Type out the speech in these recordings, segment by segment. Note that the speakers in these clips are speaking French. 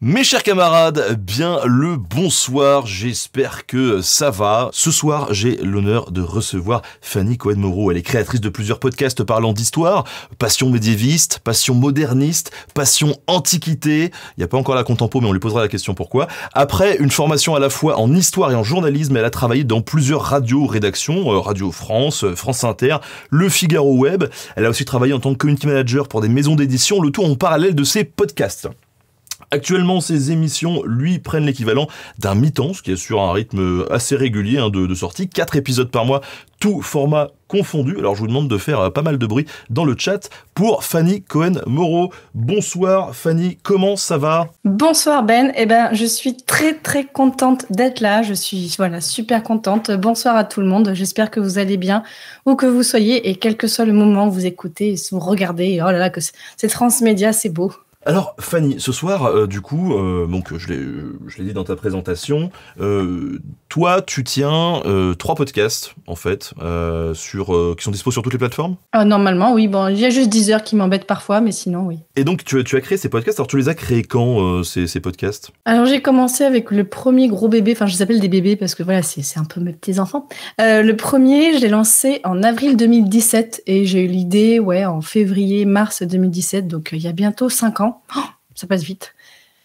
Mes chers camarades, bien le bonsoir, j'espère que ça va. Ce soir, j'ai l'honneur de recevoir Fanny Cohen-Moreau. Elle est créatrice de plusieurs podcasts parlant d'histoire, passion médiéviste, passion moderniste, passion antiquité. Il n'y a pas encore la contempo, mais on lui posera la question pourquoi. Après une formation à la fois en histoire et en journalisme, elle a travaillé dans plusieurs radios, rédactions, euh, Radio France, euh, France Inter, Le Figaro Web. Elle a aussi travaillé en tant que community manager pour des maisons d'édition, le tout en parallèle de ses podcasts. Actuellement, ces émissions, lui, prennent l'équivalent d'un mi-temps, ce qui est sur un rythme assez régulier hein, de, sortie, Quatre épisodes par mois, tout format confondu. Alors je vous demande de faire euh, pas mal de bruit dans le chat pour Fanny Cohen-Moreau. Bonsoir Fanny, comment ça va Bonsoir Ben, eh ben je suis très très contente d'être là, je suis voilà super contente. Bonsoir à tout le monde, j'espère que vous allez bien ou que vous soyez et quel que soit le moment où vous écoutez vous regardez. Oh là là que c'est transmédia, c'est beau. Alors Fanny, ce soir, euh, du coup, euh, donc je l'ai dit dans ta présentation, euh, toi tu tiens trois podcasts en fait sur qui sont dispo sur toutes les plateformes. normalement, oui. Bon, il y a juste heures qui m'embêtent parfois, mais sinon, oui. Et donc tu, as créé ces podcasts. Alors tu les as créés quand ces, ces, podcasts Alors j'ai commencé avec le premier gros bébé. Enfin, je les appelle des bébés parce que voilà, c'est un peu mes petits enfants. le premier, je l'ai lancé en avril 2017 et j'ai eu l'idée, ouais, en février, mars 2017. Donc il y a bientôt cinq ans ça passe vite.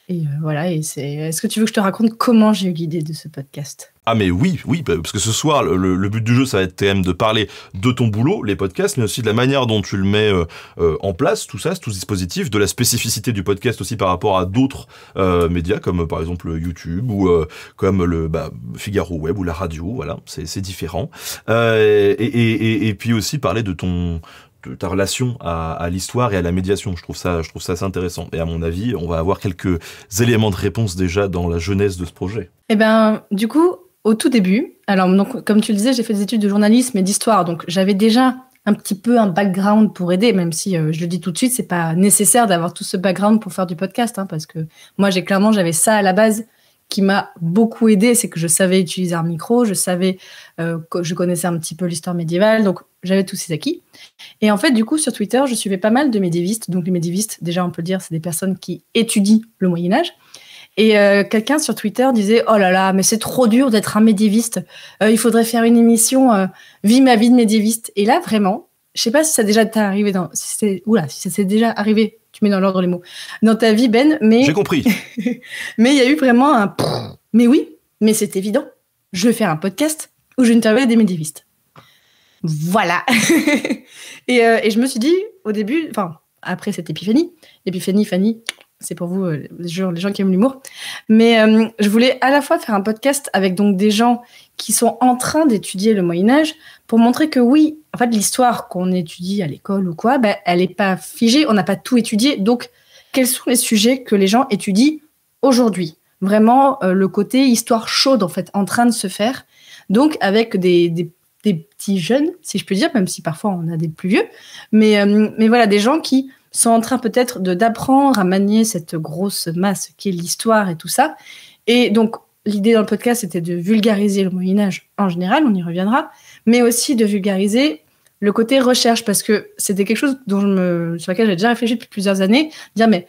Et euh, voilà, et c'est. Est-ce que tu veux que je te raconte comment j'ai eu l'idée de ce podcast Ah mais oui, oui, bah, parce que ce soir, le, but du jeu, ça va être quand même de parler de ton boulot, les podcasts, mais aussi de la manière dont tu le mets euh, euh, en place, tout ça, tout ce dispositif, de la spécificité du podcast aussi par rapport à d'autres médias, comme par exemple YouTube ou comme le bah, Figaro Web ou la radio, voilà, c'est différent. Et, et, puis aussi parler de ton ta relation à, l'histoire et à la médiation. Je trouve ça, je trouve ça assez intéressant. Et à mon avis, on va avoir quelques éléments de réponse déjà dans la jeunesse de ce projet. Eh ben, du coup, au tout début, alors donc comme tu le disais, j'ai fait des études de journalisme et d'histoire, donc j'avais déjà un petit peu un background pour aider, même si euh, je le dis tout de suite, c'est pas nécessaire d'avoir tout ce background pour faire du podcast, hein, parce que moi j'ai clairement j'avais ça à la base qui m'a beaucoup aidé, c'est que je savais utiliser un micro, je savais, que euh, je connaissais un petit peu l'histoire médiévale, donc j'avais tous ces acquis. Et en fait, du coup, sur Twitter, je suivais pas mal de médiévistes. Donc les médiévistes, déjà, on peut dire, c'est des personnes qui étudient le Moyen Âge. Et euh, quelqu'un sur Twitter disait Oh là là, mais c'est trop dur d'être un médiéviste. Euh, il faudrait faire une émission Vie ma vie de médiéviste. Et là, vraiment, je sais pas si ça déjà t'est arrivé dans, oula, si ça s'est déjà arrivé tu mets dans l'ordre les mots, dans ta vie, Ben. Mais... J'ai compris. mais il y a eu vraiment un. Mais oui, mais c'est évident. Je vais faire un podcast où je interviewer des médiévistes. Voilà. et, euh, et je me suis dit, au début, enfin, après cette épiphanie, épiphanie, Fanny, c'est pour vous, euh, les, gens, qui aiment l'humour. Mais euh, je voulais à la fois faire un podcast avec donc des gens qui sont en train d'étudier le Moyen Âge pour montrer que oui, en fait, l'histoire qu'on étudie à l'école ou quoi, ben, elle n'est pas figée, on n'a pas tout étudié. Donc, quels sont les sujets que les gens étudient aujourd'hui Vraiment, euh, le côté histoire chaude, en fait, en train de se faire. Donc, avec des des petits jeunes, si je peux dire, même si parfois on a des plus vieux, mais, euh, mais voilà, des gens qui sont en train peut-être de d'apprendre à manier cette grosse masse qu'est l'histoire et tout ça. Et donc, l'idée dans le podcast, c'était de vulgariser le Moyen Âge en général, on y reviendra, mais aussi de vulgariser le côté recherche, parce que c'était quelque chose dont je me, sur lequel j'ai déjà réfléchi depuis plusieurs années, dire mais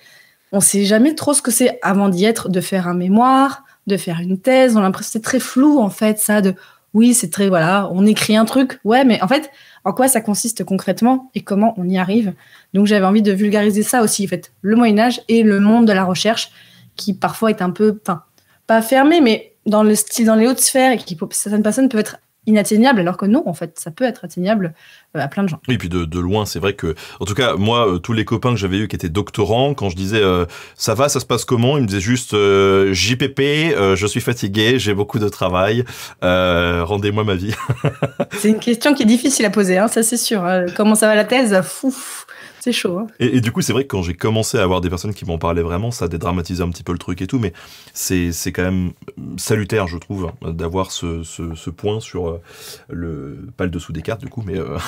on ne sait jamais trop ce que c'est avant d'y être, de faire un mémoire, de faire une thèse, on a l'impression c'est très flou en fait, ça, de oui, c'est très, voilà, on écrit un truc. Ouais, mais en fait, en quoi ça consiste concrètement et comment on y arrive Donc, j'avais envie de vulgariser ça aussi, en fait, le Moyen-Âge et le monde de la recherche qui parfois est un peu, enfin, pas fermé, mais dans le style, dans les hautes sphères et qui, certaines personnes peut être inatteignable, alors que non, en fait, ça peut être atteignable euh, à plein de gens. Oui, puis de, loin, c'est vrai que, en tout cas, moi, euh, tous les copains que j'avais eus qui étaient doctorants, quand je disais euh, ça va, ça se passe comment, ils me disaient juste JPP, je suis fatigué, j'ai beaucoup de travail, rendez-moi ma vie. c'est une question qui est difficile à poser, hein, ça c'est sûr. Comment ça va la thèse Fouf c'est chaud. Hein. Et, du coup, c'est vrai que quand j'ai commencé à avoir des personnes qui m'en parlaient vraiment, ça dédramatisait un petit peu le truc et tout, mais c'est quand même salutaire, je trouve, hein, d'avoir ce, ce, point sur euh, le. pas le dessous des cartes, du coup, mais euh,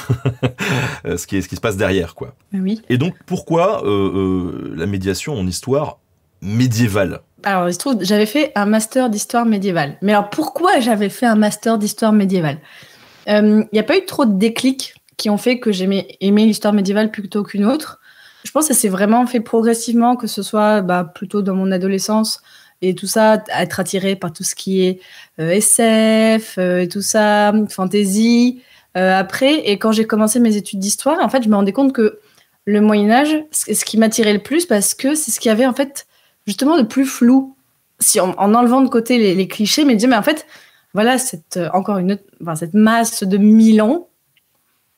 euh, ce, qui est, ce qui se passe derrière, quoi. Oui. Et donc, pourquoi la médiation en histoire médiévale alors, il se trouve, j'avais fait un master d'histoire médiévale. Mais alors, pourquoi j'avais fait un master d'histoire médiévale Il n'y a pas eu trop de déclic qui ont fait que j'aimais aimé, l'histoire médiévale plutôt qu'une autre. Je pense que ça s'est vraiment fait progressivement, que ce soit bah, plutôt dans mon adolescence et tout ça, être attiré par tout ce qui est euh, SF euh, et tout ça, fantasy. Euh, après, et quand j'ai commencé mes études d'histoire, en fait, je me rendais compte que le Moyen Âge, c'est ce qui m'attirait le plus parce que c'est ce qu'il y avait en fait justement de plus flou. Si en, enlevant de côté les, clichés, mais disais, mais en fait, voilà cette encore une autre, enfin, cette masse de mille ans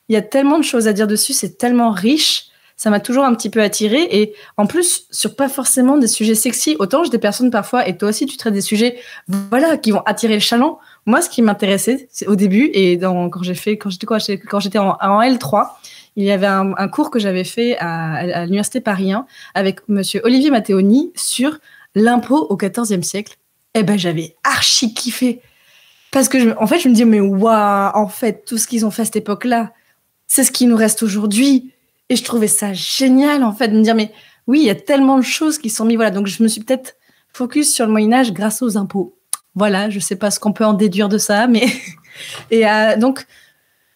il y a tellement de choses à dire dessus, c'est tellement riche. Ça m'a toujours un petit peu attiré et en plus sur pas forcément des sujets sexy. Autant j'ai des personnes parfois et toi aussi tu traites des sujets voilà qui vont attirer le chaland. Moi ce qui m'intéressait c'est au début et dans, quand j'ai fait quand j'étais quand j'étais en, L3, il y avait un, cours que j'avais fait à, l'université Paris 1 avec monsieur Olivier Matteoni sur l'impôt au XIVe siècle. Eh ben j'avais archi kiffé parce que je, en fait je me dis mais waouh en fait tout ce qu'ils ont fait à cette époque là c'est ce qui nous reste aujourd'hui. Et je trouvais ça génial, en fait, de me dire, mais oui, il y a tellement de choses qui sont mises. Voilà, donc je me suis peut-être focus sur le Moyen-Âge grâce aux impôts. Voilà, je sais pas ce qu'on peut en déduire de ça, mais. Et euh, donc,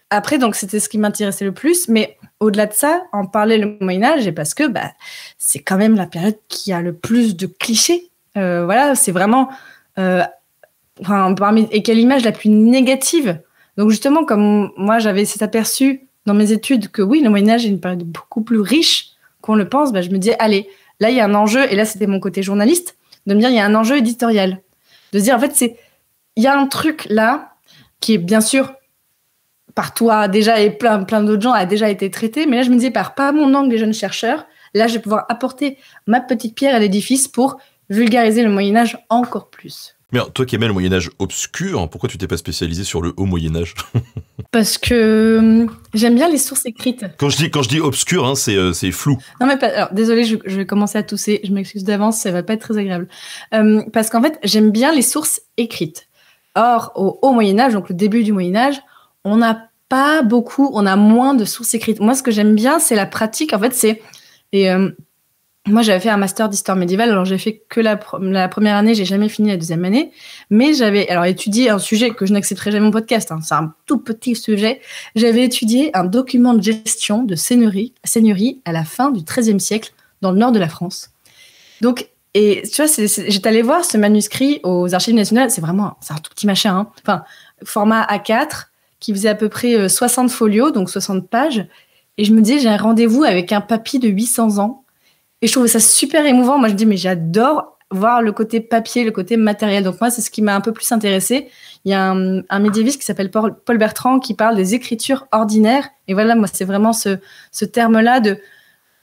après, donc c'était ce qui m'intéressait le plus. Mais au-delà de ça, en parler le Moyen-Âge, et parce que bah, c'est quand même la période qui a le plus de clichés. Euh, voilà, c'est vraiment. Euh, enfin, parmi... et quelle image la plus négative donc justement, comme moi j'avais cet aperçu dans mes études que oui, le Moyen Âge est une période beaucoup plus riche qu'on le pense, bah, je me disais, allez, là, il y a un enjeu, et là, c'était mon côté journaliste, de me dire, il y a un enjeu éditorial. De se dire, en fait, c'est il y a un truc là qui est bien sûr par toi déjà et plein, plein d'autres gens a déjà été traité, mais là, je me disais, par pas mon angle des jeunes chercheurs, là, je vais pouvoir apporter ma petite pierre à l'édifice pour vulgariser le Moyen Âge encore plus. Mais toi qui aimais le Moyen-Âge obscur, hein, pourquoi tu t'es pas spécialisé sur le haut Moyen-Âge Parce que euh, j'aime bien les sources écrites. Quand je dis, quand je dis obscur, hein, euh, c'est, flou. Non, mais désolé, je, vais commencer à tousser. Je m'excuse d'avance, ça va pas être très agréable. Euh, parce qu'en fait, j'aime bien les sources écrites. Or, au haut Moyen-Âge, donc le début du Moyen-Âge, on n'a pas beaucoup, on a moins de sources écrites. Moi, ce que j'aime bien, c'est la pratique. En fait, c'est. Et, moi, j'avais fait un master d'histoire médiévale. Alors, j'ai fait que la, la première année, j'ai jamais fini la deuxième année. Mais j'avais alors étudié un sujet que je n'accepterai jamais mon podcast. Hein. c'est un tout petit sujet. J'avais étudié un document de gestion de seigneurie, seigneurie à la fin du XIIIe siècle dans le nord de la France. Donc, et tu vois, j'étais allée voir ce manuscrit aux Archives nationales. C'est vraiment un tout petit machin. Hein. Enfin, format A4 qui faisait à peu près 60 euh, folios, donc 60 pages. Et je me disais, j'ai un rendez-vous avec un papy de 800 ans et je trouve ça super émouvant. Moi, je dis, mais j'adore voir le côté papier, le côté matériel. Donc moi, c'est ce qui m'a un peu plus intéressé Il y a un, médiéviste qui s'appelle Paul Bertrand qui parle des écritures ordinaires. Et voilà, moi, c'est vraiment ce, terme-là de...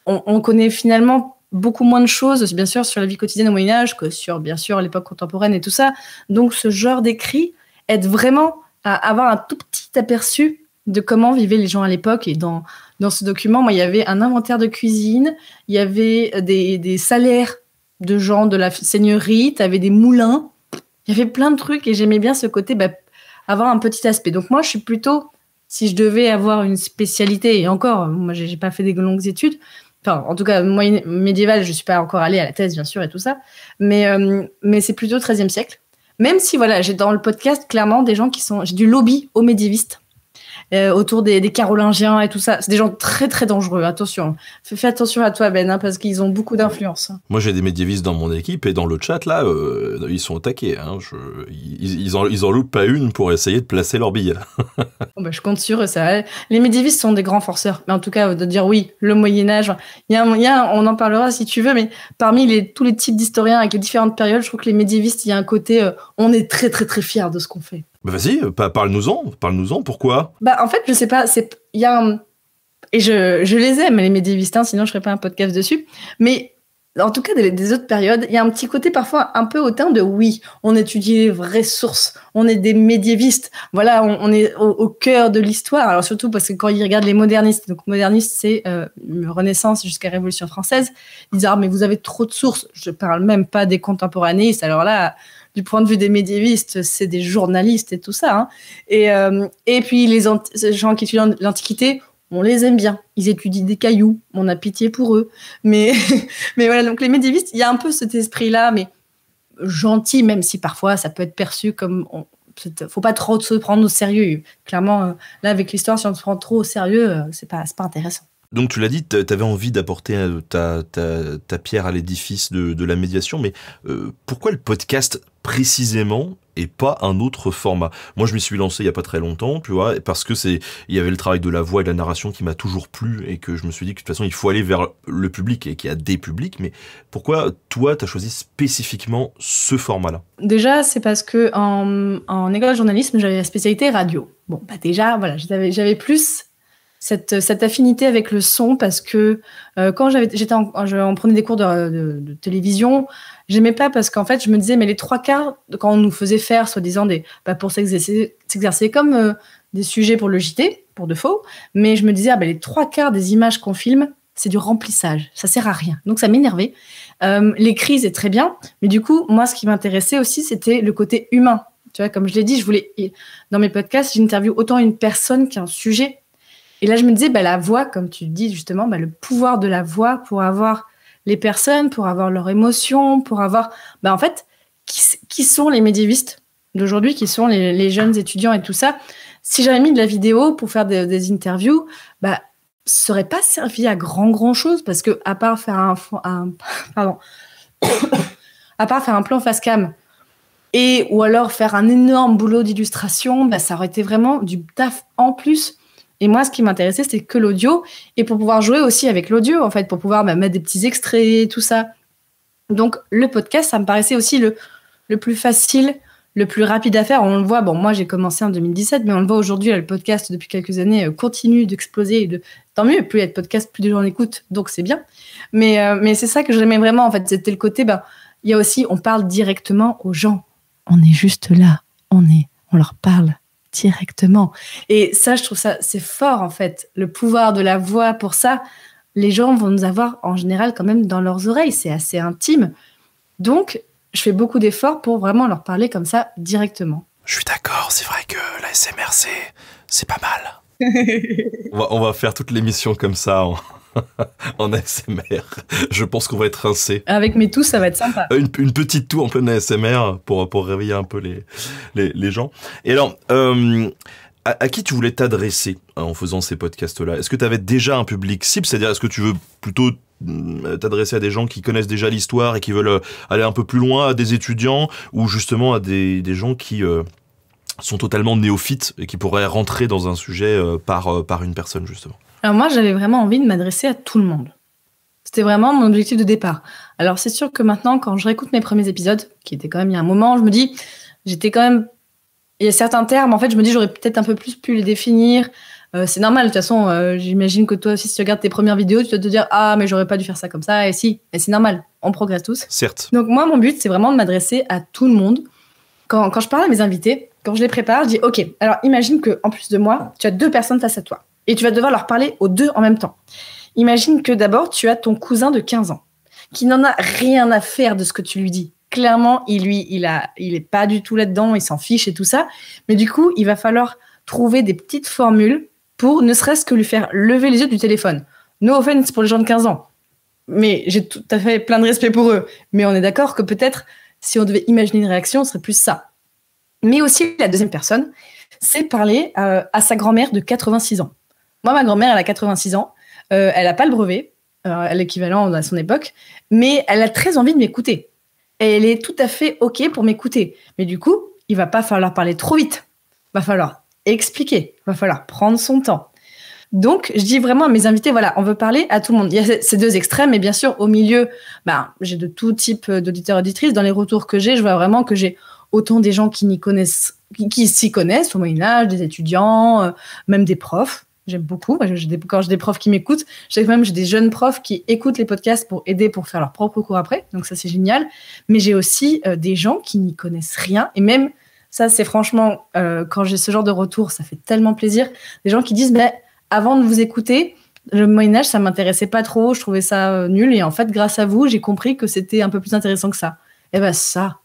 On, on, connaît finalement beaucoup moins de choses, bien sûr, sur la vie quotidienne au Moyen Âge que sur, bien sûr, l'époque contemporaine et tout ça. Donc ce genre d'écrit aide vraiment à avoir un tout petit aperçu de comment vivaient les gens à l'époque. Et dans, dans ce document, il y avait un inventaire de cuisine, il y avait des, salaires de gens de la seigneurie, tu avait des moulins, il y avait plein de trucs et j'aimais bien ce côté bah, avoir un petit aspect. Donc moi, je suis plutôt, si je devais avoir une spécialité, et encore, moi, n'ai pas fait des longues études, enfin, en tout cas, moyen médiéval, je suis pas encore allée à la thèse, bien sûr, et tout ça, mais, euh, mais c'est plutôt 13e siècle. Même si, voilà, j'ai dans le podcast, clairement, des gens qui sont, j'ai du lobby aux médiévistes euh, autour des, Carolingiens et tout ça. C'est des gens très très dangereux, attention. Fais, attention à toi, Ben, hein, parce qu'ils ont beaucoup d'influence. Moi, j'ai des médiévistes dans mon équipe et dans le chat, là, euh, ils sont attaqués. Hein. ils, ils, en, ils loupent pas une pour essayer de placer leur bille. Ben, je compte sur eux, ça. Les médiévistes sont des grands forceurs. Mais en tout cas, euh, de dire oui, le Moyen-Âge, il y a, on en parlera si tu veux, mais parmi les, tous les types d'historiens avec les différentes périodes, je trouve que les médiévistes, il y a un côté, on est très très très fiers de ce qu'on fait. Bah vas-y, euh, parle-nous-en, parle-nous-en, pourquoi Bah en fait, je sais pas, c'est il y a un... et je, je, les aime les médiévistes, sinon je ferais pas un podcast dessus, mais en tout cas des, autres périodes, il y a un petit côté parfois un peu hautain de oui, on étudie les vraies sources, on est des médiévistes, voilà, on, est au, cœur de l'histoire. Alors surtout parce que quand ils regardent les modernistes, donc modernistes c'est euh, Renaissance jusqu'à Révolution française, ils disent ah mais vous avez trop de sources. Je parle même pas des contemporanistes, Alors là du point de vue des médiévistes, c'est des journalistes et tout ça. Hein. Et, euh, et puis les gens qui étudient l'Antiquité, on les aime bien. Ils étudient des cailloux, on a pitié pour eux. Mais, mais voilà, donc les médiévistes, il y a un peu cet esprit-là, mais gentil, même si parfois ça peut être perçu comme... On, faut pas trop se prendre au sérieux. Clairement, euh, là, avec l'histoire, si on se prend trop au sérieux, euh, c'est pas, pas intéressant. Donc tu l'as dit, tu avais envie d'apporter euh, ta, ta, pierre à l'édifice de, la médiation, mais euh, pourquoi le podcast précisément et pas un autre format. Moi, je m'y suis lancé il y a pas très longtemps, tu vois, parce que c'est, il y avait le travail de la voix et de la narration qui m'a toujours plu et que je me suis dit que de toute façon, il faut aller vers le public et qu'il y a des publics. Mais pourquoi toi, tu as choisi spécifiquement ce format-là Déjà, c'est parce que en, école de journalisme, j'avais la spécialité radio. Bon, bah déjà, voilà, j'avais plus cette, affinité avec le son parce que euh, quand j'étais en, prenais des cours de, de, de télévision, j'aimais pas parce qu'en fait je me disais mais les trois quarts quand on nous faisait faire soi-disant des bah, pour s'exercer comme euh, des sujets pour le JT pour de faux, mais je me disais ah, ben, les trois quarts des images qu'on filme c'est du remplissage, ça sert à rien donc ça m'énervait. Euh, les crises est très bien, mais du coup moi ce qui m'intéressait aussi c'était le côté humain. Tu vois, comme je l'ai dit, je voulais dans mes podcasts, j'interviewe autant une personne qu'un sujet et là, je me disais, bah, la voix, comme tu dis justement, bah, le pouvoir de la voix pour avoir les personnes, pour avoir leurs émotions, pour avoir. Bah, en fait, qui, sont les médiévistes d'aujourd'hui, qui sont les, jeunes étudiants et tout ça Si j'avais mis de la vidéo pour faire des interviews, bah, ne serait pas servi à grand, grand chose parce que, à part faire un. un pardon. à part faire un plan face cam et ou alors faire un énorme boulot d'illustration, bah, ça aurait été vraiment du taf en plus et moi, ce qui m'intéressait, c'était que l'audio, et pour pouvoir jouer aussi avec l'audio, en fait, pour pouvoir bah, mettre des petits extraits, tout ça. Donc, le podcast, ça me paraissait aussi le, le plus facile, le plus rapide à faire. On le voit, bon, moi, j'ai commencé en 2017, mais on le voit aujourd'hui, le podcast, depuis quelques années, euh, continue d'exploser. De... Tant mieux, plus il y a de podcasts, plus de gens l'écoutent, donc c'est bien. Mais, euh, mais c'est ça que j'aimais vraiment, en fait, c'était le côté, ben, il y a aussi, on parle directement aux gens. On est juste là, on est, on leur parle directement. Et ça, je trouve ça, c'est fort en fait, le pouvoir de la voix pour ça. Les gens vont nous avoir en général quand même dans leurs oreilles, c'est assez intime. Donc, je fais beaucoup d'efforts pour vraiment leur parler comme ça directement. Je suis d'accord, c'est vrai que la SMR, c'est pas mal. on, va, on, va, faire toute l'émission comme ça. en ASMR. Je pense qu'on va être rincé. Avec mes tous, ça va être sympa. Euh, une, petite toux en plein ASMR pour, pour réveiller un peu les, les, gens. Et alors, euh, à, qui tu voulais t'adresser hein, en faisant ces podcasts-là Est-ce que tu avais déjà un public cible C'est-à-dire, est-ce que tu veux plutôt mm, t'adresser à des gens qui connaissent déjà l'histoire et qui veulent euh, aller un peu plus loin, à des étudiants ou justement à des, gens qui... sont totalement néophytes et qui pourraient rentrer dans un sujet par, par une personne justement. Alors moi, j'avais vraiment envie de m'adresser à tout le monde. C'était vraiment mon objectif de départ. Alors c'est sûr que maintenant, quand je réécoute mes premiers épisodes, qui étaient quand même il y a un moment, je me dis, j'étais quand même... Il y a certains termes, en fait, je me dis, j'aurais peut-être un peu plus pu les définir. Euh, c'est normal, de toute façon, euh, j'imagine que toi aussi, si tu regardes tes premières vidéos, tu dois te dire, ah, mais j'aurais pas dû faire ça comme ça, et si, et c'est normal, on progresse tous. Certes. Donc moi, mon but, c'est vraiment de m'adresser à tout le monde. Quand, quand je parle à mes invités, quand je les prépare, je dis, ok, alors imagine que en plus de moi, tu as deux personnes face à toi. Et tu vas devoir leur parler aux deux en même temps. Imagine que d'abord, tu as ton cousin de 15 ans qui n'en a rien à faire de ce que tu lui dis. Clairement, il lui, il a, il est pas du tout là-dedans, il s'en fiche et tout ça. Mais du coup, il va falloir trouver des petites formules pour ne serait-ce que lui faire lever les yeux du téléphone. No offense pour les gens de 15 ans. Mais j'ai tout à fait plein de respect pour eux. Mais on est d'accord que peut-être, si on devait imaginer une réaction, ce serait plus ça. Mais aussi, la deuxième personne, c'est parler euh, à sa grand-mère de 86 ans. Moi, ma grand-mère, elle a 86 ans. Euh, elle n'a pas le brevet, euh, l'équivalent à son époque, mais elle a très envie de m'écouter. Et elle est tout à fait OK pour m'écouter. Mais du coup, il va pas falloir parler trop vite. Il Va falloir expliquer. il Va falloir prendre son temps. Donc, je dis vraiment à mes invités, voilà, on veut parler à tout le monde. Il y a ces deux extrêmes, et bien sûr, au milieu, ben, j'ai de tout type d'auditeurs auditrices. Dans les retours que j'ai, je vois vraiment que j'ai autant des gens qui n'y connaissent, qui, s'y connaissent au Moyen Âge, des étudiants, euh, même des profs, j'aime beaucoup. quand j'ai des profs qui m'écoutent, j'ai quand même j'ai des jeunes profs qui écoutent les podcasts pour aider pour faire leur propre cours après. Donc ça c'est génial. Mais j'ai aussi euh, des gens qui n'y connaissent rien et même ça c'est franchement euh, quand j'ai ce genre de retour, ça fait tellement plaisir. Des gens qui disent mais avant de vous écouter, le Moyen Âge ça m'intéressait pas trop, je trouvais ça euh, nul et en fait grâce à vous j'ai compris que c'était un peu plus intéressant que ça. Et eh bien, ça,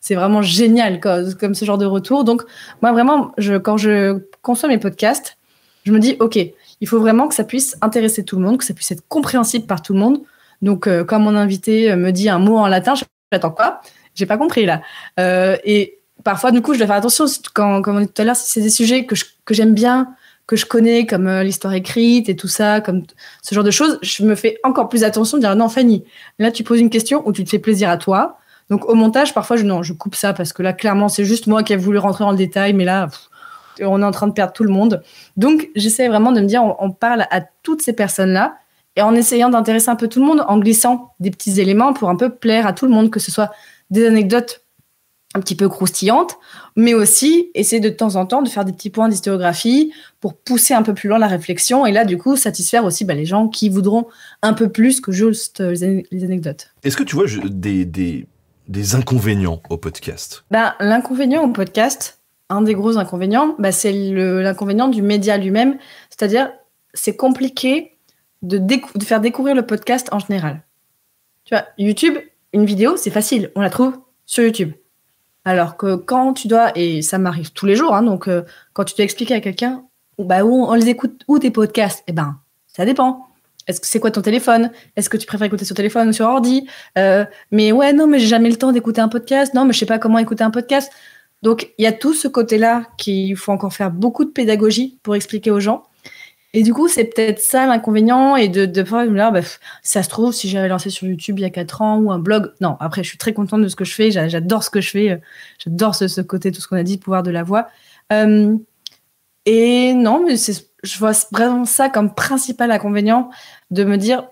c'est vraiment génial comme, ce genre de retour. Donc moi vraiment, quand je consomme mes podcasts, je me dis, OK, il faut vraiment que ça puisse intéresser tout le monde, que ça puisse être compréhensible par tout le monde. Donc, comme euh, quand mon invité euh, me dit un mot en latin, j'attends quoi J'ai pas compris là. Euh, et parfois, du coup, je dois faire attention, quand, comme on dit tout à l'heure, si c'est des sujets que, j'aime bien, que je connais, comme l'histoire écrite et tout ça, comme ce genre de choses, je me fais encore plus attention de dire, non, Fanny, là, tu poses une question où tu te fais plaisir à toi. Donc, au montage, parfois, je, non, je coupe ça parce que là, clairement, c'est juste moi qui ai voulu rentrer dans le détail, mais là, on est en train de perdre tout le monde. Donc, j'essaie vraiment de me dire, on, parle à toutes ces personnes-là et en essayant d'intéresser un peu tout le monde, en glissant des petits éléments pour un peu plaire à tout le monde, que ce soit des anecdotes un petit peu croustillantes, mais aussi essayer de, temps en temps de faire des petits points d'historiographie pour pousser un peu plus loin la réflexion et là, du coup, satisfaire aussi bah, les gens qui voudront un peu plus que juste euh, les, anecdotes. Est-ce que tu vois des, inconvénients au podcast ben, L'inconvénient au podcast, un des gros inconvénients, bah, c'est l'inconvénient du média lui-même, c'est-à-dire c'est compliqué de, faire découvrir le podcast en général. Tu vois, YouTube, une vidéo, c'est facile, on la trouve sur YouTube. Alors que quand tu dois, et ça m'arrive tous les jours, hein, donc euh, quand tu dois expliquer à quelqu'un bah, où on les écoute, où tes podcasts, eh ben, ça dépend. Est-ce que c'est quoi ton téléphone Est-ce que tu préfères écouter sur téléphone ou sur ordi euh, Mais ouais, non, mais j'ai jamais le temps d'écouter un podcast. Non, mais je sais pas comment écouter un podcast. Donc il y a tout ce côté-là qu'il faut encore faire beaucoup de pédagogie pour expliquer aux gens. Et du coup, c'est peut-être ça l'inconvénient. Et de, de me là, bah, ça se trouve, si j'avais lancé sur YouTube il y a 4 ans ou un blog. Non, après, je suis très contente de ce que je fais. J'adore ce que je fais. Euh, j'adore ce, côté, tout ce qu'on a dit, pouvoir de la voix. Euh, et non, mais je vois vraiment ça comme principal inconvénient de me dire,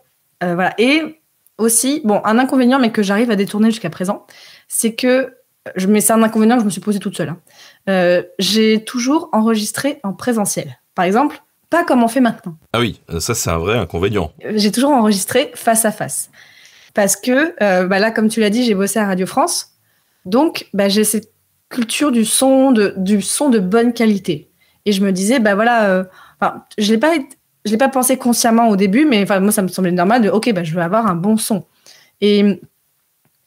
euh, voilà. Et aussi, bon, un inconvénient, mais que j'arrive à détourner jusqu'à présent, c'est que je c'est un inconvénient que je me suis posé toute seule. Hein. Euh, j'ai toujours enregistré en présentiel. Par exemple, pas comme on fait maintenant. Ah oui, euh, ça c'est un vrai inconvénient. Euh, j'ai toujours enregistré face à face. Parce que bah là, comme tu l'as dit, j'ai bossé à Radio France. Donc, bah, j'ai cette culture du son, de, du son de bonne qualité. Et je me disais, bah voilà, je l'ai pas, je l'ai pas pensé consciemment au début, mais enfin, moi, ça me semblait normal de, ok, bah, je veux avoir un bon son. Et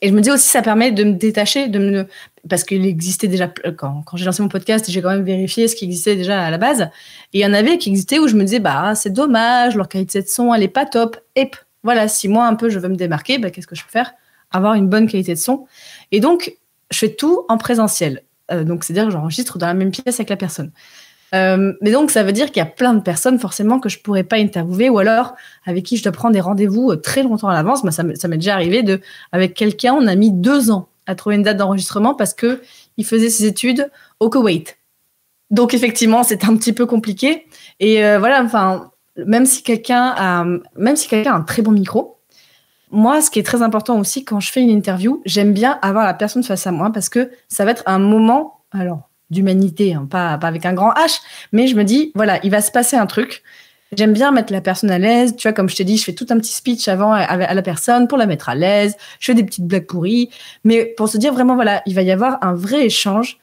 et je me dis aussi, ça permet de me détacher, de me... parce qu'il existait déjà, euh, quand, j'ai lancé mon podcast, j'ai quand même vérifié ce qui existait déjà à la base. Et il y en avait qui existaient où je me disais, bah, c'est dommage, leur qualité de son, elle n'est pas top. Et voilà, si moi, un peu, je veux me démarquer, bah, qu'est-ce que je peux faire Avoir une bonne qualité de son. Et donc, je fais tout en présentiel. Euh, donc, c'est-à-dire que j'enregistre dans la même pièce avec la personne. Euh, mais donc, ça veut dire qu'il y a plein de personnes forcément que je pourrais pas interviewer ou alors avec qui je dois prendre des rendez-vous euh, très longtemps à l'avance. Bah, moi, ça m'est déjà arrivé de, avec quelqu'un, on a mis deux ans à trouver une date d'enregistrement parce que il faisait ses études au Koweït. Donc, effectivement, c'est un petit peu compliqué. Et euh, voilà, enfin, même si quelqu'un a, même si quelqu'un a un très bon micro, moi, ce qui est très important aussi quand je fais une interview, j'aime bien avoir la personne face à moi parce que ça va être un moment alors, d'humanité, hein, pas, avec un grand H, mais je me dis, voilà, il va se passer un truc. J'aime bien mettre la personne à l'aise. Tu vois, comme je t'ai dit, je fais tout un petit speech avant à, la personne pour la mettre à l'aise. Je fais des petites blagues pourries. Mais pour se dire vraiment, voilà, il va y avoir un vrai échange.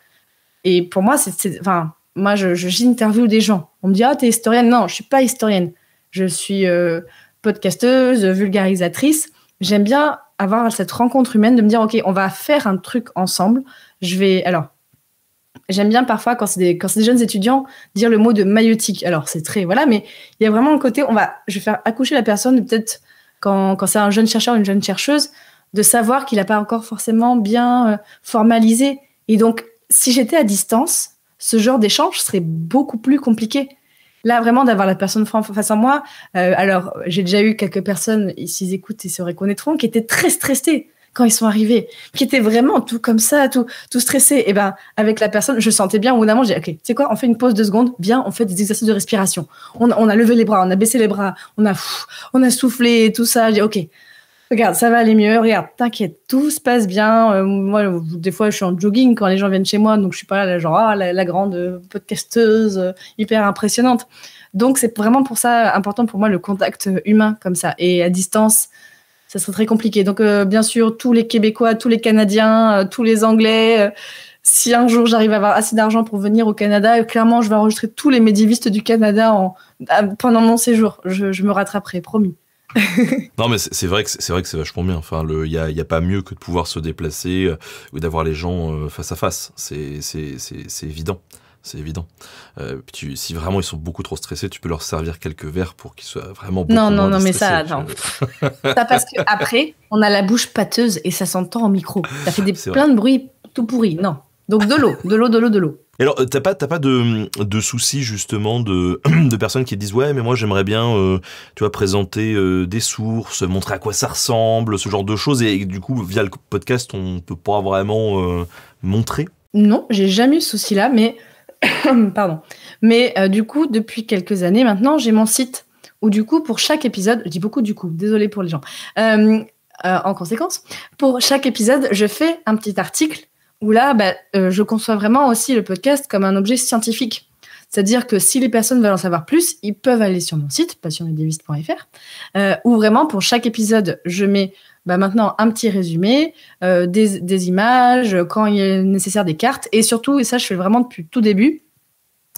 Et pour moi, c'est. Enfin, moi, je, j'interviewe des gens. On me dit, ah, t'es historienne. Non, je suis pas historienne. Je suis euh, podcasteuse, vulgarisatrice. J'aime bien avoir cette rencontre humaine de me dire, OK, on va faire un truc ensemble. Je vais. Alors, j'aime bien parfois quand c'est des, jeunes étudiants dire le mot de maïotique. Alors c'est très voilà, mais il y a vraiment le côté on va je vais faire accoucher la personne peut-être quand, c'est un jeune chercheur ou une jeune chercheuse de savoir qu'il n'a pas encore forcément bien euh, formalisé. Et donc si j'étais à distance, ce genre d'échange serait beaucoup plus compliqué. Là, vraiment, d'avoir la personne face à moi. Euh, alors, j'ai déjà eu quelques personnes, s'ils écoutent, ils se reconnaîtront, qui étaient très stressées quand ils sont arrivés, qui étaient vraiment tout comme ça, tout, tout stressé. Et eh ben, avec la personne, je sentais bien, au bout d'un moment, j'ai OK, tu sais quoi, on fait une pause de seconde, bien, on fait des exercices de respiration. On, a levé les bras, on a baissé les bras, on a, on a soufflé, tout ça. J'ai OK. Regarde, ça va aller mieux. Regarde, t'inquiète, tout se passe bien. Euh, moi, des fois, je suis en jogging quand les gens viennent chez moi, donc je suis pas là, genre ah, la, grande euh, podcasteuse euh, hyper impressionnante. Donc, c'est vraiment pour ça important pour moi le contact humain comme ça et à distance ça serait très compliqué. Donc, euh, bien sûr, tous les Québécois, tous les Canadiens, euh, tous les Anglais. Euh, si un jour j'arrive à avoir assez d'argent pour venir au Canada, clairement, je vais enregistrer tous les médiévistes du Canada en, pendant mon séjour. Je, me rattraperai, promis. non mais c'est vrai que c'est vrai que c'est vachement bien. Enfin, il n'y a, a, pas mieux que de pouvoir se déplacer ou d'avoir les gens face à face. C'est évident c'est évident. Euh, si vraiment ils sont beaucoup trop stressés, tu peux leur servir quelques verres pour qu'ils soient vraiment beaucoup Non, non, non, mais ça, non. ça parce qu'après, on a la bouche pâteuse et ça s'entend en micro. Ça fait des, plein de bruits tout pourris, non. Donc de l'eau, de l'eau, de l'eau, de l'eau. Et alors, euh, t'as pas, pas de, de soucis justement de, de personnes qui disent ouais, mais moi j'aimerais bien, euh, tu vois, présenter des sources, montrer à quoi ça ressemble, ce genre de choses. Et, du coup, via le podcast, on peut pas vraiment montrer. Non, j'ai jamais eu ce souci là, mais Pardon. Mais euh, du coup, depuis quelques années maintenant, j'ai mon site où du coup, pour chaque épisode, je dis beaucoup du coup, désolé pour les gens. Euh, euh, en conséquence, pour chaque épisode, je fais un petit article où là, bah, je conçois vraiment aussi le podcast comme un objet scientifique. C'est-à-dire que si les personnes veulent en savoir plus, ils peuvent aller sur mon site, passionediviste.fr où vraiment pour chaque épisode, je mets bah, maintenant un petit résumé, euh, des, images, euh, quand il est nécessaire des cartes, et surtout, et ça je fais vraiment depuis tout début,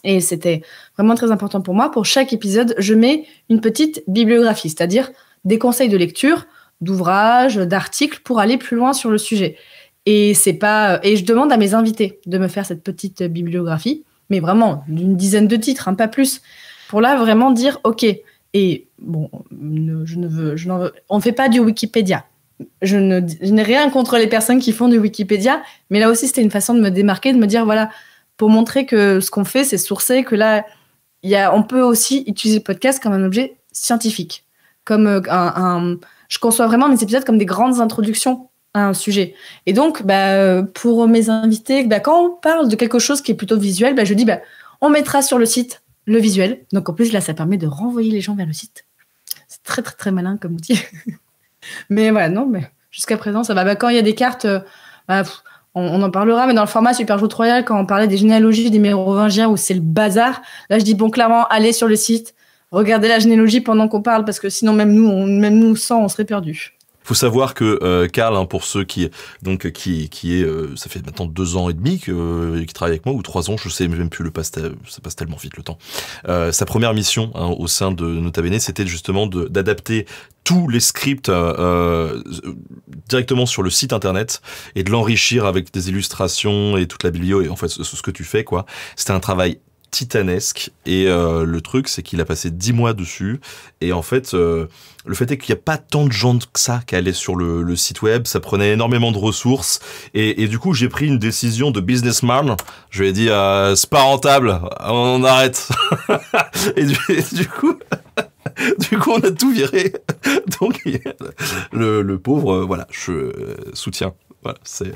et c'était vraiment très important pour moi, pour chaque épisode, je mets une petite bibliographie, c'est-à-dire des conseils de lecture, d'ouvrages, d'articles pour aller plus loin sur le sujet. Et c'est pas euh, et je demande à mes invités de me faire cette petite bibliographie, mais vraiment d'une dizaine de titres, hein, pas plus, pour là vraiment dire ok. Et bon, je ne veux, je veux, on ne fait pas du Wikipédia, je, n'ai rien contre les personnes qui font du Wikipédia, mais là aussi, c'était une façon de me démarquer, de me dire, voilà, pour montrer que ce qu'on fait, c'est sourcé, que là, y a, on peut aussi utiliser le podcast comme un objet scientifique. Comme euh, un, je conçois vraiment mes épisodes comme des grandes introductions à un sujet. Et donc, bah, pour mes invités, bah, quand on parle de quelque chose qui est plutôt visuel, bah, je dis, bah, on mettra sur le site le visuel. Donc, en plus, là, ça permet de renvoyer les gens vers le site. C'est très, très, très malin comme outil. Mais voilà, non, mais jusqu'à présent, ça va. Bah, quand il y a des cartes, euh, bah, on, en parlera, mais dans le format Super Royal, quand on parlait des généalogies des mérovingiens où c'est le bazar, là, je dis, bon, clairement, allez sur le site, regardez la généalogie pendant qu'on parle, parce que sinon, même nous, même nous, sans, on serait perdus faut savoir que euh, Karl, hein, pour ceux qui donc qui qui est, euh, ça fait maintenant deux ans et demi que euh, qui travaille avec moi ou trois ans, je sais même plus le passe, ça passe tellement vite le temps. Euh, sa première mission hein, au sein de Nota Bene, c'était justement d'adapter tous les scripts euh, directement sur le site internet et de l'enrichir avec des illustrations et toute la biblio et en fait ce que tu fais quoi. C'était un travail titanesque. Et euh, le truc, c'est qu'il a passé dix mois dessus. Et en fait, euh, le fait est qu'il n'y a pas tant de gens que ça qui allaient sur le, site web. Ça prenait énormément de ressources. Et, du coup, j'ai pris une décision de businessman. Je lui ai dit, euh, c'est pas rentable, on arrête. et, du, coup... du coup, on a tout viré. Donc, le, pauvre, voilà, je soutiens. c'est,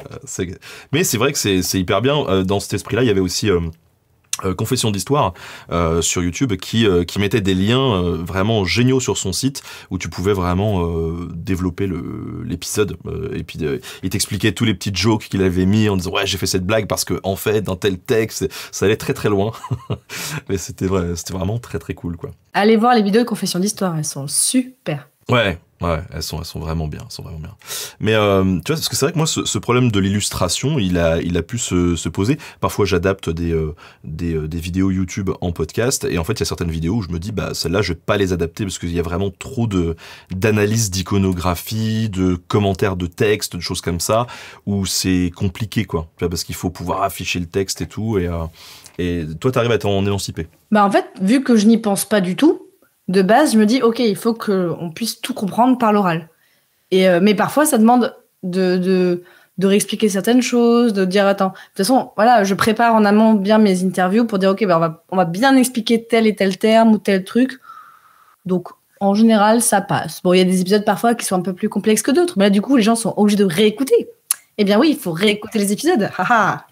Mais c'est vrai que c'est hyper bien. Dans cet esprit-là, il y avait aussi euh, confession d'histoire euh, sur YouTube qui, euh, qui mettait des liens vraiment géniaux sur son site où tu pouvais vraiment développer l'épisode et puis il t'expliquait tous les petits jokes qu'il avait mis en disant ouais j'ai fait cette blague parce que en fait dans tel texte ça allait très très loin mais c'était vrai, c'était vraiment très très cool quoi. Allez voir les vidéos de confession d'histoire elles sont super. Ouais, Ouais, elles sont, elles sont vraiment bien, elles sont vraiment bien. Mais euh, tu vois, parce que c'est vrai que moi, ce, problème de l'illustration, il a, il a pu se, poser. Parfois, j'adapte des, euh, des, euh, des, vidéos YouTube en podcast, et en fait, il y a certaines vidéos où je me dis, bah, celles-là, je vais pas les adapter parce qu'il y a vraiment trop de d'analyse d'iconographie, de commentaires de texte, de choses comme ça, où c'est compliqué, quoi. Tu vois, parce qu'il faut pouvoir afficher le texte et tout, et, euh, toi, tu arrives à t'en émanciper. Bah, en fait, vu que je n'y pense pas du tout, de base, je me dis, OK, il faut qu'on puisse tout comprendre par l'oral. Et euh, mais parfois, ça demande de, de, de, réexpliquer certaines choses, de dire, attends, de toute façon, voilà, je prépare en amont bien mes interviews pour dire, OK, ben on, va, on va bien expliquer tel et tel terme ou tel truc. Donc, en général, ça passe. Bon, il y a des épisodes parfois qui sont un peu plus complexes que d'autres, mais là, du coup, les gens sont obligés de réécouter. Eh bien oui, il faut réécouter les épisodes.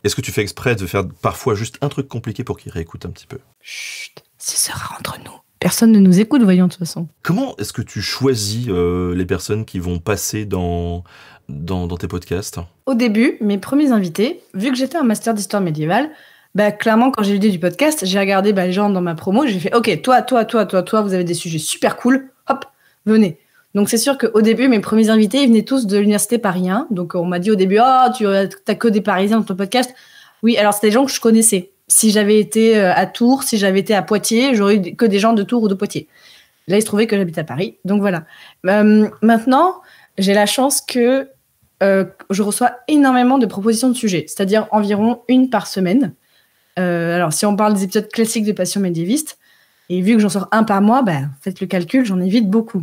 Est-ce que tu fais exprès de faire parfois juste un truc compliqué pour qu'ils réécoutent un petit peu Chut, ce sera entre nous personne ne nous écoute, voyons de toute façon. Comment est-ce que tu choisis euh, les personnes qui vont passer dans, dans, tes podcasts Au début, mes premiers invités, vu que j'étais un master d'histoire médiévale, bah, clairement, quand j'ai eu du podcast, j'ai regardé bah, les gens dans ma promo, j'ai fait Ok, toi, toi, toi, toi, toi, vous avez des sujets super cool, hop, venez. Donc c'est sûr qu'au début, mes premiers invités, ils venaient tous de l'université parisien. Donc on m'a dit au début, oh, tu as que des Parisiens dans ton podcast. Oui, alors c'était des gens que je connaissais si j'avais été euh, à Tours, si j'avais été à Poitiers, j'aurais eu que des gens de Tours ou de Poitiers. Là, il se trouvait que j'habite à Paris. Donc voilà. Euh, maintenant, j'ai la chance que euh, je reçois énormément de propositions de sujets, c'est-à-dire environ une par semaine. alors, si on parle des épisodes classiques de Passion médiéviste, et vu que j'en sors un par mois, ben, faites le calcul, j'en évite beaucoup.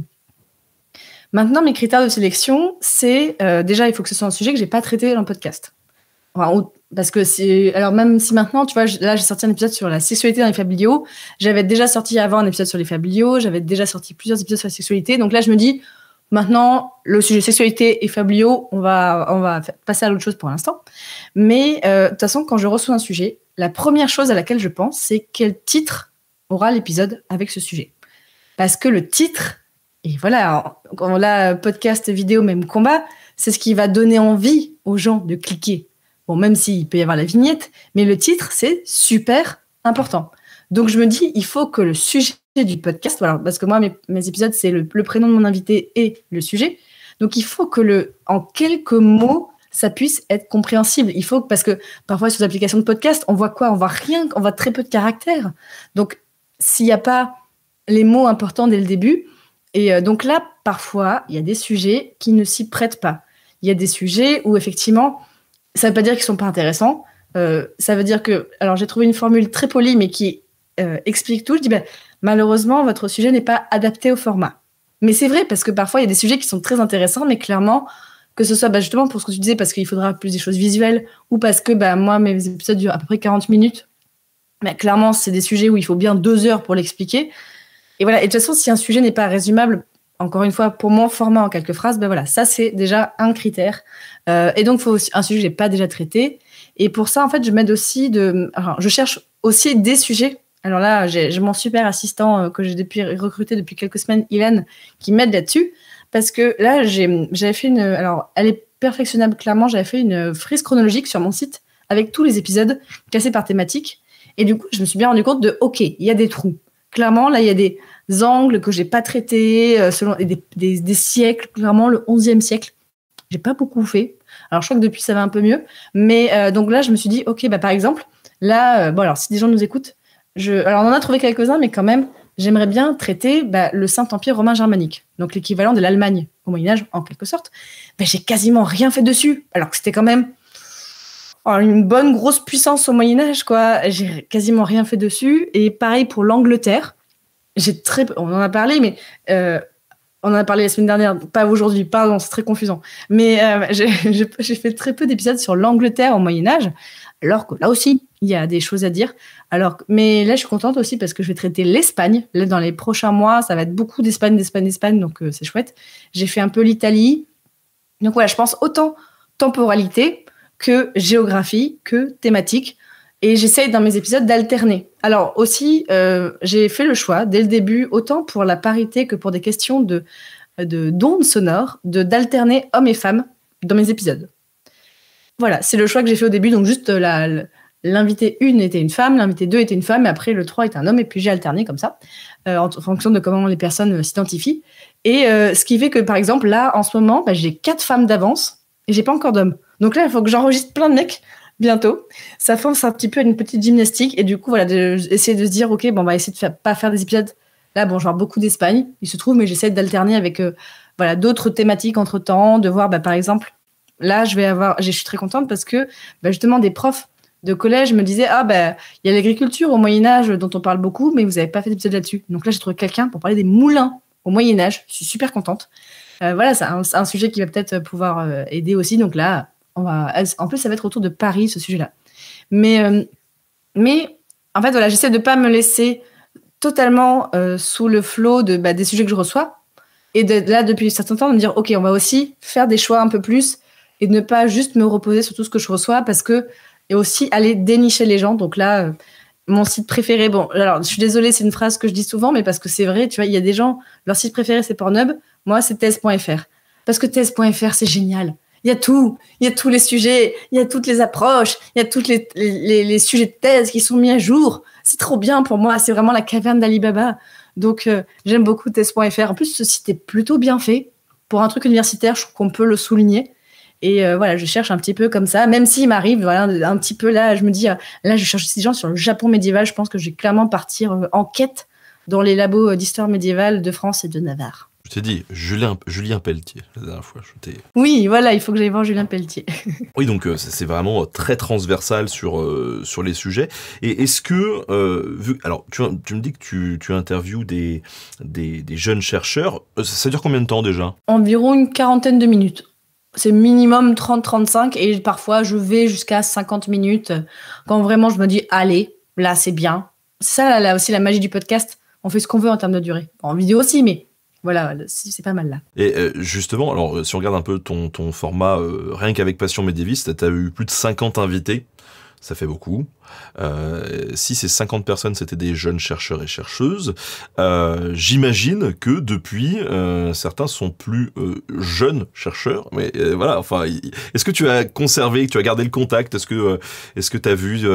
Maintenant, mes critères de sélection, c'est déjà, il faut que ce soit un sujet que je n'ai pas traité dans le podcast. Enfin, parce que c'est. Alors, même si maintenant, tu vois, là, j'ai sorti un épisode sur la sexualité dans les Fablio, J'avais déjà sorti avant un épisode sur les Fablio, J'avais déjà sorti plusieurs épisodes sur la sexualité. Donc là, je me dis, maintenant, le sujet sexualité et Fablio, on va, on va passer à l'autre chose pour l'instant. Mais euh, de toute façon, quand je reçois un sujet, la première chose à laquelle je pense, c'est quel titre aura l'épisode avec ce sujet. Parce que le titre, et voilà, là, podcast, vidéo, même combat, c'est ce qui va donner envie aux gens de cliquer. Bon, même s'il peut y avoir la vignette, mais le titre, c'est super important. Donc, je me dis, il faut que le sujet du podcast, voilà, parce que moi, mes, épisodes, c'est le, prénom de mon invité et le sujet. Donc, il faut que le, en quelques mots, ça puisse être compréhensible. Il faut parce que parfois sur l'application applications de podcast, on voit quoi On voit rien, on voit très peu de caractères. Donc, s'il n'y a pas les mots importants dès le début, et euh, donc là, parfois, il y a des sujets qui ne s'y prêtent pas. Il y a des sujets où effectivement, ça ne veut pas dire qu'ils sont pas intéressants. Euh, ça veut dire que, alors j'ai trouvé une formule très polie, mais qui euh, explique tout. Je dis, ben, malheureusement, votre sujet n'est pas adapté au format. Mais c'est vrai, parce que parfois, il y a des sujets qui sont très intéressants, mais clairement, que ce soit ben, justement pour ce que tu disais, parce qu'il faudra plus des choses visuelles, ou parce que ben, moi, mes épisodes durent à peu près 40 minutes. Mais clairement, c'est des sujets où il faut bien deux heures pour l'expliquer. Et voilà, et de toute façon, si un sujet n'est pas résumable, encore une fois, pour mon format en quelques phrases, ben voilà, ça c'est déjà un critère. Euh, et donc, faut aussi, un sujet que n'ai pas déjà traité. Et pour ça, en fait, je m'aide aussi de, je cherche aussi des sujets. Alors là, j'ai mon super assistant euh, que j'ai depuis recruté depuis quelques semaines, Hélène, qui m'aide là-dessus, parce que là, j'avais fait une, alors elle est perfectionnable clairement, j'avais fait une frise chronologique sur mon site avec tous les épisodes cassés par thématique. Et du coup, je me suis bien rendu compte de, ok, il y a des trous. Clairement, là, il y a des, angles que j'ai pas traités, euh, selon des, siècles, clairement le 11e siècle. J'ai pas beaucoup fait. Alors je crois que depuis ça va un peu mieux, mais euh, donc là je me suis dit ok bah par exemple là euh, alors si des gens nous écoutent, je alors on en a trouvé quelques-uns mais quand même j'aimerais bien traiter bah, le Saint-Empire romain germanique, donc l'équivalent de l'Allemagne au Moyen Âge en quelque sorte. Bah, j'ai quasiment rien fait dessus alors que c'était quand même oh, une bonne grosse puissance au Moyen Âge quoi. J'ai quasiment rien fait dessus et pareil pour l'Angleterre on en a parlé, mais euh, on en a parlé la semaine dernière, pas aujourd'hui, pardon, c'est très confusant. Mais euh, j'ai fait très peu d'épisodes sur l'Angleterre au Moyen Âge, alors que là aussi, il y a des choses à dire. Alors, mais là, je suis contente aussi parce que je vais traiter l'Espagne. dans les prochains mois, ça va être beaucoup d'Espagne, d'Espagne, d'Espagne, donc euh, c'est chouette. J'ai fait un peu l'Italie. Donc voilà, je pense autant temporalité que géographie, que thématique. Et j'essaye dans mes épisodes d'alterner. Alors aussi, euh, j'ai fait le choix dès le début, autant pour la parité que pour des questions de d'ondes sonores, de d'alterner hommes et femmes dans mes épisodes. Voilà, c'est le choix que j'ai fait au début. Donc juste L'invité 1 était une femme, l'invité 2 était une femme, et après le 3 était un homme, et puis j'ai alterné comme ça, euh, en, fonction de comment les personnes euh, s'identifient. Et ce qui fait que, par exemple, là, en ce moment, bah, j'ai quatre femmes d'avance, et j'ai pas encore d'hommes. Donc là, il faut que j'enregistre plein de mecs bientôt. Ça force un petit peu à une petite gymnastique. Et du coup, voilà, de, essayer de se dire, OK, bon, on va essayer de faire, pas faire des épisodes. Là, bon, genre beaucoup d'Espagne, il se trouve, mais j'essaie d'alterner avec euh, voilà, d'autres thématiques entre temps, de voir, bah, par exemple, là, je vais avoir, je suis très contente parce que bah, justement, des profs de collège me disaient Ah, ben, il y a l'agriculture au Moyen-Âge dont on parle beaucoup, mais vous n'avez pas fait d'épisode là-dessus. Donc là, j'ai trouvé quelqu'un pour parler des moulins au Moyen-Âge. Je suis super contente. Euh, voilà, c'est un, sujet qui va peut-être pouvoir euh, aider aussi. Donc là, en plus, ça va être autour de Paris, ce sujet-là. Mais, euh, mais en fait, voilà, j'essaie de ne pas me laisser totalement euh, sous le flot bah, des sujets que je reçois. Et là, depuis un certain temps, de me dire, OK, on va aussi faire des choix un peu plus et ne pas juste me reposer sur tout ce que je reçois parce que, et aussi aller dénicher les gens. Donc là, euh, mon site préféré, bon, alors je suis désolée, c'est une phrase que je dis souvent, mais parce que c'est vrai, tu vois, il y a des gens, leur site préféré, c'est Pornhub. Moi, c'est thèse.fr. Parce que thèse.fr, c'est génial il y a tout, il y a tous les sujets, il y a toutes les approches, il y a tous les, les, sujets de thèse qui sont mis à jour. C'est trop bien pour moi, c'est vraiment la caverne d'Alibaba. Donc euh, j'aime beaucoup test.fr. En plus, ce site est plutôt bien fait. Pour un truc universitaire, je trouve qu'on peut le souligner. Et euh, voilà, je cherche un petit peu comme ça, même s'il m'arrive, voilà, un petit peu là, je me dis, euh, là, je cherche des gens sur le Japon médiéval. Je pense que je vais clairement partir en quête dans les labos d'histoire médiévale de France et de Navarre t'ai dit, Julien, Julien Pelletier, la dernière fois. oui, voilà, il faut que j'aille voir Julien Pelletier. oui, donc euh, c'est vraiment euh, très transversal sur, euh, sur les sujets. Et est-ce que, vu, alors tu, me dis que tu, tu interviews des, des, jeunes chercheurs, ça, dure combien de temps déjà Environ une quarantaine de minutes. C'est minimum 30-35 et parfois je vais jusqu'à 50 minutes quand vraiment je me dis, allez, là c'est bien. ça là aussi la magie du podcast on fait ce qu'on veut en termes de durée. En vidéo aussi, mais voilà, c'est pas mal là. Et euh, justement, alors euh, si on regarde un peu ton, ton format, euh, rien qu'avec Passion Médiéviste, tu as eu plus de 50 invités. Ça fait beaucoup. Euh, si ces 50 personnes, c'était des jeunes chercheurs et chercheuses, j'imagine que depuis, certains sont plus jeunes chercheurs. Mais voilà, enfin, est-ce que tu as conservé, tu as gardé le contact Est-ce que est-ce que tu as vu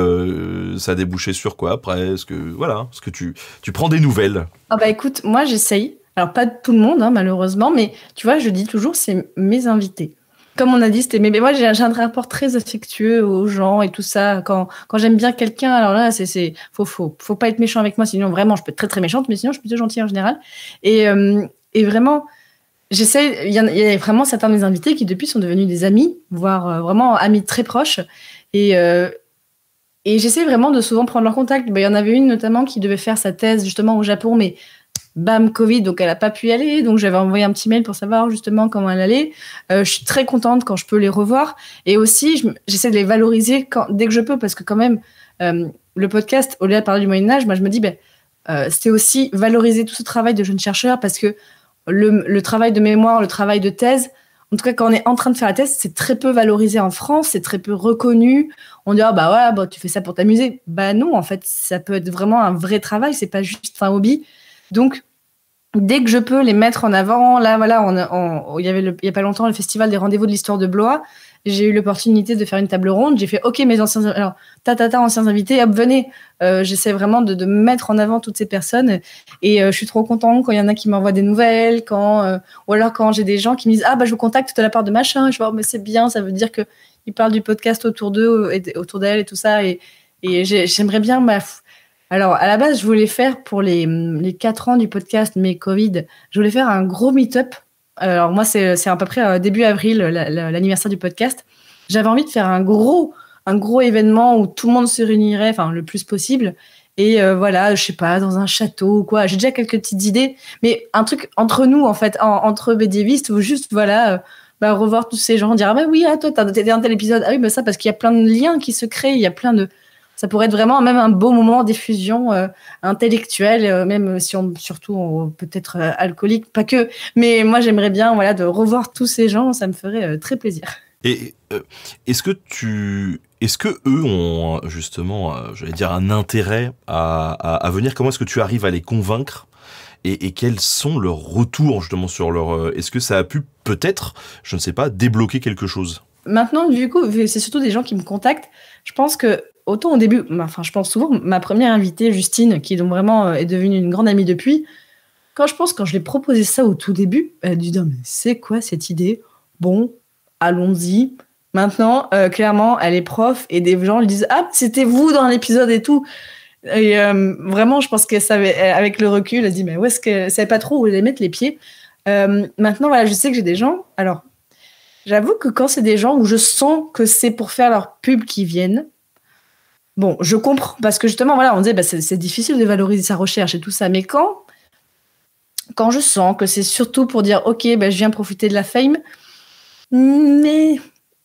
ça a débouché sur quoi après Est-ce que voilà, est-ce que tu tu prends des nouvelles Ah bah écoute, moi j'essaye alors, pas tout le monde, hein, malheureusement, mais tu vois, je dis toujours, c'est mes invités. Comme on a dit, c'était Mais moi, j'ai un rapport très affectueux aux gens et tout ça. Quand, j'aime bien quelqu'un, alors là, c'est, c'est, faut, faut, faut pas être méchant avec moi, sinon vraiment, je peux être très, très méchante, mais sinon, je suis plutôt gentille en général. Et, euh, et vraiment, j'essaie. Il y, a vraiment certains de mes invités qui, depuis, sont devenus des amis, voire euh, vraiment amis très proches. Et. Euh, et j'essaie vraiment de souvent prendre leur contact. Bah, il y en avait une notamment qui devait faire sa thèse justement au Japon, mais bam Covid, donc elle n'a pas pu y aller. Donc j'avais envoyé un petit mail pour savoir justement comment elle allait. Euh, je suis très contente quand je peux les revoir. Et aussi, j'essaie de les valoriser quand, dès que je peux, parce que quand même, euh, le podcast, au lieu de parler du Moyen Âge, moi je me dis, ben, euh, c'était c'est aussi valoriser tout ce travail de jeunes chercheurs, parce que le, le, travail de mémoire, le travail de thèse, en tout cas quand on est en train de faire la thèse, c'est très peu valorisé en France, c'est très peu reconnu. On dit, ah bah ouais, bah, tu fais ça pour t'amuser. Bah non, en fait, ça peut être vraiment un vrai travail, c'est pas juste un hobby. Donc, dès que je peux les mettre en avant, là voilà, on il y avait a pas longtemps le festival des rendez-vous de l'histoire de Blois, j'ai eu l'opportunité de faire une table ronde, j'ai fait ok mes anciens, alors anciens invités, hop venez, euh, j'essaie vraiment de, mettre en avant toutes ces personnes et euh, je suis trop contente quand il y en a qui m'envoient des nouvelles, quand euh, ou alors quand j'ai des gens qui me disent ah bah je vous contacte de la part de machin, je vois oh, mais c'est bien, ça veut dire que parlent du podcast autour d'eux et autour d'elle et tout ça et, j'aimerais bien ma alors, à la base, je voulais faire pour les, quatre ans du podcast, mais Covid, je voulais faire un gros meet-up. Alors, moi, c'est à peu près euh, début avril, l'anniversaire du podcast. J'avais envie de faire un gros, un gros événement où tout le monde se réunirait, enfin, le plus possible. Et euh, voilà, je sais pas, dans un château ou quoi. J'ai déjà quelques petites idées, mais un truc entre nous, en fait, entre médiévistes, ou juste, voilà. Euh, bah, revoir tous ces gens, dire ah bah oui, ah, toi, t'as un tel épisode, ah oui, bah ça, parce qu'il y a plein de liens qui se créent, il y a plein de, ça pourrait être vraiment même un beau moment d'effusion euh, intellectuelle, euh, même si on, surtout peut-être euh, alcoolique, pas que. Mais moi, j'aimerais bien voilà, de revoir tous ces gens, ça me ferait très plaisir. Et est-ce que tu est-ce que eux ont justement, j'allais dire, un intérêt à, venir Comment est-ce que tu arrives à les convaincre et, quels sont leurs retours justement sur leur Est-ce que ça a pu peut-être, je ne sais pas, débloquer quelque chose Maintenant, du coup, c'est surtout des gens qui me contactent. Je pense que autant au début, enfin, je pense souvent, ma première invitée, Justine, qui donc vraiment euh, est devenue une grande amie depuis, quand je pense, quand je lui ai proposé ça au tout début, elle a dit mais c'est quoi cette idée Bon, allons-y. Maintenant, euh, clairement, elle est prof et des gens lui disent Ah, c'était vous dans l'épisode et tout. Et euh, vraiment, je pense qu'elle savait, avec le recul, elle dit Mais où est-ce que. Elle pas trop où les mettre les pieds. maintenant, voilà, je sais que j'ai des gens. Alors, j'avoue que quand c'est des gens où je sens que c'est pour faire leur pub qui viennent, Bon, je comprends, parce que justement, voilà, on disait, bah, c'est difficile de valoriser sa recherche et tout ça, mais quand, quand je sens que c'est surtout pour dire, OK, ben je viens profiter de la fame, mais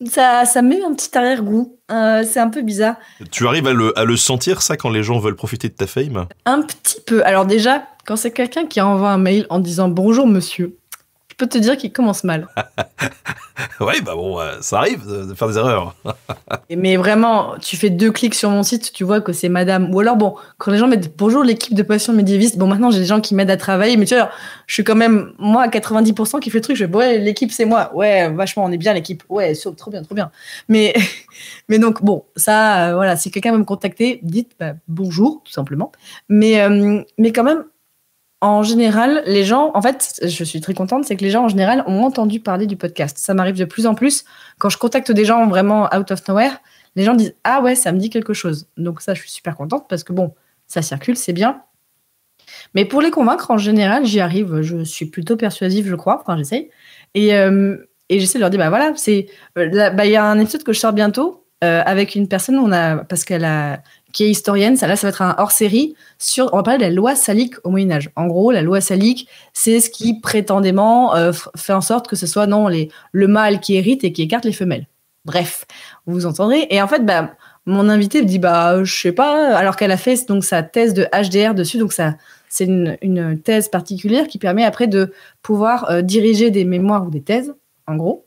ça, ça met un petit arrière-goût. Euh, c'est un peu bizarre. Tu arrives à le, à le, sentir, ça, quand les gens veulent profiter de ta fame Un petit peu. Alors déjà, quand c'est quelqu'un qui envoie un mail en disant bonjour monsieur, je peux te dire qu'il commence mal. oui, bah bon, euh, ça arrive de faire des erreurs. mais vraiment, tu fais deux clics sur mon site, tu vois que c'est madame. Ou alors, bon, quand les gens mettent bonjour l'équipe de passion médiéviste, bon, maintenant j'ai des gens qui m'aident à travailler, mais tu vois, je suis quand même, moi, à 90% qui fait le truc, je ouais, l'équipe, c'est moi. Ouais, vachement, on est bien l'équipe. Ouais, trop bien, trop bien. Mais, mais donc, bon, ça, euh, voilà, si quelqu'un veut me contacter, dites bah, bonjour, tout simplement. Mais, euh, mais quand même, en général, les gens, en fait, je suis très contente, c'est que les gens en général ont entendu parler du podcast. Ça m'arrive de plus en plus quand je contacte des gens vraiment out of nowhere. Les gens disent ah ouais, ça me dit quelque chose. Donc ça, je suis super contente parce que bon, ça circule, c'est bien. Mais pour les convaincre, en général, j'y arrive. Je suis plutôt persuasive, je crois, quand j'essaye. Et, euh, et j'essaie de leur dire bah voilà, c'est euh, bah, il y a un épisode que je sors bientôt euh, avec une personne. On a parce qu'elle a qui est historienne. Ça, là, ça va être un hors-série sur, on va parler de la loi salique au Moyen-Âge. En gros, la loi salique, c'est ce qui prétendément euh, fait en sorte que ce soit, non, les, le mâle qui hérite et qui écarte les femelles. Bref, vous vous entendrez. Et en fait, bah, mon invité me dit, bah, je sais pas, alors qu'elle a fait donc sa thèse de HDR dessus, donc ça, c'est une, thèse particulière qui permet après de pouvoir euh, diriger des mémoires ou des thèses, en gros.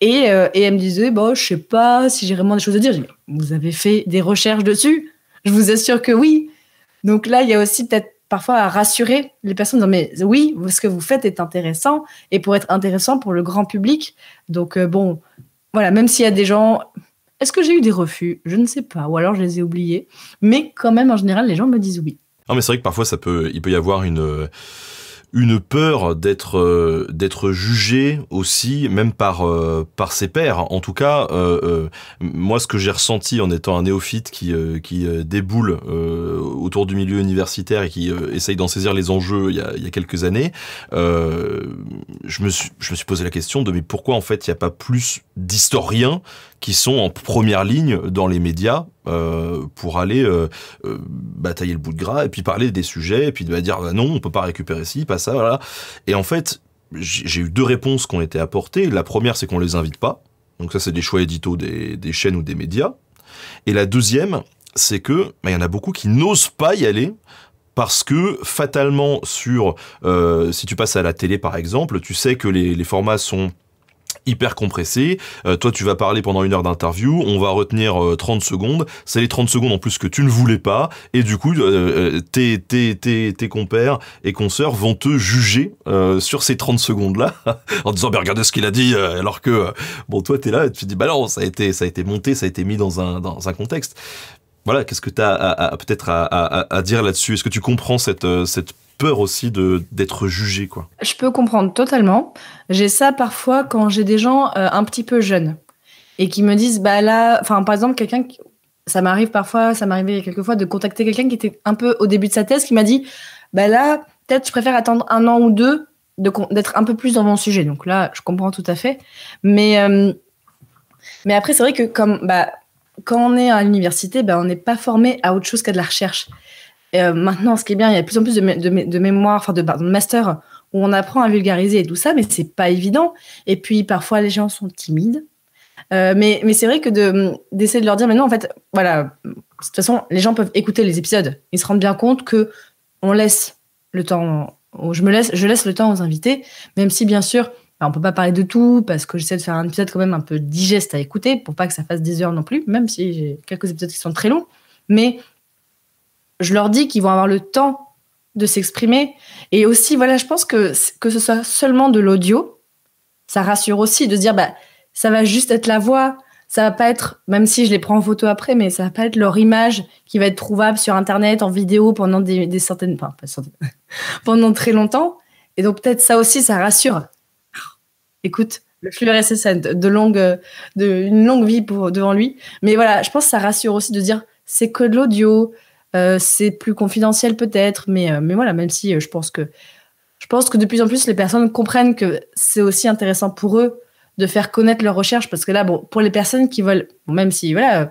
Et, euh, et elle me disait, bah, je sais pas si j'ai vraiment des choses à dire. dis, vous avez fait des recherches dessus je vous assure que oui. Donc là, il y a aussi peut-être parfois à rassurer les personnes en mais oui, ce que vous faites est intéressant et pour être intéressant pour le grand public. Donc euh, bon, voilà, même s'il y a des gens, est-ce que j'ai eu des refus Je ne sais pas, ou alors je les ai oubliés. Mais quand même, en général, les gens me disent oui. Non, mais c'est vrai que parfois ça peut, il peut y avoir une euh, une peur d'être euh, d'être jugé aussi, même par euh, par ses pairs. En tout cas, euh, moi, ce que j'ai ressenti en étant un néophyte qui qui déboule autour du milieu universitaire et qui essaye d'en saisir les enjeux il y a, il y a quelques années, je me suis je me suis posé la question de mais pourquoi en fait il n'y a pas plus d'historiens qui sont en première ligne dans les médias euh, pour aller euh, euh, batailler le bout de gras et puis parler des sujets et puis de dire bah non on peut pas récupérer ci pas ça voilà et en fait j'ai eu deux réponses qui ont été apportées la première c'est qu'on les invite pas donc ça c'est des choix éditos des, chaînes ou des médias et la deuxième c'est que bah, il y en a beaucoup qui n'osent pas y aller parce que fatalement sur si tu passes à la télé par exemple tu sais que les formats sont hyper compressé. Euh, toi, tu vas parler pendant une heure d'interview, on va retenir 30 euh, secondes. C'est les 30 secondes en plus que tu ne voulais pas. Et du coup, euh, tes, tes, tes, compères et consœurs vont te juger sur ces 30 secondes-là en disant, bah, regardez ce qu'il a dit, alors que, bon, toi, es là et tu te dis, bah non, ça a été, ça a été monté, ça a été mis dans un, dans un contexte. Voilà, qu'est-ce que tu as peut-être à, dire là-dessus Est-ce que tu comprends cette, cette peur aussi de d'être jugé quoi. Je peux comprendre totalement. J'ai ça parfois quand j'ai des gens euh, un petit peu jeunes et qui me disent bah là, enfin par exemple quelqu'un ça m'arrive parfois, ça m'arrivait fois de contacter quelqu'un qui était un peu au début de sa thèse qui m'a dit bah là peut-être je préfère attendre un an ou deux de d'être un peu plus dans mon sujet. Donc là, je comprends tout à fait. Mais, euh, mais après, c'est vrai que comme bah, quand on est à l'université, ben on n'est pas formé à autre chose qu'à de la recherche. Euh, maintenant, ce qui est bien, il y a de plus en plus de, mémoire, enfin de, master où on apprend à vulgariser et tout ça, mais c'est pas évident. Et puis parfois les gens sont timides. Euh, mais, mais c'est vrai que d'essayer de, leur dire, mais non, en fait, voilà, de toute façon, les gens peuvent écouter les épisodes. Ils se rendent bien compte que on laisse le temps, je me laisse, je laisse le temps aux invités, même si bien sûr, bah, on peut pas parler de tout parce que j'essaie de faire un épisode quand même un peu digeste à écouter pour pas que ça fasse 10 heures non plus, même si j'ai quelques épisodes qui sont très longs. Mais je leur dis qu'ils vont avoir le temps de s'exprimer. Et aussi, voilà, je pense que que ce soit seulement de l'audio, ça rassure aussi de dire, bah, ça va juste être la voix, ça va pas être, même si je les prends en photo après, mais ça va pas être leur image qui va être trouvable sur Internet, en vidéo pendant des, centaines, pendant très longtemps. Et donc, peut-être ça aussi, ça rassure. Ah, écoute, le flux de longue, de, une longue vie devant lui. Mais voilà, je pense que ça rassure aussi de dire, c'est que de l'audio, euh, c'est plus confidentiel peut-être, mais, euh, mais voilà, même si euh, je pense que je pense que de plus en plus les personnes comprennent que c'est aussi intéressant pour eux de faire connaître leurs recherches parce que là, bon, pour les personnes qui veulent, même si voilà,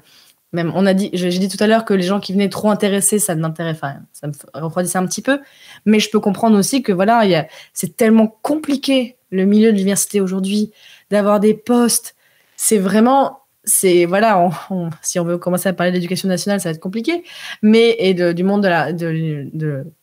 même on a dit, j'ai dit tout à l'heure que les gens qui venaient trop intéressés, ça ne m'intéresse, pas, ça me refroidissait un petit peu, mais je peux comprendre aussi que voilà, c'est tellement compliqué le milieu de l'université aujourd'hui d'avoir des postes, c'est vraiment c'est voilà, si on veut commencer à parler de l'éducation nationale, ça va être compliqué, mais et du monde de la, du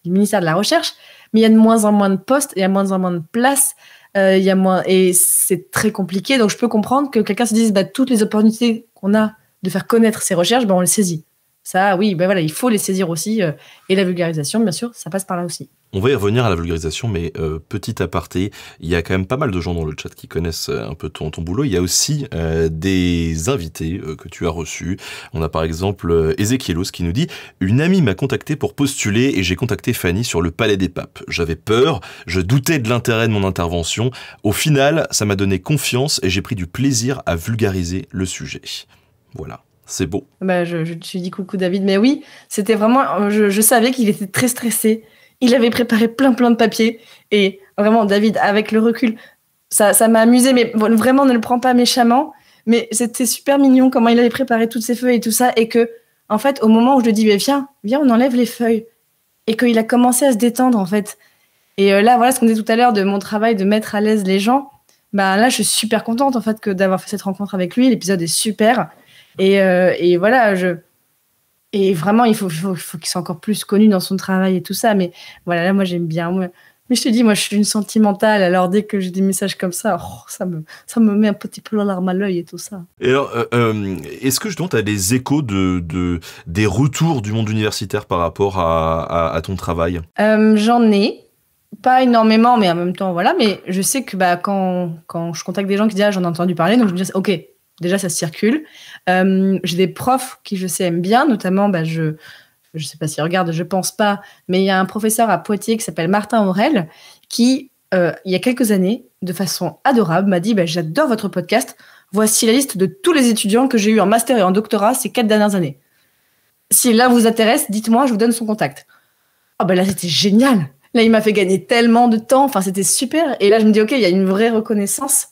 ministère de la recherche, mais il y a de moins en moins de postes, il y a moins en moins de places, euh, il y moins et c'est très compliqué. Donc je peux comprendre que quelqu'un se dise bah, toutes les opportunités qu'on a de faire connaître ces recherches, bah, on les saisit. Ça, oui, ben voilà, il faut les saisir aussi euh, et la vulgarisation, bien sûr, ça passe par là aussi. On va y revenir à la vulgarisation, mais euh, petit aparté, il y a quand même pas mal de gens dans le chat qui connaissent euh, un peu ton, ton boulot. Il y a aussi euh, des invités que tu as reçus. On a par exemple Ezekielos qui nous dit « Une amie m'a contacté pour postuler et j'ai contacté Fanny sur le Palais des Papes. J'avais peur, je doutais de l'intérêt de mon intervention. Au final, ça m'a donné confiance et j'ai pris du plaisir à vulgariser le sujet. » Voilà. C'est beau. Bah, je, te suis dit coucou David, mais oui, c'était vraiment. je savais qu'il était très stressé il avait préparé plein plein de papiers. Et vraiment, David, avec le recul, ça, ça m'a amusé, mais vraiment, ne le prends pas méchamment. Mais c'était super mignon comment il avait préparé toutes ces feuilles et tout ça. Et que, en fait, au moment où je lui dis, viens, viens, on enlève les feuilles. Et qu'il a commencé à se détendre, en fait. Et euh, là, voilà ce qu'on disait tout à l'heure de mon travail de mettre à l'aise les gens. Bah, là, je suis super contente, en fait, que d'avoir fait cette rencontre avec lui. L'épisode est super. Et, euh, et voilà, je, et vraiment, il faut, qu'il soit encore plus connu dans son travail et tout ça. Mais voilà, là, moi, j'aime bien. mais je te dis, moi, je suis une sentimentale. Alors, dès que j'ai des messages comme ça, oh, ça, me, ça me met un petit peu l'alarme larme à l'œil et tout ça. Et alors, euh, euh, est-ce que justement, tu as des échos de, des retours du monde universitaire par rapport à, ton travail euh, J'en ai. Pas énormément, mais en même temps, voilà. Mais je sais que bah, quand, quand je contacte des gens qui disent ah, j'en ai entendu parler, donc je me dis ok, déjà ça circule. Euh, j'ai des profs qui je sais aiment bien, notamment bah, je je sais pas si regarde, je pense pas, mais il y a un professeur à Poitiers qui s'appelle Martin Aurel qui euh, il y a quelques années, de façon adorable, m'a dit bah, j'adore votre podcast. Voici la liste de tous les étudiants que j'ai eu en master et en doctorat ces quatre dernières années. Si là, vous intéresse, dites-moi, je vous donne son contact. Ah là c'était génial. Là il m'a fait gagner tellement de temps. Enfin c'était super. Et là je me dis ok, il y a une vraie reconnaissance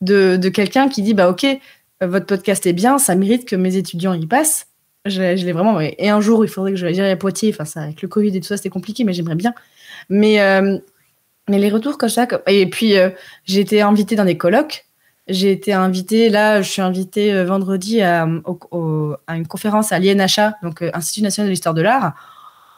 de, quelqu'un qui dit bah ok, euh, votre podcast est bien, ça mérite que mes étudiants y passent. Je, l'ai vraiment. Et un jour, il faudrait que je aille à Poitiers. Enfin, avec le Covid et tout ça, c'était compliqué, mais j'aimerais bien. Mais, euh, les retours comme ça. Et puis, euh, j'ai été invitée dans des colloques. J'ai été invitée, là, je suis invitée vendredi à, une conférence à l'INHA, donc Institut national de l'histoire de l'art.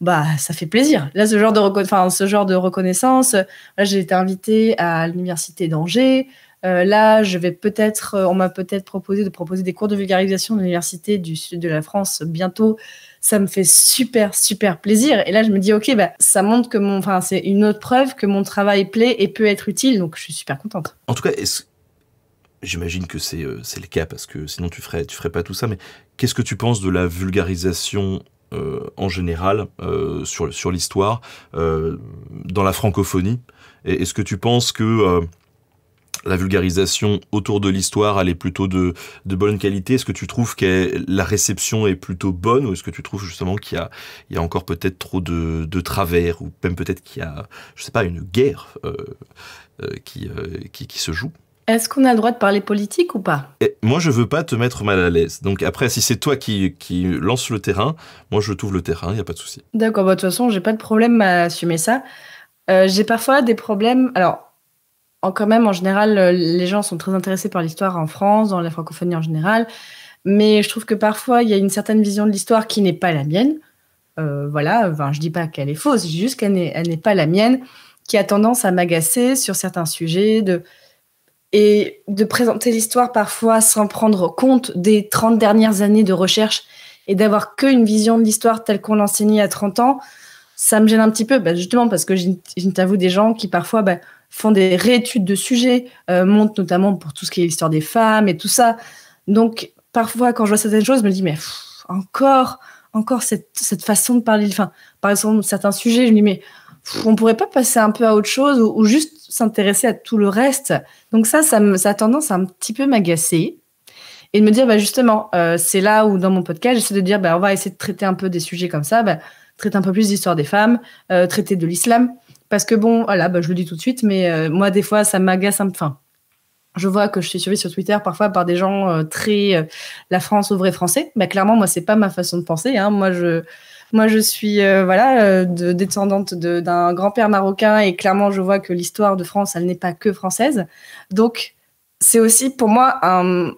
Bah, ça fait plaisir. Là, ce genre de, ce genre de reconnaissance. j'ai été invitée à l'université d'Angers. Euh, là, je vais peut-être, euh, on m'a peut-être proposé de proposer des cours de vulgarisation de l'université du sud de la France bientôt. Ça me fait super, super plaisir. Et là, je me dis, OK, bah, ça montre que mon, enfin, c'est une autre preuve que mon travail plaît et peut être utile. Donc, je suis super contente. En tout cas, J'imagine que euh, c'est le cas parce que sinon tu ferais tu ferais pas tout ça. Mais qu'est-ce que tu penses de la vulgarisation en général sur, sur l'histoire dans la francophonie Est-ce que tu penses que la vulgarisation autour de l'histoire, elle est plutôt de, bonne qualité Est-ce que tu trouves que la réception est plutôt bonne ou est-ce que tu trouves justement qu'il y a, y a encore peut-être trop de, travers ou même peut-être qu'il y a, je sais pas, une guerre euh, euh, euh, qui, qui, se joue est-ce qu'on a le droit de parler politique ou pas Moi, je veux pas te mettre mal à l'aise. Donc après, si c'est toi qui, qui lance le terrain, moi, je t'ouvre le terrain, il n'y a pas de souci. D'accord, bah, de toute façon, j'ai pas de problème à assumer ça. j'ai parfois des problèmes. Alors, en, quand même, en général, euh, les gens sont très intéressés par l'histoire en France, dans la francophonie en général. Mais je trouve que parfois, il y a une certaine vision de l'histoire qui n'est pas la mienne. Euh, voilà, enfin, je dis pas qu'elle est fausse, juste qu'elle n'est pas la mienne, qui a tendance à m'agacer sur certains sujets de, et de présenter l'histoire parfois sans prendre compte des 30 dernières années de recherche et d'avoir qu'une vision de l'histoire telle qu'on l'enseignait à 30 ans, ça me gêne un petit peu, bah, justement parce que je t'avoue, des gens qui parfois... Bah, font des réétudes de sujets, euh, montent notamment pour tout ce qui est l'histoire des femmes et tout ça. Donc, parfois, quand je vois certaines choses, je me dis, mais encore, encore cette, cette, façon de parler. Enfin, par exemple, certains sujets, je me dis, mais on pourrait pas passer un peu à autre chose ou, juste s'intéresser à tout le reste. Donc, ça, ça, ça a tendance à un petit peu m'agacer et de me dire, bah, justement, euh, c'est là où dans mon podcast, j'essaie de dire, bah, on va essayer de traiter un peu des sujets comme ça, bah, traiter un peu plus l'histoire des femmes, euh, traiter de l'islam. Parce que bon, voilà, bah, je le dis tout de suite, mais euh, moi, des fois, ça m'agace un peu. Enfin, je vois que je suis suivie sur Twitter parfois par des gens euh, très euh, la France au vrai français. Bah, clairement, moi, c'est pas ma façon de penser. Hein. Moi, je. Moi, je suis voilà de, descendante d'un grand-père marocain et clairement, je vois que l'histoire de France, elle n'est pas que française. Donc, c'est aussi pour moi,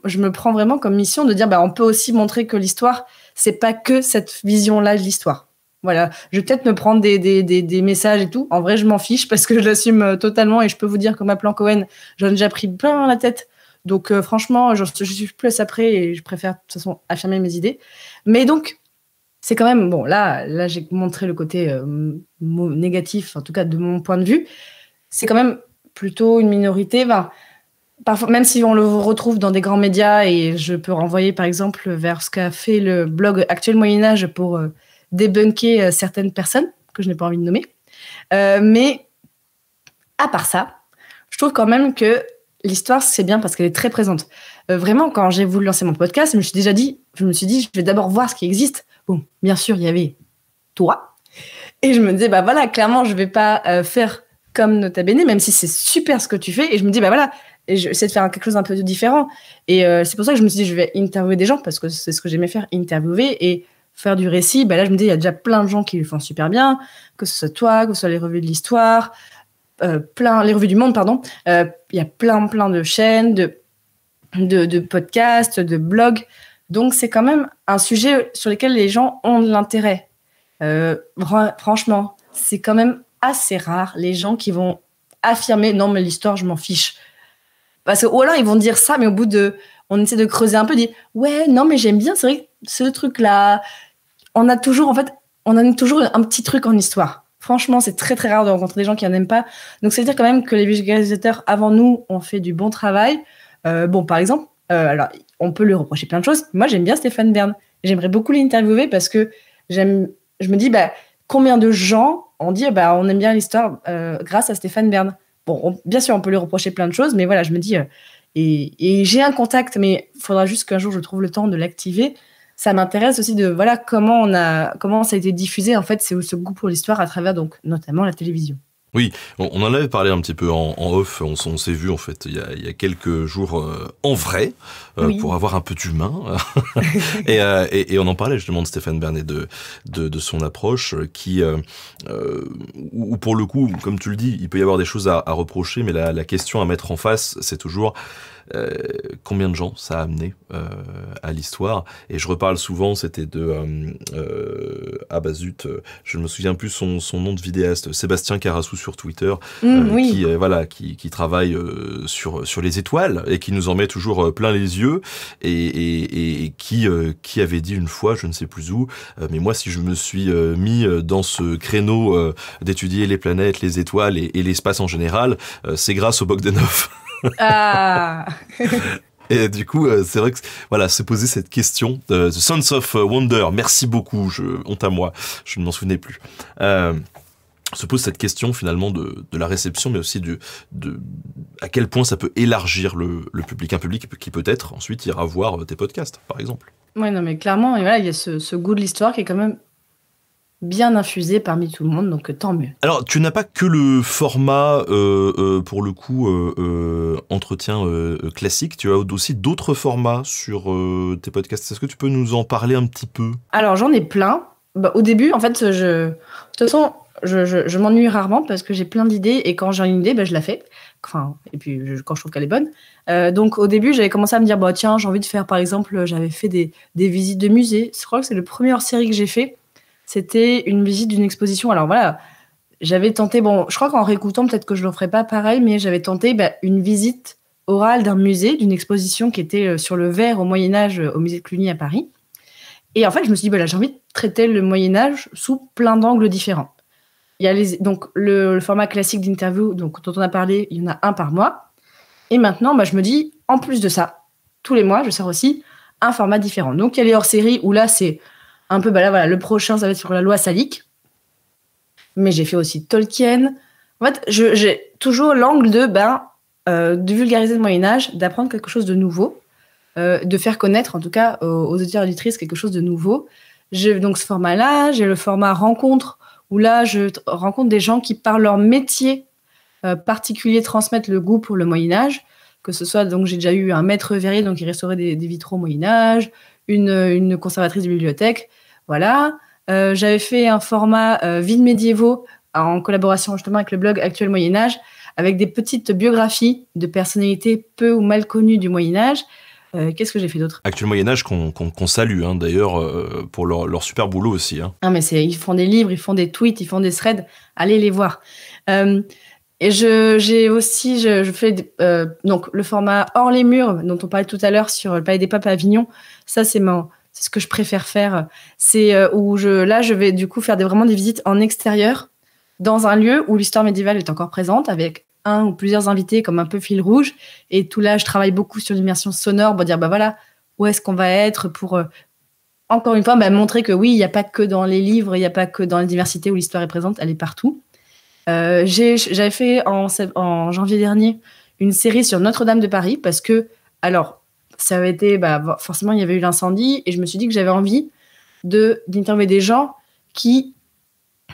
je me prends vraiment comme mission de dire, bah, on peut aussi montrer que l'histoire, c'est pas que cette vision-là de l'histoire. Voilà, je vais peut-être me prendre des, messages et tout. En vrai, je m'en fiche parce que je l'assume euh, totalement et je peux vous dire que ma plan Cohen, j'en ai déjà pris plein la tête. Donc euh, franchement, je, suis plus après et je préfère de toute façon affirmer mes idées. Mais donc, c'est quand même bon. Là, là, j'ai montré le côté euh, négatif, en tout cas de mon point de vue. C'est quand même plutôt une minorité. parfois, même si on le retrouve dans des grands médias et je peux renvoyer par exemple vers ce qu'a fait le blog Actuel Moyen Âge pour débunker euh, certaines personnes que je n'ai pas envie de nommer. Euh, mais à part ça, je trouve quand même que l'histoire, c'est bien parce qu'elle est très présente. Euh, vraiment, quand j'ai voulu lancer mon podcast, je me suis déjà dit, je me suis dit, je vais d'abord voir ce qui existe. Bon, bien sûr, il y avait toi. Et je me disais, bah voilà, clairement, je ne vais pas faire comme Nota Bene, même si c'est super ce que tu fais. Et je me dis, bah voilà, j'essaie de faire quelque chose un peu différent. Et c'est pour ça que je me suis dit, je vais interviewer des gens parce que c'est ce que j'aimais faire, interviewer. Et faire du récit, ben là, je me dis, il y a déjà plein de gens qui le font super bien, que ce soit toi, que ce soit les revues de l'histoire, euh, plein, les revues du monde, pardon. Euh, il y a plein, plein de chaînes, de, de, podcasts, de blogs. Donc, c'est quand même un sujet sur lequel les gens ont de l'intérêt. Euh, franchement, c'est quand même assez rare les gens qui vont affirmer non, mais l'histoire, je m'en fiche. Parce que, ou alors ils vont dire ça, mais au bout de. On essaie de creuser un peu, dire ouais, non, mais j'aime bien, c'est vrai ce truc-là, on a toujours, en fait, on a toujours un petit truc en histoire. Franchement, c'est très très rare de rencontrer des gens qui n'en aiment pas. Donc, c'est dire quand même que les visualisateurs, avant nous ont fait du bon travail. Euh, bon, par exemple, euh, alors on peut lui reprocher plein de choses. Moi, j'aime bien Stéphane Bern. J'aimerais beaucoup l'interviewer parce que j'aime. Je me dis, bah, combien de gens ont dit, bah, on aime bien l'histoire euh, grâce à Stéphane Bern. Bon, bien sûr, on peut lui reprocher plein de choses, mais voilà, je me dis. et, et j'ai un contact, mais il faudra juste qu'un jour je trouve le temps de l'activer ça m'intéresse aussi de voilà comment on a comment ça a été diffusé en fait c'est ce goût pour l'histoire à travers donc notamment la télévision. Oui, on, en avait parlé un petit peu en, off, on, s'est vu en fait il y, a, quelques jours euh, en vrai, euh, pour avoir un peu d'humain. Euh, et, on en parlait justement de Stéphane Bernet, de, de, de son approche, qui, ou pour le coup, comme tu le dis, il peut y avoir des choses à, reprocher, mais la, la question à mettre en face, c'est toujours euh, combien de gens ça a amené euh, à l'histoire. Et je reparle souvent, c'était de... Euh, euh ah bah je ne me souviens plus son, nom de vidéaste, Sébastien Carassou sur Twitter, mmh, qui, voilà, qui, travaille sur, sur les étoiles et qui nous en met toujours plein les yeux, et, qui, qui avait dit une fois, je ne sais plus où, mais moi si je me suis mis dans ce créneau d'étudier les planètes, les étoiles et, et l'espace en général, c'est grâce au Bogdanov. Ah Et du coup, euh, c'est vrai que voilà, se poser cette question. The Sons of Wonder, merci beaucoup. Je, honte à moi, je ne m'en souvenais plus. Euh, se pose cette question finalement de, la réception, mais aussi du, de à quel point ça peut élargir le, public, un public qui peut-être ensuite ira voir euh, tes podcasts, par exemple. Oui, non, mais clairement, il y a ce goût de l'histoire qui est quand même bien infusé parmi tout le monde, donc tant mieux. Alors, tu n'as pas que le format, euh, euh, pour le coup, euh, entretien classique, tu as aussi d'autres formats sur tes podcasts. Est-ce que tu peux nous en parler un petit peu Alors, j'en ai plein. Bah, au début, en fait, je... de toute façon, je, m'ennuie rarement parce que j'ai plein d'idées et quand j'ai une idée, bah, je la fais. Enfin, et puis quand je trouve qu'elle est bonne. donc au début, j'avais commencé à me dire, bah, tiens, j'ai envie de faire, par exemple, j'avais fait des, visites de musées. Je crois que c'est la première série que j'ai fait. C'était une visite d'une exposition. Alors voilà, j'avais tenté, bon, je crois qu'en réécoutant, peut-être que je ne ferai pas pareil, mais j'avais tenté bah, une visite orale d'un musée, d'une exposition qui était euh, sur le verre au Moyen Âge euh, au musée de Cluny à Paris. Et en fait, je me suis dit, bah, là, j'ai envie de traiter le Moyen Âge sous plein d'angles différents. Il y a les, donc le, format classique d'interview donc, dont on a parlé, il y en a un par mois. Et maintenant, bah, je me dis, en plus de ça, tous les mois, je sors aussi un format différent. Donc il y a les hors série où là, c'est un peu, bah là, voilà, le prochain, ça va être sur la loi salique. Mais j'ai fait aussi Tolkien. En fait, j'ai toujours l'angle de, ben, euh, de vulgariser le Moyen-Âge, d'apprendre quelque chose de nouveau, euh, de faire connaître, en tout cas, aux, auditeurs et auditrices quelque chose de nouveau. J'ai donc ce format-là, j'ai le format rencontre, où là, je rencontre des gens qui, par leur métier euh, particulier, transmettent le goût pour le Moyen-Âge que ce soit, donc j'ai déjà eu un maître verrier, donc il restaurait des, vitraux au Moyen-Âge, une, conservatrice de bibliothèque. Voilà. Euh, j'avais fait un format euh, vide médiévaux en collaboration justement avec le blog Actuel Moyen Âge, avec des petites biographies de personnalités peu ou mal connues du Moyen Âge. Euh, qu'est-ce que j'ai fait d'autre Actuel Moyen Âge qu'on salue hein, d'ailleurs pour leur, super boulot aussi. Hein. Ah ils font des livres, ils font des tweets, ils font des threads. Allez les voir. et j'ai aussi je, fais donc le format hors les murs dont on parlait tout à l'heure sur le Palais des Papes à Avignon. Ça c'est mon c'est ce que je préfère faire. C'est euh, où je, là, je vais du coup faire des, vraiment des visites en extérieur, dans un lieu où l'histoire médiévale est encore présente, avec un ou plusieurs invités comme un peu fil rouge. Et tout là, je travaille beaucoup sur l'immersion sonore pour dire, bah voilà, où est-ce qu'on va être pour, euh, encore une fois, bah, montrer que oui, il n'y a pas que dans les livres, il n'y a pas que dans la diversité où l'histoire est présente, elle est partout. Euh, j'avais fait en, en janvier dernier une série sur Notre-Dame de Paris parce que, alors, ça avait été, bah, forcément, il y avait eu l'incendie, et je me suis dit que j'avais envie de d'interviewer des gens qui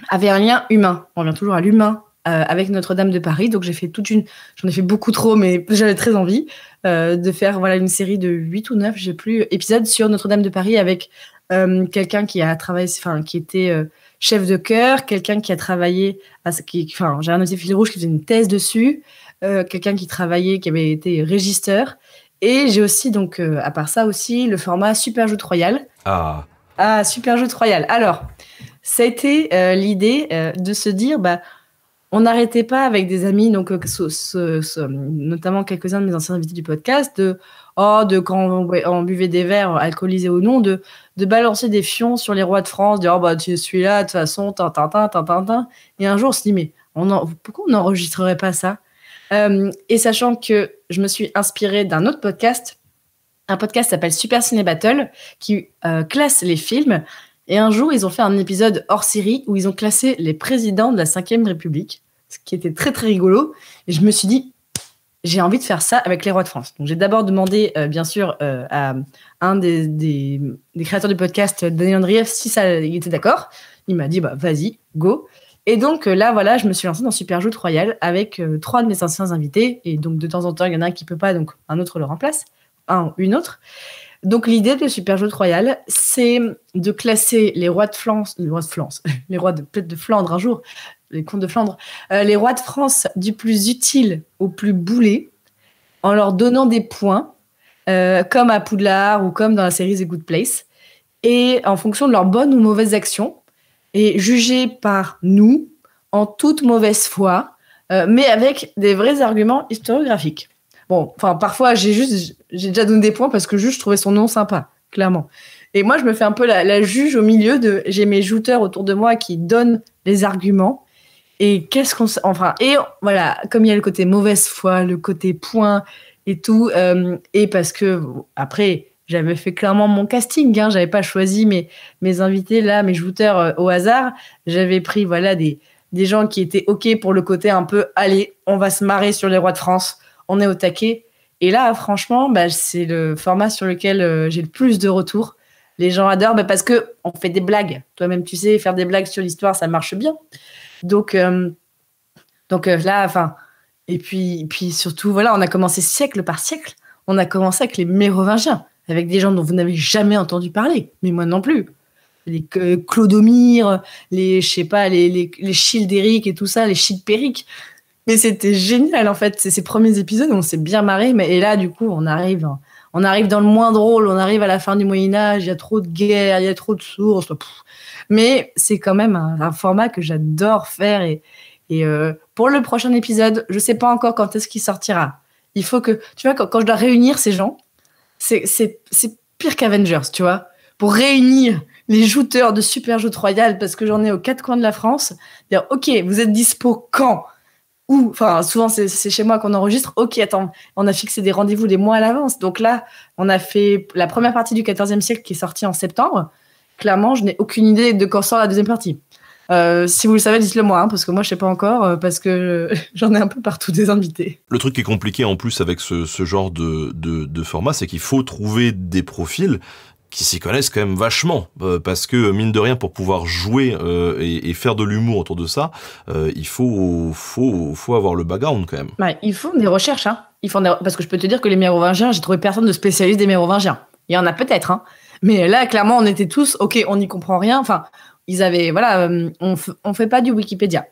avaient un lien humain. On revient toujours à l'humain euh, avec Notre-Dame de Paris. Donc j'ai fait toute une, j'en ai fait beaucoup trop, mais j'avais très envie euh, de faire voilà une série de 8 ou 9, j'ai plus épisodes sur Notre-Dame de Paris avec euh, quelqu'un qui a travaillé, enfin qui était chef de chœur, quelqu'un qui a travaillé, à, enfin j'ai un fil rouge qui faisait une thèse dessus, quelqu'un qui travaillait, qui avait été régisseur et j'ai aussi, donc, euh, à part ça aussi, le format Super Joute Royal. Ah. Ah, Super Joute Royal. Alors, ça a été euh, l'idée euh, de se dire, bah, on n'arrêtait pas avec des amis, donc, notamment quelques-uns de mes anciens invités du podcast, de, oh, de quand on, buvait des verres, alcoolisés ou non, de, de balancer des fions sur les rois de France, de, oh, bah, tu suis là, de toute façon, tintin, tintin, Et un jour, on se dit, mais on pourquoi on n'enregistrerait pas ça euh, et sachant que je me suis inspirée d'un autre podcast, un podcast s'appelle Super Ciné Battle, qui euh, classe les films. Et un jour, ils ont fait un épisode hors série où ils ont classé les présidents de la Ve République, ce qui était très très rigolo. Et je me suis dit, j'ai envie de faire ça avec les rois de France. Donc j'ai d'abord demandé, euh, bien sûr, à un des, créateurs du podcast, Daniel Andrieff, si ça, il était d'accord. Il m'a dit, bah, vas-y, go. Et donc euh, là, voilà, je me suis lancée dans Super Joute Royal avec euh, trois de mes anciens invités. Et donc de temps en temps, il y en a un qui peut pas, donc un autre le remplace, un une autre. Donc l'idée de Super Royal, c'est de classer les rois de France, les rois de Flandre, les rois de peut-être de Flandre un jour, les comtes de Flandre, euh, les rois de France du plus utile au plus boulé en leur donnant des points, comme à Poudlard ou comme dans la série The Good Place. Et en fonction de leurs bonnes ou mauvaises actions, et jugé par nous en toute mauvaise foi, euh, mais avec des vrais arguments historiographiques. Bon, enfin, parfois, j'ai juste, j'ai déjà donné des points parce que juste, je trouvais son nom sympa, clairement. Et moi, je me fais un peu la, juge au milieu de, j'ai mes jouteurs autour de moi qui donnent les arguments. Et qu'est-ce qu'on, enfin, et voilà, comme il y a le côté mauvaise foi, le côté point et tout, euh, et parce que après, j'avais fait clairement mon casting. Hein. J'avais pas choisi mes, mes invités là, mes jouteurs euh, au hasard. J'avais pris voilà des, des gens qui étaient ok pour le côté un peu allez, on va se marrer sur les rois de France. On est au taquet. Et là, franchement, bah, c'est le format sur lequel euh, j'ai le plus de retours. Les gens adorent bah, parce que on fait des blagues. Toi-même, tu sais, faire des blagues sur l'histoire, ça marche bien. Donc, euh, donc là, enfin, et puis, puis surtout, voilà, on a commencé siècle par siècle. On a commencé avec les Mérovingiens avec des gens dont vous n'avez jamais entendu parler, mais moi non plus. Les euh, Clodomir, les, je sais pas, les, les, Childéric et tout ça, les péric Mais c'était génial, en fait. C'est ces premiers épisodes, on s'est bien marré. Mais, et là, du coup, on arrive, on arrive dans le moins drôle, on arrive à la fin du Moyen-Âge, il y a trop de guerres, il y a trop de sources. Mais c'est quand même un, format que j'adore faire. Et, euh, pour le prochain épisode, je sais pas encore quand est-ce qu'il sortira. Il faut que, tu vois, quand je dois réunir ces gens, c'est pire qu'Avengers, tu vois. Pour réunir les jouteurs de Super Joute Royale, parce que j'en ai aux quatre coins de la France, dire OK, vous êtes dispo quand Ou, enfin, souvent c'est chez moi qu'on enregistre. OK, attends, on a fixé des rendez-vous des mois à l'avance. Donc là, on a fait la première partie du 14e siècle qui est sortie en septembre. Clairement, je n'ai aucune idée de quand sort la deuxième partie. Euh, si vous le savez, dites-le moi, hein, parce que moi je sais pas encore, euh, parce que euh, j'en ai un peu partout des invités. Le truc qui est compliqué en plus avec ce, genre de, de, format, c'est qu'il faut trouver des profils qui s'y connaissent quand même vachement parce que mine de rien pour pouvoir jouer et, faire de l'humour autour de ça il faut, faut faut avoir le background quand même Il faut des recherches hein. parce que je peux te dire que les mérovingiens j'ai trouvé personne de spécialiste des mérovingiens il y en a peut-être hein. mais là clairement on était tous ok on n'y comprend rien enfin ils avaient, voilà, euh, on ne fait pas du Wikipédia.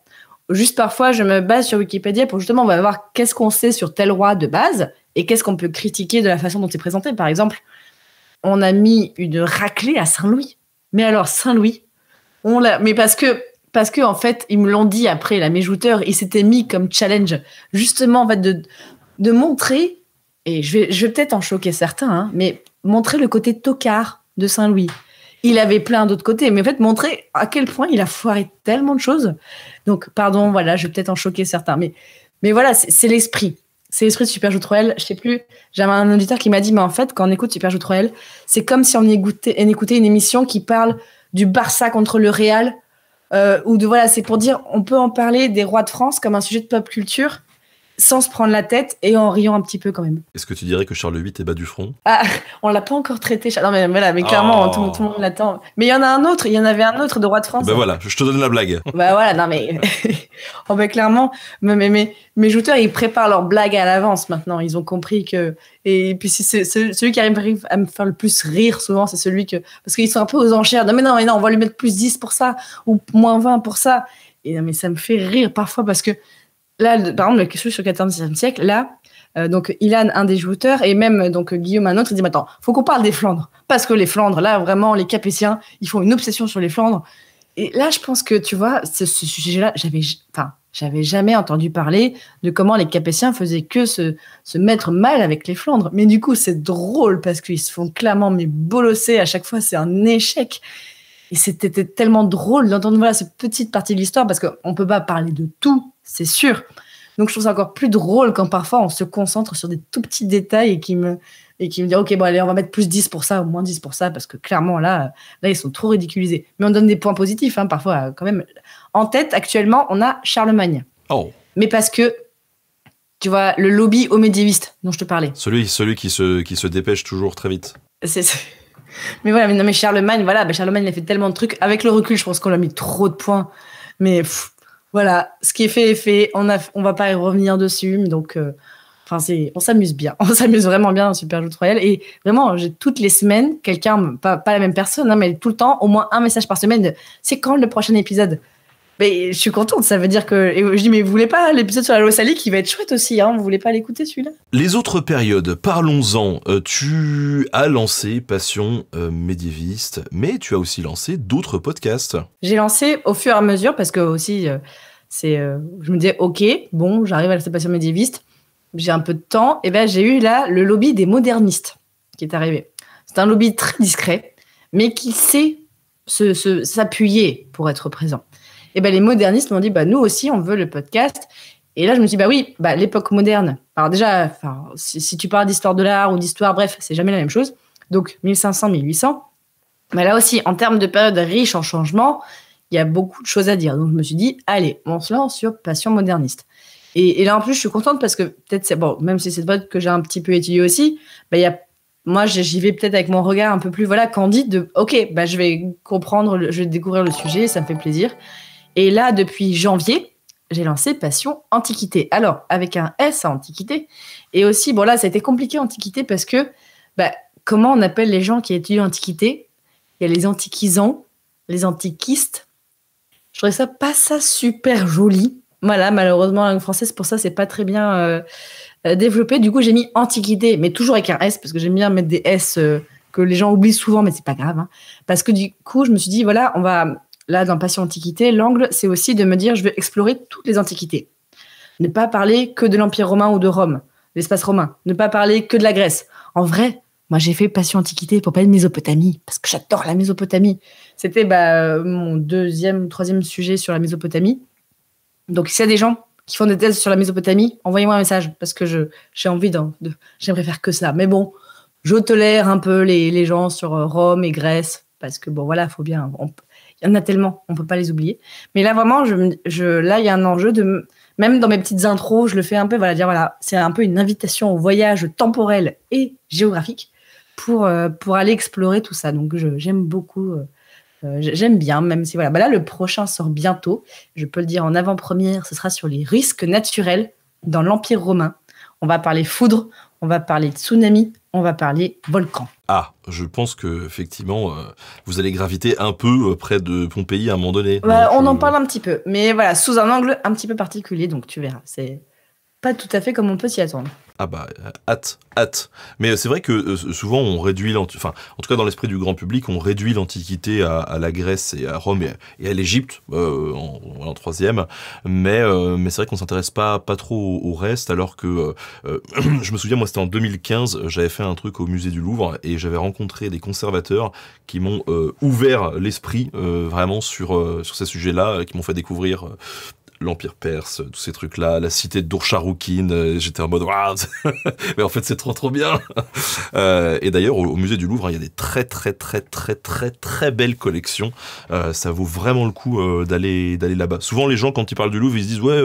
Juste parfois, je me base sur Wikipédia pour justement, on va voir qu'est-ce qu'on sait sur tel roi de base et qu'est-ce qu'on peut critiquer de la façon dont est présenté. Par exemple, on a mis une raclée à Saint-Louis. Mais alors, Saint-Louis, on l'a. Mais parce que, parce que, en fait, ils me l'ont dit après, la méjouteur, il s'était mis comme challenge, justement, en de, de montrer, et je vais, je peut-être en choquer certains, hein, mais montrer le côté tocard de Saint-Louis il avait plein d'autres côtés. Mais en fait, montrer à quel point il a foiré tellement de choses. Donc, pardon, voilà, je vais peut-être en choquer certains. Mais, mais voilà, c'est l'esprit. C'est l'esprit de Super 3L. Je sais plus, j'avais un auditeur qui m'a dit, mais en fait, quand on écoute Super 3L, c'est comme si on écoutait, une émission qui parle du Barça contre le Real. Euh, ou de voilà, c'est pour dire, on peut en parler des rois de France comme un sujet de pop culture sans se prendre la tête et en riant un petit peu quand même. Est-ce que tu dirais que Charles VIII est bas du front Ah, on l'a pas encore traité. Non mais mais clairement, ah. tout, le monde l'attend. Mais il y en a un autre, il y en avait un autre de roi de France. ben voilà, je te donne la blague. Ben voilà, non mais oh ben clairement, mais, mais, mes jouteurs, ils préparent leurs blagues à l'avance maintenant. Ils ont compris que et puis c'est celui qui arrive à me faire le plus rire souvent, c'est celui que parce qu'ils sont un peu aux enchères. Non mais non, mais non, on va lui mettre plus 10 pour ça ou moins 20 pour ça. Et non mais ça me fait rire parfois parce que là, par exemple, la question sur le 14e siècle, là, euh, donc Ilan, un des joueurs et même donc Guillaume, un autre, il dit Attends, faut qu'on parle des Flandres. Parce que les Flandres, là, vraiment, les Capétiens, ils font une obsession sur les Flandres. Et là, je pense que, tu vois, ce, sujet-là, j'avais. Enfin, j'avais jamais entendu parler de comment les Capétiens faisaient que se, se mettre mal avec les Flandres. Mais du coup, c'est drôle parce qu'ils se font clairement mais bolosser à chaque fois, c'est un échec. Et c'était tellement drôle d'entendre voilà, cette petite partie de l'histoire parce qu'on ne peut pas parler de tout, c'est sûr. Donc je trouve ça encore plus drôle quand parfois on se concentre sur des tout petits détails et qui me, et qui me dit ok bon allez on va mettre plus 10 pour ça ou moins 10 pour ça parce que clairement là là ils sont trop ridiculisés mais on donne des points positifs hein, parfois quand même en tête actuellement on a Charlemagne oh. mais parce que tu vois le lobby aux médiévistes dont je te parlais celui celui qui se qui se dépêche toujours très vite c'est mais voilà, mais non, Charlemagne, voilà, bah, Charlemagne, il a fait tellement de trucs. Avec le recul, je pense qu'on a mis trop de points. Mais voilà, ce qui est fait est fait. On a, on va pas y revenir dessus. Donc, euh, c'est, on s'amuse bien. On s'amuse vraiment bien Super Jeu Royale. Et vraiment, j'ai toutes les semaines, quelqu'un, pas, pas la même personne, hein, mais tout le temps, au moins un message par semaine c'est quand le prochain épisode je suis contente, ça veut dire que. je dis, mais vous voulez pas l'épisode sur la Losalie qui va être chouette aussi, hein Vous voulez pas l'écouter celui-là Les autres périodes, parlons-en. Euh, tu as lancé Passion euh, médiéviste, mais tu as aussi lancé d'autres podcasts. J'ai lancé au fur et à mesure parce que aussi, euh, c'est, je me disais, ok, bon, j'arrive à la Passion médiéviste, j'ai un peu de temps. Et ben j'ai eu là le lobby des modernistes qui est arrivé. C'est un lobby très discret, mais qui sait s'appuyer se, pour être présent. Et ben, les modernistes m'ont dit, bah, nous aussi, on veut le podcast. Et là, je me suis dit, bah oui, bah, l'époque moderne. Alors, déjà, si, tu parles d'histoire de l'art ou d'histoire, bref, c'est jamais la même chose. Donc, 1500, 1800. Mais là aussi, en termes de période riche en changements, il y a beaucoup de choses à dire. Donc, je me suis dit, allez, on se lance sur Passion moderniste. Et, là, en plus, je suis contente parce que peut-être, c'est bon, même si c'est de que j'ai un petit peu étudié aussi, bah, il y a moi, j'y vais peut-être avec mon regard un peu plus voilà candide de OK, bah, je vais comprendre, je vais découvrir le sujet, ça me fait plaisir. Et là, depuis janvier, j'ai lancé Passion Antiquité. Alors, avec un S à Antiquité. Et aussi, bon là, ça a été compliqué Antiquité parce que, bah, comment on appelle les gens qui étudient Antiquité Il y a les antiquisants, les antiquistes. Je trouvais ça pas ça super joli. Voilà, malheureusement, la langue française, pour ça, c'est pas très bien euh, euh, développé. Du coup, j'ai mis Antiquité, mais toujours avec un S parce que j'aime bien mettre des S. Euh, que les gens oublient souvent, mais c'est pas grave. Hein. Parce que du coup, je me suis dit, voilà, on va là, dans Passion Antiquité, l'angle, c'est aussi de me dire, je veux explorer toutes les antiquités. Ne pas parler que de l'Empire romain ou de Rome, l'espace romain. Ne pas parler que de la Grèce. En vrai, moi, j'ai fait Passion Antiquité pour parler de Mésopotamie, parce que j'adore la Mésopotamie. C'était bah, mon deuxième, troisième sujet sur la Mésopotamie. Donc, s'il y a des gens qui font des thèses sur la Mésopotamie, envoyez-moi un message, parce que j'ai envie d'en, de, j'aimerais faire que ça. Mais bon, je tolère un peu les, les gens sur euh, Rome et Grèce, parce que bon, voilà, faut bien, il y en a tellement, on peut pas les oublier. Mais là vraiment, je, là il y a un enjeu de même dans mes petites intros, je le fais un peu voilà dire voilà, c'est un peu une invitation au voyage temporel et géographique pour euh, pour aller explorer tout ça. Donc j'aime beaucoup euh, euh, j'aime bien même si voilà, bah là le prochain sort bientôt, je peux le dire en avant-première, ce sera sur les risques naturels dans l'Empire romain. On va parler foudre, on va parler de tsunami, on va parler volcan. Ah, je pense que effectivement, euh, vous allez graviter un peu euh, près de Pompéi à un moment donné. Bah, on euh, en parle un petit peu, mais voilà, sous un angle un petit peu particulier, donc tu verras, c'est pas tout à fait comme on peut s'y attendre. Ah bah, euh, hâte, hâte. Mais euh, c'est vrai que euh, souvent on réduit l'Antiquité, enfin, en tout cas dans l'esprit du grand public, on réduit l'Antiquité à, la Grèce et à Rome et, à, l'Égypte, en, troisième. Mais, mais c'est vrai qu'on s'intéresse pas, pas trop au, reste, alors que je me souviens, moi c'était en 2015, j'avais fait un truc au musée du Louvre et j'avais rencontré des conservateurs qui m'ont ouvert l'esprit vraiment sur, sur ces sujets-là, qui m'ont fait découvrir l'Empire perse, tous ces trucs-là, la cité de Dourcharoukine. Euh, j'étais en mode, mais en fait, c'est trop, trop bien. Euh, et d'ailleurs, au, musée du Louvre, hein, il y a des très, très, très, très, très, très belles collections. Euh, ça vaut vraiment le coup d'aller, d'aller là-bas. Souvent, les gens, quand ils parlent du Louvre, ils se disent, ouais,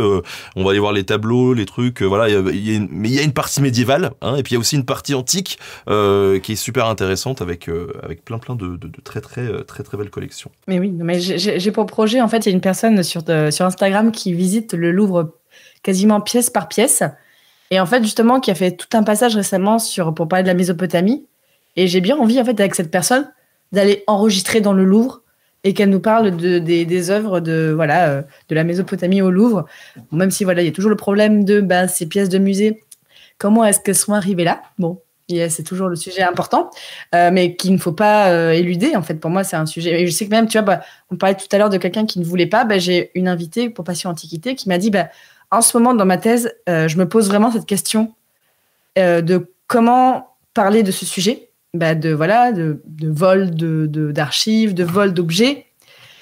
on va aller voir les tableaux, les trucs, voilà. mais il y a une partie médiévale, hein, et puis il y a aussi une partie antique qui est super intéressante avec, avec plein, plein de, très, très, très, très belles collections. Mais oui, mais j'ai pour projet, en fait, il y a une personne sur, sur Instagram qui visite le Louvre quasiment pièce par pièce. Et en fait, justement, qui a fait tout un passage récemment sur, pour parler de la Mésopotamie. Et j'ai bien envie, en fait, avec cette personne, d'aller enregistrer dans le Louvre et qu'elle nous parle de, des, œuvres de, voilà, euh, de la Mésopotamie au Louvre. même si, voilà, il y a toujours le problème de ben, ces pièces de musée, comment est-ce qu'elles sont arrivées là Bon, c'est toujours le sujet important, euh, mais qu'il ne faut pas euh, éluder. En fait, pour moi, c'est un sujet. Et je sais que même, tu vois, bah, on parlait tout à l'heure de quelqu'un qui ne voulait pas. Bah, j'ai une invitée pour Passion Antiquité qui m'a dit bah, En ce moment, dans ma thèse, euh, je me pose vraiment cette question de comment parler de ce sujet, de, voilà, de, de vol d'archives, de, de vol d'objets.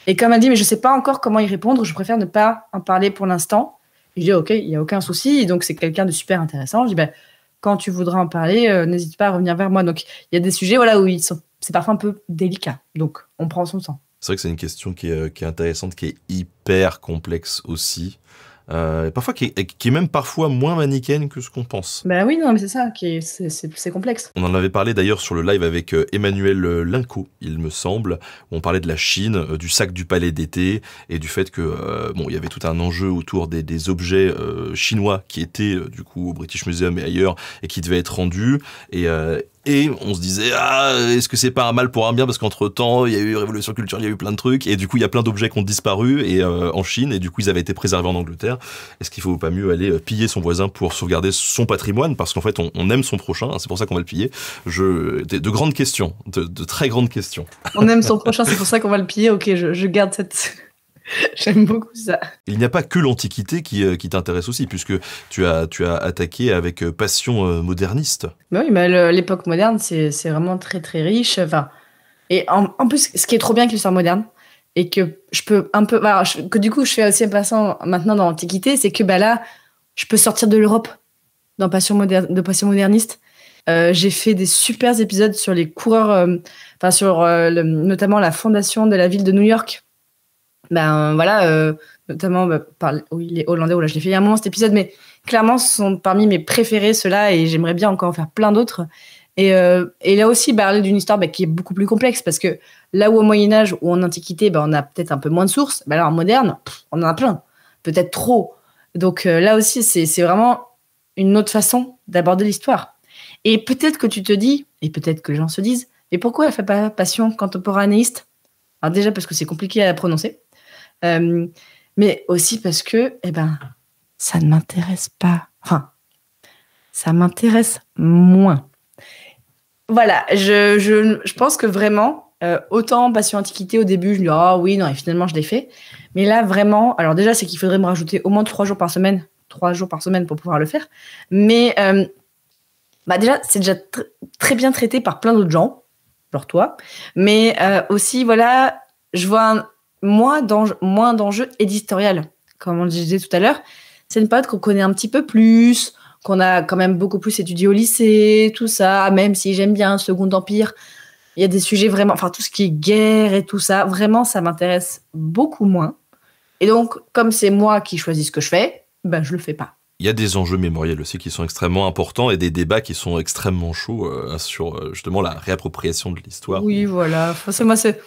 Et comme elle dit, mais je ne sais pas encore comment y répondre, je préfère ne pas en parler pour l'instant. Je dis, OK, il n'y a aucun souci. donc, c'est quelqu'un de super intéressant. Je dis, bah, quand tu voudras en parler, euh, n'hésite pas à revenir vers moi. Donc, il y a des sujets voilà, où c'est parfois un peu délicat. Donc, on prend son temps. C'est vrai que c'est une question qui est, euh, intéressante, qui est hyper complexe aussi. Euh, parfois qui est, même parfois moins manichéenne que ce qu'on pense. Bah oui, non, mais c'est ça, c'est complexe. On en avait parlé d'ailleurs sur le live avec euh, Emmanuel euh, Linco, il me semble, où on parlait de la Chine, du sac du palais d'été et du fait que bon, il y avait tout un enjeu autour des, objets chinois qui étaient du coup au British Museum et ailleurs et qui devaient être rendus et et on se disait, ah, est-ce que c'est pas un mal pour un bien Parce qu'entre temps, il y a eu révolution culturelle, il y a eu plein de trucs. Et du coup, il y a plein d'objets qui ont disparu et, euh, en Chine. Et du coup, ils avaient été préservés en Angleterre. Est-ce qu'il ne faut pas mieux aller euh, piller son voisin pour sauvegarder son patrimoine Parce qu'en fait, on, aime son prochain. Hein. c'est pour ça qu'on va le piller. de, grandes questions, de, très grandes questions. On aime son prochain, c'est pour ça qu'on va le piller. Ok, je garde cette. J'aime beaucoup ça. Il n'y a pas que l'Antiquité qui, euh, qui t'intéresse aussi, puisque tu as, tu as attaqué avec euh, passion euh, moderniste. Bah oui, mais bah, l'époque moderne, c'est vraiment très très riche. Enfin, et en, plus, ce qui est trop bien avec l'histoire moderne, et que je peux un peu. Bah, que du coup, je fais aussi passant maintenant dans l'Antiquité, c'est que bah, là, je peux sortir de l'Europe dans de passion moderniste. j'ai fait des super épisodes sur les coureurs, enfin sur notamment la fondation de la ville de New York ben voilà, euh, notamment bah, par les Hollandais, où oh là je l'ai fait il y a un moment cet épisode, mais clairement ce sont parmi mes préférés ceux-là et j'aimerais bien encore en faire plein d'autres. Et, euh, et là aussi, bah, parler d'une histoire bah, qui est beaucoup plus complexe parce que là où au Moyen-Âge ou en Antiquité, on a peut-être un peu moins de sources, là en moderne, on en a plein, peut-être trop. Donc euh, là aussi, c'est vraiment une autre façon d'aborder l'histoire. Et peut-être que tu te dis, et peut-être que les gens se disent, mais pourquoi elle fait pas passion contemporanéiste Alors déjà parce que c'est compliqué à prononcer. Euh, mais aussi parce que, eh ben, ça ne m'intéresse pas. Enfin, ça m'intéresse moins. Voilà, je, je, je, pense que vraiment, euh, autant Passion Antiquité, au début, je me dis, ah oh, oui, non, et finalement, je l'ai fait. Mais là, vraiment, alors déjà, c'est qu'il faudrait me rajouter au moins trois jours par semaine, trois jours par semaine pour pouvoir le faire. Mais euh, bah déjà, c'est déjà très bien traité par plein d'autres gens, genre toi. Mais aussi, voilà, je vois un, moins d'enjeux éditorial, comme on le disait tout à l'heure. C'est une période qu'on connaît un petit peu plus, qu'on a quand même beaucoup plus étudié au lycée, tout ça, même si j'aime bien Second Empire. Il y a des sujets vraiment, enfin tout ce qui est guerre et tout ça, vraiment ça m'intéresse beaucoup moins. Et donc, comme c'est moi qui choisis ce que je fais, ben je le fais pas. Il y a des enjeux mémoriels aussi qui sont extrêmement importants et des débats qui sont extrêmement chauds euh, sur euh, justement la réappropriation de l'histoire. Oui, voilà. Enfin, moi, c'est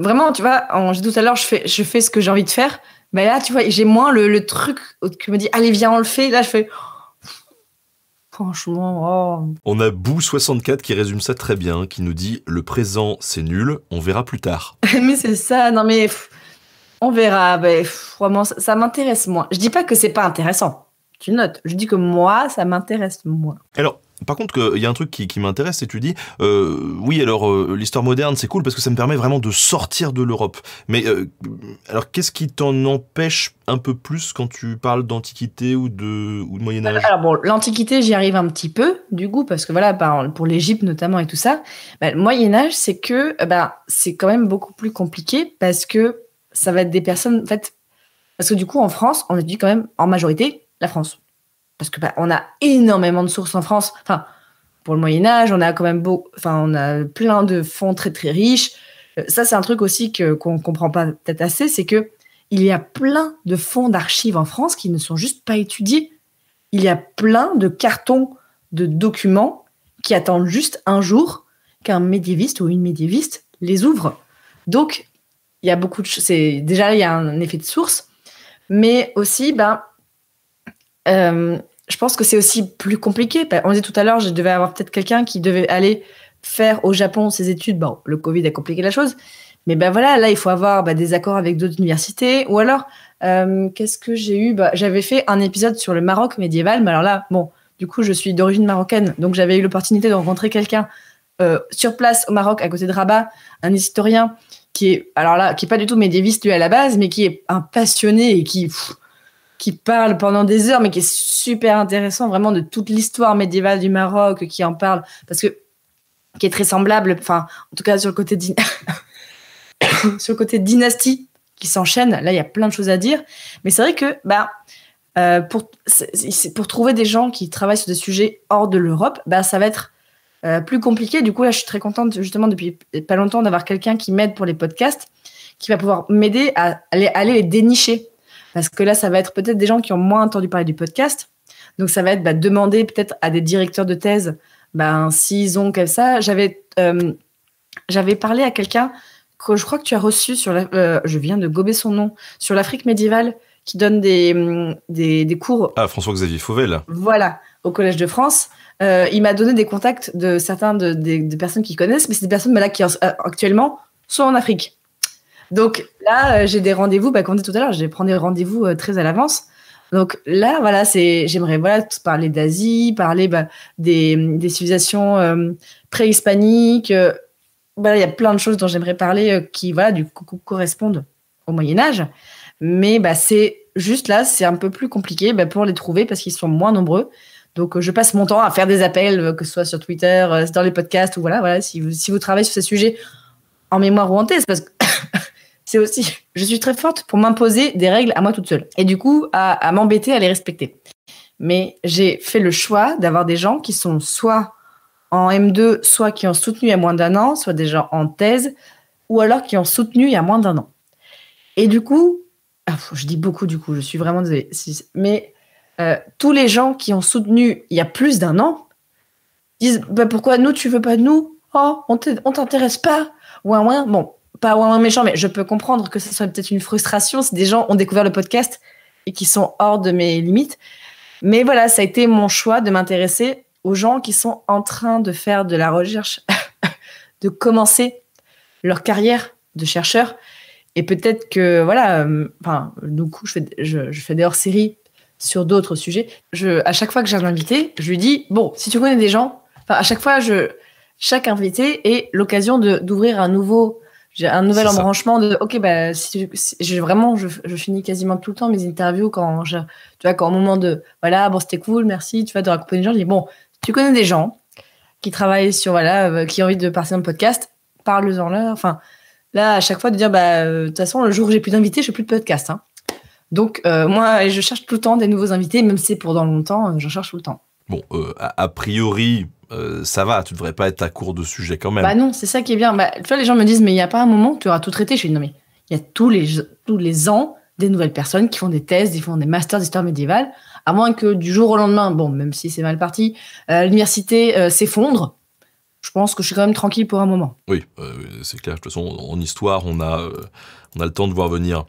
vraiment, tu vois, j'ai tout à l'heure, je fais, je fais ce que j'ai envie de faire. Mais là, tu vois, j'ai moins le, truc qui me dit, allez, viens, on le fait. Là, je fais, franchement. Oh. On a Bou64 qui résume ça très bien, qui nous dit le présent c'est nul, on verra plus tard. mais c'est ça, non mais on verra. Mais, ben, vraiment, ça, ça m'intéresse moins. Je dis pas que c'est pas intéressant. Tu notes. Je dis que moi, ça m'intéresse moins. Alors, par contre, il y a un truc qui, m'intéresse, c'est tu dis, euh, oui, alors euh, l'histoire moderne, c'est cool parce que ça me permet vraiment de sortir de l'Europe. Mais euh, alors, qu'est-ce qui t'en empêche un peu plus quand tu parles d'Antiquité ou de, Moyen Âge Alors bon, l'Antiquité, j'y arrive un petit peu, du coup, parce que voilà, pour l'Égypte notamment et tout ça, bah, le Moyen Âge, c'est que bah, c'est quand même beaucoup plus compliqué parce que ça va être des personnes, en fait, parce que du coup, en France, on dit, quand même en majorité la France parce que bah, on a énormément de sources en France. Enfin, pour le Moyen Âge, on a quand même beau, enfin, on a plein de fonds très très riches. Euh, ça, c'est un truc aussi que qu'on comprend pas peut-être assez, c'est que il y a plein de fonds d'archives en France qui ne sont juste pas étudiés. Il y a plein de cartons de documents qui attendent juste un jour qu'un médiéviste ou une médiéviste les ouvre. Donc, il y a beaucoup de choses. Déjà, il y a un effet de source, mais aussi, ben, euh, je pense que c'est aussi plus compliqué. Ben, on disait tout à l'heure, je devais avoir peut-être quelqu'un qui devait aller faire au Japon ses études. Bon, le Covid a compliqué la chose. Mais ben voilà, là, il faut avoir ben, des accords avec d'autres universités. Ou alors, euh, qu'est-ce que j'ai eu ben, J'avais fait un épisode sur le Maroc médiéval. Mais alors là, bon, du coup, je suis d'origine marocaine. Donc, j'avais eu l'opportunité de rencontrer quelqu'un euh, sur place au Maroc, à côté de Rabat, un historien qui est, alors là, qui est pas du tout médiéviste, lui, à la base, mais qui est un passionné et qui qui parle pendant des heures, mais qui est super intéressant, vraiment de toute l'histoire médiévale du Maroc, qui en parle, parce que qui est très semblable, enfin, en tout cas sur le côté côté dynastie qui s'enchaîne. Là, il y a plein de choses à dire, mais c'est vrai que bah euh, pour pour trouver des gens qui travaillent sur des sujets hors de l'Europe, bah ça va être euh, plus compliqué. Du coup, là, je suis très contente justement depuis pas longtemps d'avoir quelqu'un qui m'aide pour les podcasts, qui va pouvoir m'aider à aller, à aller les dénicher parce que là, ça va être peut-être des gens qui ont moins entendu parler du podcast. Donc, ça va être bah, demander peut-être à des directeurs de thèse ben, s'ils ont comme ça. Euh, j'avais parlé à quelqu'un que je crois que tu as reçu sur euh, je viens de gober son nom, sur l'Afrique médiévale qui donne des, mm, des, cours. Ah, François-Xavier Fauvel. Voilà, au Collège de France. Euh, il m'a donné des contacts de certains de, personnes qui connaissent, mais c'est des personnes là, qui actuellement sont en Afrique. Donc là, euh, j'ai des rendez-vous, bah, comme on dit tout à l'heure, je prendre des rendez-vous euh, très à l'avance. Donc là, voilà, c'est, j'aimerais voilà parler d'Asie, parler bah, des, civilisations euh, préhispaniques. il y a plein de choses dont j'aimerais parler qui voilà du correspondent au Moyen Âge, mais bah, c'est juste là, c'est un peu plus compliqué bah, pour les trouver parce qu'ils sont moins nombreux. Donc je passe mon temps à faire des appels, que ce soit sur Twitter, dans les podcasts ou voilà, voilà. Si vous, travaillez sur ces sujets en mémoire ou en thèse, parce c'est aussi, je suis très forte pour m'imposer des règles à moi toute seule. Et du coup, à, m'embêter à les respecter. Mais j'ai fait le choix d'avoir des gens qui sont soit en M2, soit qui ont soutenu il y a moins d'un an, soit des gens en thèse, ou alors qui ont soutenu il y a moins d'un an. Et du coup, ah, je dis beaucoup du coup, je suis vraiment désolée, mais euh, tous les gens qui ont soutenu il y a plus d'un an disent bah, pourquoi nous tu veux pas de nous Oh, on t'intéresse pas Ouin ouin. Bon, pas moins méchant, mais je peux comprendre que ce soit peut-être une frustration si des gens ont découvert le podcast et qui sont hors de mes limites. Mais voilà, ça a été mon choix de m'intéresser aux gens qui sont en train de faire de la recherche, de commencer leur carrière de chercheur. Et peut-être que, voilà, euh, enfin, du coup, je fais, je, fais des hors-séries sur d'autres sujets. Je, à chaque fois que j'ai un invité, je lui dis, bon, si tu connais des gens, enfin, à chaque fois, je, chaque invité est l'occasion d'ouvrir un nouveau j'ai un nouvel embranchement de ok bah, si, je, vraiment je, finis quasiment tout le temps mes interviews quand je, tu vois quand au moment de voilà bon c'était cool merci tu vois de raconter des gens je dis bon tu connais des gens qui travaillent sur voilà euh, qui ont envie de passer un podcast parle-en leur enfin là à chaque fois de dire bah euh, de toute façon le jour où j'ai plus d'invités je n'ai plus de podcast hein. donc euh, moi je cherche tout le temps des nouveaux invités même si c'est pour dans longtemps j'en cherche tout le temps bon, euh, a, priori, euh, ça va, tu devrais pas être à court de sujet quand même. Bah non, c'est ça qui est bien. Bah, tu vois, les gens me disent, mais il n'y a pas un moment où tu auras tout traité. Je dis, non, mais il y a tous les, tous les ans des nouvelles personnes qui font des thèses, qui font des masters d'histoire médiévale, à moins que du jour au lendemain, bon, même si c'est mal parti, euh, l'université s'effondre. Je pense que je suis quand même tranquille pour un moment. Oui, c'est clair. De toute façon, en histoire, on a, on a le temps de voir venir.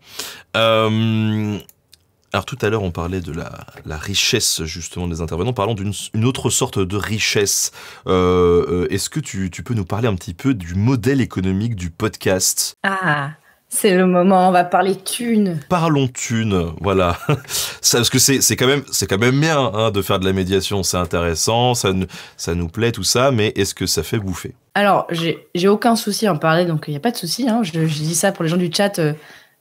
Alors tout à l'heure, on parlait de la, richesse justement des intervenants. Parlons d'une autre sorte de richesse. Euh, euh, est-ce que tu, peux nous parler un petit peu du modèle économique du podcast Ah c'est le moment, on va parler thunes. Parlons thunes, voilà. ça, parce que c'est quand même c'est quand même bien hein, de faire de la médiation, c'est intéressant, ça, ça nous plaît tout ça, mais est-ce que ça fait bouffer Alors j'ai aucun souci à en parler, donc il n'y a pas de souci. Hein. Je, dis ça pour les gens du chat. Euh,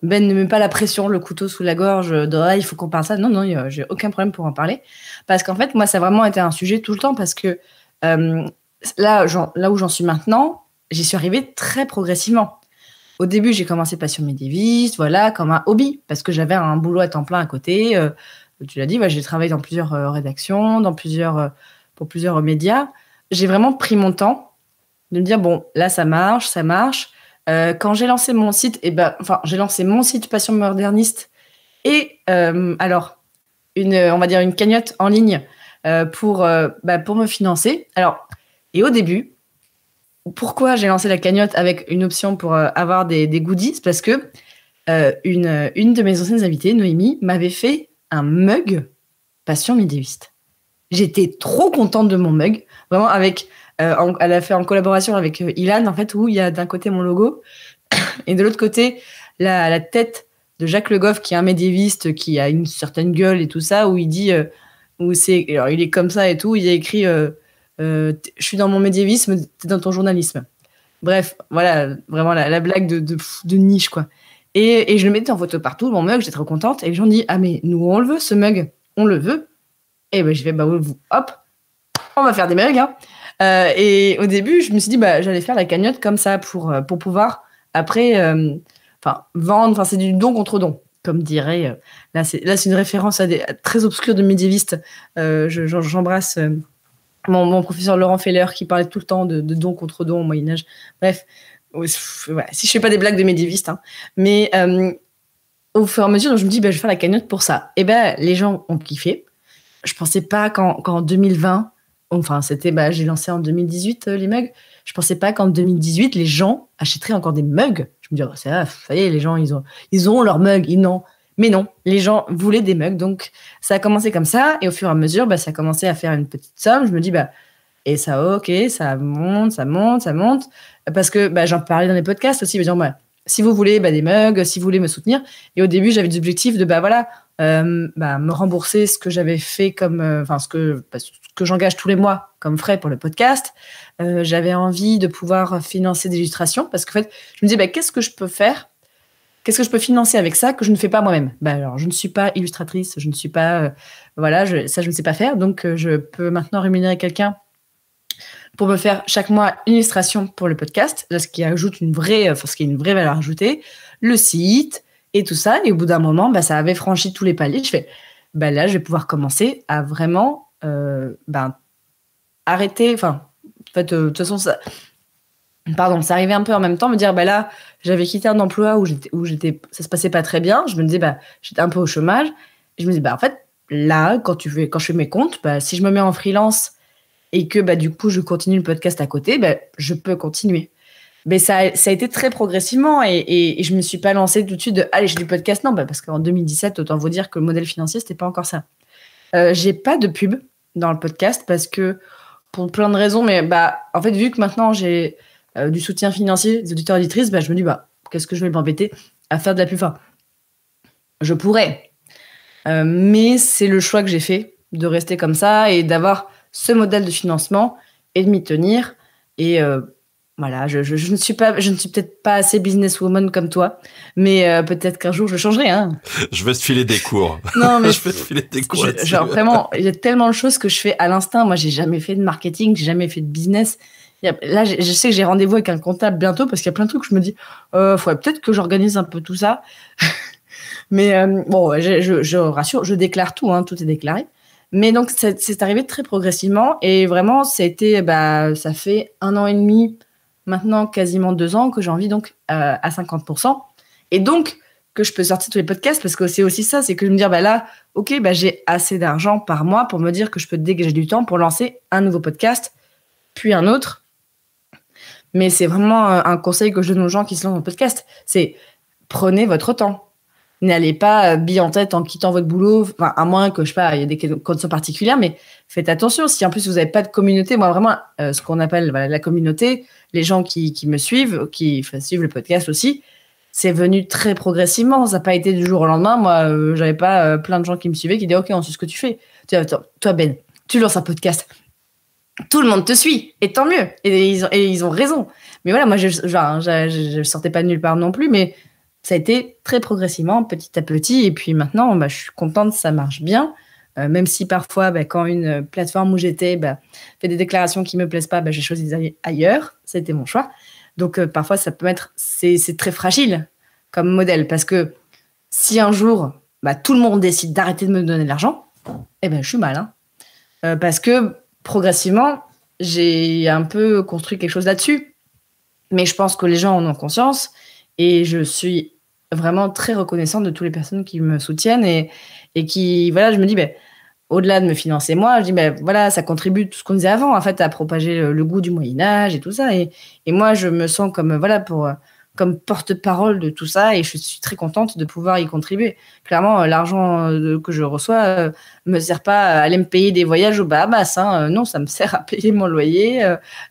ben ne met pas la pression, le couteau sous la gorge, euh, de, ah, il faut qu'on parle ça. Non, non, j'ai aucun problème pour en parler. Parce qu'en fait, moi, ça a vraiment été un sujet tout le temps parce que euh, là, là où j'en suis maintenant, j'y suis arrivée très progressivement. Au début, j'ai commencé pas sur mes médiéviste, voilà, comme un hobby, parce que j'avais un boulot à temps plein à côté. Euh, tu l'as dit, j'ai travaillé dans plusieurs rédactions, dans plusieurs, pour plusieurs médias. J'ai vraiment pris mon temps de me dire, bon, là, ça marche, ça marche. Euh, quand j'ai lancé mon site, et eh ben, enfin, j'ai lancé mon site Passion Moderniste et euh, alors une, on va dire une cagnotte en ligne euh, pour, bah, pour me financer. Alors, et au début, pourquoi j'ai lancé la cagnotte avec une option pour avoir des, des goodies Parce que une, une de mes anciennes invitées, Noémie, m'avait fait un mug Passion Moderniste. J'étais trop contente de mon mug, vraiment avec euh, elle a fait en collaboration avec euh, Ilan, en fait, où il y a d'un côté mon logo et de l'autre côté la, tête de Jacques Le Goff, qui est un médiéviste, qui a une certaine gueule et tout ça, où il dit, euh, où c'est, alors il est comme ça et tout, il a écrit, je suis dans mon médiévisme, t'es dans ton journalisme. Bref, voilà, vraiment la, blague de, niche, quoi. Et, je le mettais en photo partout, mon mug, j'étais trop contente, et les gens disent, ah mais nous on le veut, ce mug, on le veut. Et ben je vais, bah hop, on va faire des mugs, hein. Euh, et au début, je me suis dit, bah, j'allais faire la cagnotte comme ça pour, euh, pour pouvoir après euh, enfin vendre. Enfin, c'est du don contre don, comme dirait. là, c'est une référence à des très obscure de médiévistes. J'embrasse. mon, mon, professeur Laurent Feller qui parlait tout le temps de, don contre don au Moyen Âge. Bref, si je fais pas des blagues de médiévistes, hein. mais au fur et à mesure, je me dis, bah, je vais faire la cagnotte pour ça. Et eh ben, les gens ont kiffé. Je pensais pas qu'en 2020, Enfin, c'était, bah, j'ai lancé en 2018 euh, les mugs. Je pensais pas qu'en 2018, les gens achèteraient encore des mugs. Je me disais, ça, y est, les gens, ils ont, ils ont leurs mugs. Ils n'ont. Mais non, les gens voulaient des mugs. Donc, ça a commencé comme ça. Et au fur et à mesure, bah, ça a commencé à faire une petite somme. Je me dis, bah, et ça, ok, ça monte, ça monte, ça monte. Parce que bah, j'en parlais dans les podcasts aussi, me disant, bah, si vous voulez bah, des mugs, si vous voulez me soutenir. Et au début, j'avais des objectifs de, bah voilà, euh, bah, me rembourser ce que j'avais fait comme, euh, enfin ce que, bah, que j'engage tous les mois comme frais pour le podcast. Euh, j'avais envie de pouvoir financer des illustrations parce qu'en fait, je me disais, bah, qu'est-ce que je peux faire Qu'est-ce que je peux financer avec ça que je ne fais pas moi-même bah, alors, je ne suis pas illustratrice, je ne suis pas, voilà, ça je ne sais pas faire, donc je peux maintenant rémunérer quelqu'un pour me faire chaque mois une illustration pour le podcast, ce qui ajoute une vraie, ce qui est une vraie valeur ajoutée, le site, et tout ça. Et au bout d'un moment, bah, ça avait franchi tous les paliers. Je fais, bah, là, je vais pouvoir commencer à vraiment euh, ben, arrêter. Enfin, en fait, euh, de toute façon, ça. Pardon, ça arrivait un peu en même temps, me dire, bah là, j'avais quitté un emploi où j'étais, où j'étais, ça se passait pas très bien. Je me disais, bah, j'étais un peu au chômage. je me disais, bah, en fait, là, quand tu fais, quand je fais mes comptes, bah, si je me mets en freelance et que, bah, du coup, je continue le podcast à côté, bah, je peux continuer mais ça, ça a été très progressivement et, je ne je me suis pas lancée tout de suite de allez j'ai du podcast non bah, parce qu'en 2017 autant vous dire que le modèle financier c'était pas encore ça. Je euh, j'ai pas de pub dans le podcast parce que pour plein de raisons mais bah en fait vu que maintenant j'ai euh, du soutien financier des auditeurs et auditrices bah je me dis bah qu'est-ce que je vais m'embêter à faire de la pub je pourrais euh, mais c'est le choix que j'ai fait de rester comme ça et d'avoir ce modèle de financement et de m'y tenir et voilà, je, je, ne suis pas, je ne suis peut-être pas assez businesswoman comme toi, mais euh, peut-être qu'un jour je changerai. Hein. Je vais te filer des cours. Non, mais je filer des cours. vraiment, il y a tellement de choses que je fais à l'instinct. Moi, j'ai jamais fait de marketing, j'ai jamais fait de business. là, je, sais que j'ai rendez-vous avec un comptable bientôt parce qu'il y a plein de trucs. Que je me dis, euh, faudrait peut-être que j'organise un peu tout ça. mais euh, bon, je, rassure, je déclare tout, hein, tout est déclaré. Mais donc, c'est arrivé très progressivement et vraiment, ça a été, bah, ça fait un an et demi maintenant quasiment deux ans que j'ai envie donc euh, à 50%. Et donc que je peux sortir tous les podcasts parce que c'est aussi ça, c'est que je me dire bah là, ok, bah j'ai assez d'argent par mois pour me dire que je peux dégager du temps pour lancer un nouveau podcast, puis un autre. Mais c'est vraiment un conseil que je donne aux gens qui se lancent en podcast, c'est prenez votre temps n'allez pas euh, bille en tête en quittant votre boulot, enfin, à moins que, je sais pas, il y ait des conditions particulières, mais faites attention. Si en plus vous n'avez pas de communauté, moi vraiment, euh, ce qu'on appelle la communauté, les gens qui, me suivent, qui suivent le podcast aussi, c'est venu très progressivement. Ça n'a pas été du jour au lendemain. Moi, je euh, j'avais pas plein de gens qui me suivaient qui disaient Ok, on sait ce que tu fais. Tu toi, Ben, tu lances un podcast. Tout le monde te suit, et tant mieux. Et, ils, ont, et ils ont, raison. Mais voilà, moi, je ne sortais pas de nulle part non plus, mais ça a été très progressivement, petit à petit. Et puis maintenant, bah, je suis contente, ça marche bien. Euh, même si parfois, bah, quand une euh, plateforme où j'étais bah, fait des déclarations qui ne me plaisent pas, j'ai choisi d'aller ailleurs. C'était mon choix. Donc euh, parfois, ça peut être. C'est très fragile comme modèle parce que si un jour, tout le monde décide d'arrêter de me donner de l'argent, eh ben, je suis mal. Hein. parce que progressivement, j'ai un peu construit quelque chose là-dessus. Mais je pense que les gens en ont conscience et je suis vraiment très reconnaissante de toutes les personnes qui me soutiennent et, et qui, voilà, je me dis, mais ben, au-delà de me financer moi, je dis, ben, voilà, ça contribue tout ce qu'on disait avant, en fait, à propager le, goût du Moyen-Âge et tout ça. Et, et, moi, je me sens comme, voilà, pour comme porte-parole de tout ça et je suis très contente de pouvoir y contribuer. Clairement, euh, l'argent euh, que je reçois ne euh, me sert pas à aller me payer des voyages au Bahamas. Hein. Non, ça me sert à payer mon loyer,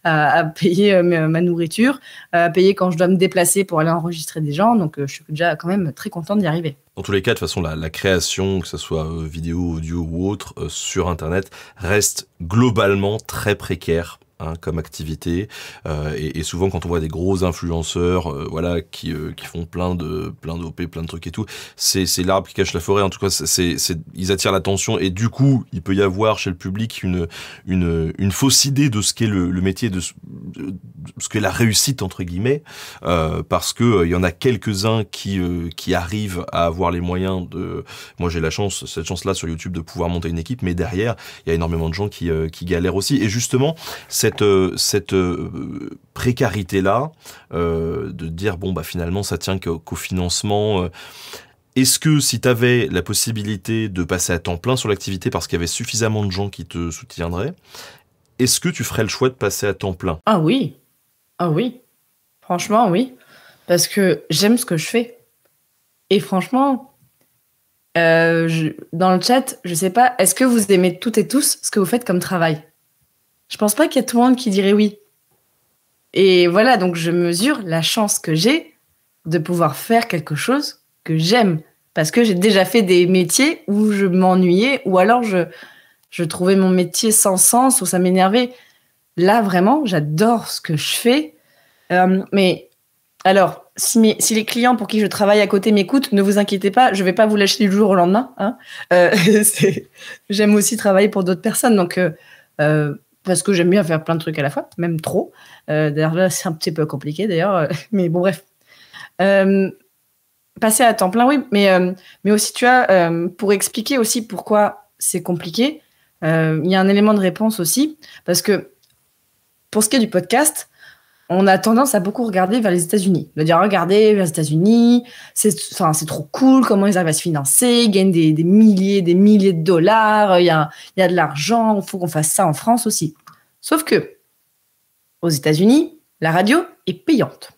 à, payer ma nourriture, à payer quand je dois me déplacer pour aller enregistrer des gens. Donc, je suis déjà quand même très contente d'y arriver. Dans tous les cas, de toute façon, la, création, que ce soit vidéo, audio ou autre, sur Internet, reste globalement très précaire Hein, comme activité. Euh, et, et, souvent, quand on voit des gros influenceurs, euh, voilà, qui, euh, qui, font plein de plein d'OP, plein de trucs et tout, c'est l'arbre qui cache la forêt. En tout cas, c'est ils attirent l'attention et du coup, il peut y avoir chez le public une une, une fausse idée de ce qu'est le, métier, de ce, qu'est la réussite entre guillemets, euh, parce que il y en a quelques uns qui qui arrivent à avoir les moyens de. Moi, j'ai la chance, cette chance-là sur YouTube de pouvoir monter une équipe, mais derrière, il y a énormément de gens qui qui galèrent aussi. Et justement, c'est cette, euh, euh, précarité-là, euh, de dire, bon, bah, finalement, ça tient qu'au financement. est-ce que si tu avais la possibilité de passer à temps plein sur l'activité parce qu'il y avait suffisamment de gens qui te soutiendraient, est-ce que tu ferais le choix de passer à temps plein Ah oui, ah oui, franchement oui, parce que j'aime ce que je fais. Et franchement, dans le chat, je sais pas, est-ce que vous aimez toutes et tous ce que vous faites comme travail je pense pas qu'il y ait tout le monde qui dirait oui. Et voilà, donc je mesure la chance que j'ai de pouvoir faire quelque chose que j'aime. Parce que j'ai déjà fait des métiers où je m'ennuyais ou alors je, je trouvais mon métier sans sens ou ça m'énervait. Là, vraiment, j'adore ce que je fais. Euh, mais alors, si, si, les clients pour qui je travaille à côté m'écoutent, ne vous inquiétez pas, je ne vais pas vous lâcher du jour au lendemain. Hein. Euh, j'aime aussi travailler pour d'autres personnes. Donc, euh, parce que j'aime bien faire plein de trucs à la fois, même trop. Euh, d'ailleurs, là, c'est un petit peu compliqué, d'ailleurs, euh, mais bon, bref. Euh, passer à temps plein, oui, mais, mais aussi, tu vois, pour expliquer aussi pourquoi c'est compliqué, il y a un élément de réponse aussi, parce que pour ce qui est du podcast, on a tendance à beaucoup regarder vers les États-Unis. va dire, regardez, vers les États-Unis, c'est, trop cool, comment ils arrivent à se financer, ils gagnent des, milliers, des milliers de dollars, il y a, de l'argent, il faut qu'on fasse ça en France aussi. Sauf que, aux États-Unis, la radio est payante.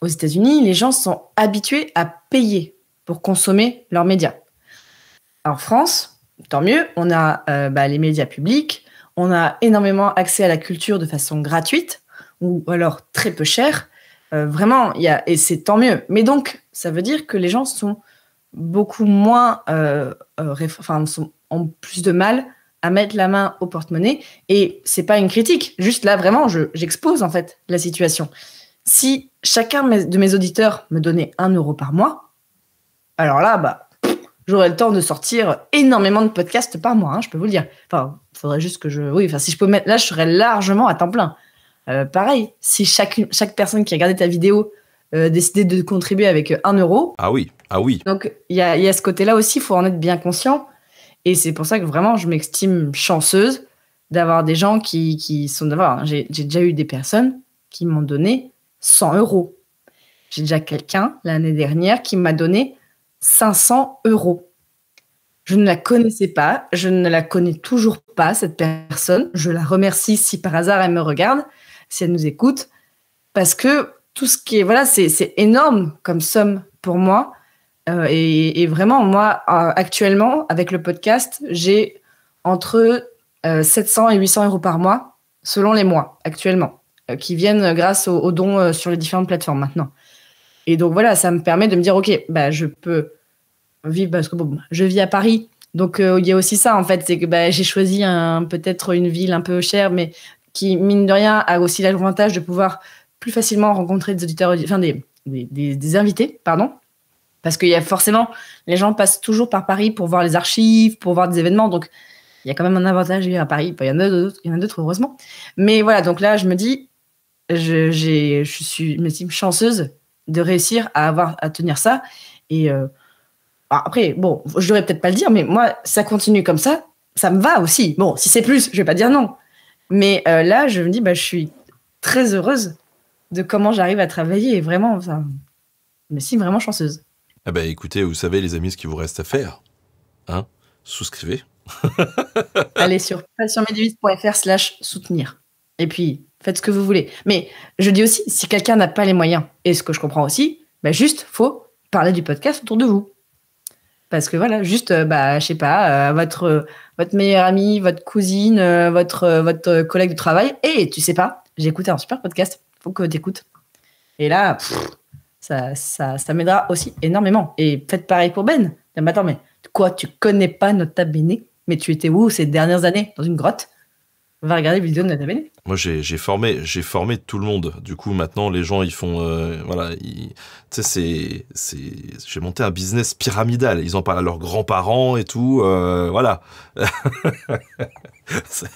Aux États-Unis, les gens sont habitués à payer pour consommer leurs médias. En France, tant mieux, on a euh, bah, les médias publics, on a énormément accès à la culture de façon gratuite ou alors très peu cher. Euh, vraiment, y a, et c'est tant mieux. Mais donc, ça veut dire que les gens sont beaucoup moins, euh, euh, enfin, sont en plus de mal à mettre la main au porte-monnaie. Et c'est pas une critique. Juste là, vraiment, j'expose en fait la situation. Si chacun de mes auditeurs me donnait un euro par mois, alors là, bah, j'aurais le temps de sortir énormément de podcasts par mois. Hein, je peux vous le dire. Enfin, faudrait juste que je, oui, enfin, si je peux mettre là, je serais largement à temps plein. Euh, pareil, si chaque, personne qui a regardé ta vidéo euh, décidait de contribuer avec 1 euh, euro. Ah oui, ah oui. Donc il y a, ce côté-là aussi, il faut en être bien conscient. Et c'est pour ça que vraiment, je m'estime chanceuse d'avoir des gens qui, sont. D'avoir, hein, j'ai, j'ai déjà eu des personnes qui m'ont donné 100 euros. J'ai déjà quelqu'un l'année dernière qui m'a donné 500 euros. Je ne la connaissais pas, je ne la connais toujours pas, cette personne. Je la remercie si par hasard elle me regarde, si elle nous écoute, parce que tout ce qui est, voilà, c'est énorme comme somme pour moi. Euh, et, vraiment, moi, euh, actuellement, avec le podcast, j'ai entre 700 euh, et 800 euros par mois, selon les mois, actuellement, qui viennent grâce aux, dons sur les différentes plateformes maintenant. Et donc voilà, ça me permet de me dire, OK, bah, je peux vivre parce que bon, je vis à Paris. Donc il y a aussi ça, en fait, c'est que bah, j'ai choisi peut-être une ville un peu chère, mais qui, mine de rien, a aussi l'avantage de pouvoir plus facilement rencontrer des auditeurs, enfin des, des, invités, pardon. Parce qu'il y a forcément, les gens passent toujours par Paris pour voir les archives, pour voir des événements. Donc, il y a quand même un avantage à Paris. Il y en a d'autres, y en a d'autres heureusement. Mais voilà, donc là, je me dis, je, je suis, me suis chanceuse de réussir à avoir à tenir ça. Et euh, bah, après, bon, je devrais peut-être pas le dire, mais moi, ça continue comme ça, ça me va aussi. Bon, si c'est plus, je vais pas dire non. Mais euh, là, je me dis, bah, je suis très heureuse de comment j'arrive à travailler. Et vraiment, enfin, mais si, vraiment chanceuse. Ah bah écoutez, vous savez, les amis, ce qu'il vous reste à faire, hein, souscrivez. Allez sur passionmedivis.fr slash soutenir. Et puis, faites ce que vous voulez. Mais je dis aussi, si quelqu'un n'a pas les moyens, et ce que je comprends aussi, bah juste, faut parler du podcast autour de vous. Parce que voilà, juste, euh, bah, je sais pas, euh, votre, euh, votre meilleure amie, votre cousine, votre, votre collègue de travail. Et tu sais pas, j'ai écouté un super podcast, faut que tu écoutes. Et là, ça, ça, m'aidera aussi énormément. Et faites pareil pour Ben. Mais attends, mais quoi, tu connais pas notre Bene, mais tu étais où ces dernières années Dans une grotte on va regarder une vidéo de Moi, j'ai formé, j'ai formé tout le monde. Du coup, maintenant, les gens, ils font, euh, voilà, tu sais, c'est, c'est, j'ai monté un business pyramidal. Ils en parlent à leurs grands-parents et tout, euh, voilà. c'est,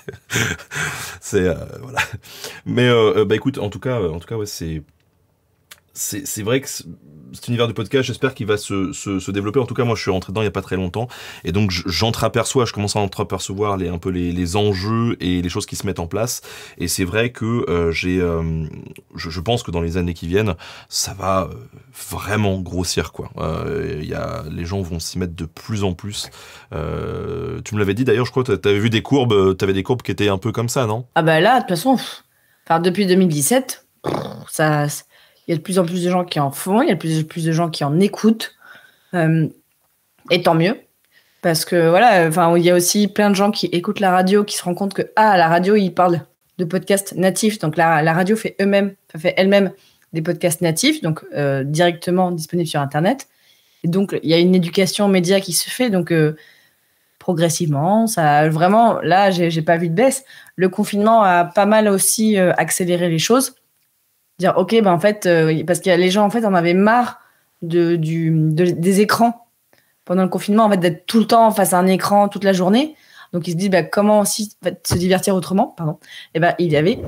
euh, voilà. Mais bah écoute, en tout cas, en tout cas, ouais, c'est c'est vrai que cet univers du podcast, j'espère qu'il va se, développer. En tout cas, moi, je suis rentré dedans il n'y a pas très longtemps. Et donc, j'entreaperçois, je commence à entreapercevoir les, un peu les, enjeux et les choses qui se mettent en place. Et c'est vrai que euh, euh, je, pense que dans les années qui viennent, ça va euh, vraiment grossir, quoi. Il y les gens vont s'y mettre de plus en plus. tu me l'avais dit d'ailleurs, je crois que tu avais vu des courbes, tu avais des courbes qui étaient un peu comme ça, non? Ah, bah là, de toute façon, depuis 2017, ça il y a de plus en plus de gens qui en font, il y a de plus en plus de gens qui en écoutent. Euh, et tant mieux. Parce que voilà, il y a aussi plein de gens qui écoutent la radio, qui se rendent compte que ah, la radio, ils parlent de podcasts natifs. Donc la, radio fait eux-mêmes, fait elle-même des podcasts natifs, donc euh, directement disponibles sur Internet. donc il y a une éducation média qui se fait. Donc euh, progressivement, ça vraiment là, j'ai pas vu de baisse. Le confinement a pas mal aussi accéléré les choses dire ok ben en fait euh, parce que les gens en fait en avaient marre de, du, des écrans pendant le confinement en fait d'être tout le temps face à un écran toute la journée donc ils se disent ben, comment aussi se divertir autrement pardon et eh ben il y avait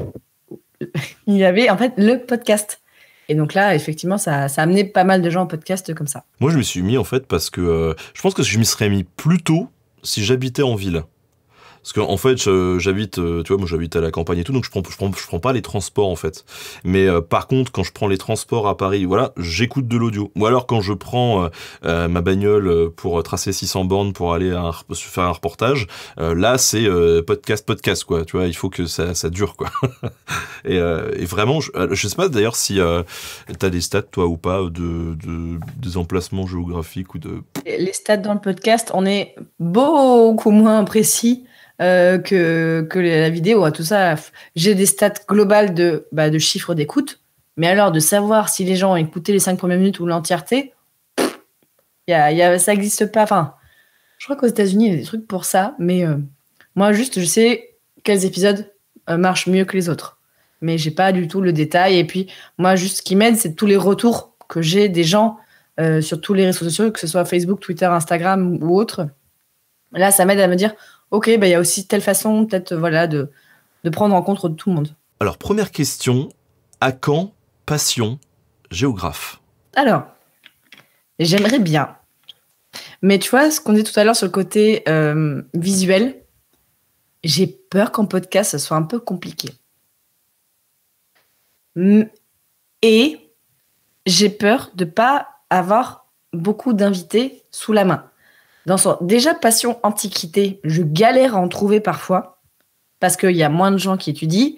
il y avait en fait le podcast et donc là, effectivement, ça, ça, a amené pas mal de gens au podcast comme ça. Moi, je me suis mis en fait parce que euh, je pense que je m'y serais mis plus tôt si j'habitais en ville. Parce qu'en en fait, j'habite, euh, tu vois, moi j'habite à la campagne et tout, donc je prends, je prends, je prends pas les transports en fait. Mais euh, par contre, quand je prends les transports à Paris, voilà, j'écoute de l'audio. Ou alors quand je prends euh, ma bagnole pour tracer 600 bornes pour aller faire un reportage, là c'est podcast, podcast quoi. Tu vois, il faut que ça, dure quoi. et, vraiment, je, je sais pas d'ailleurs si tu as des stats toi ou pas de, de, des emplacements géographiques ou de. Les stats dans le podcast, on est beaucoup moins précis euh, que, la vidéo, hein, tout ça. J'ai des stats globales de, bah, de chiffres d'écoute, mais alors de savoir si les gens ont écouté les cinq premières minutes ou l'entièreté, y y ça n'existe pas. Enfin, je crois qu'aux États-Unis, il y a des trucs pour ça, mais euh, moi, juste, je sais quels épisodes euh, marchent mieux que les autres. Mais j'ai pas du tout le détail. Et puis, moi, juste ce qui m'aide, c'est tous les retours que j'ai des gens sur tous les réseaux sociaux, que ce soit Facebook, Twitter, Instagram ou autre. Là, ça m'aide à me dire ok, bah, il y a aussi telle façon, peut-être, euh, voilà, de, prendre en compte tout le monde. Alors, première question, à quand passion géographe Alors, j'aimerais bien. Mais tu vois, ce qu'on dit tout à l'heure sur le côté euh, visuel, j'ai peur qu'en podcast, ça soit un peu compliqué. Et j'ai peur de pas avoir beaucoup d'invités sous la main dans son... Déjà, passion antiquité, je galère à en trouver parfois, parce qu'il y a moins de gens qui étudient,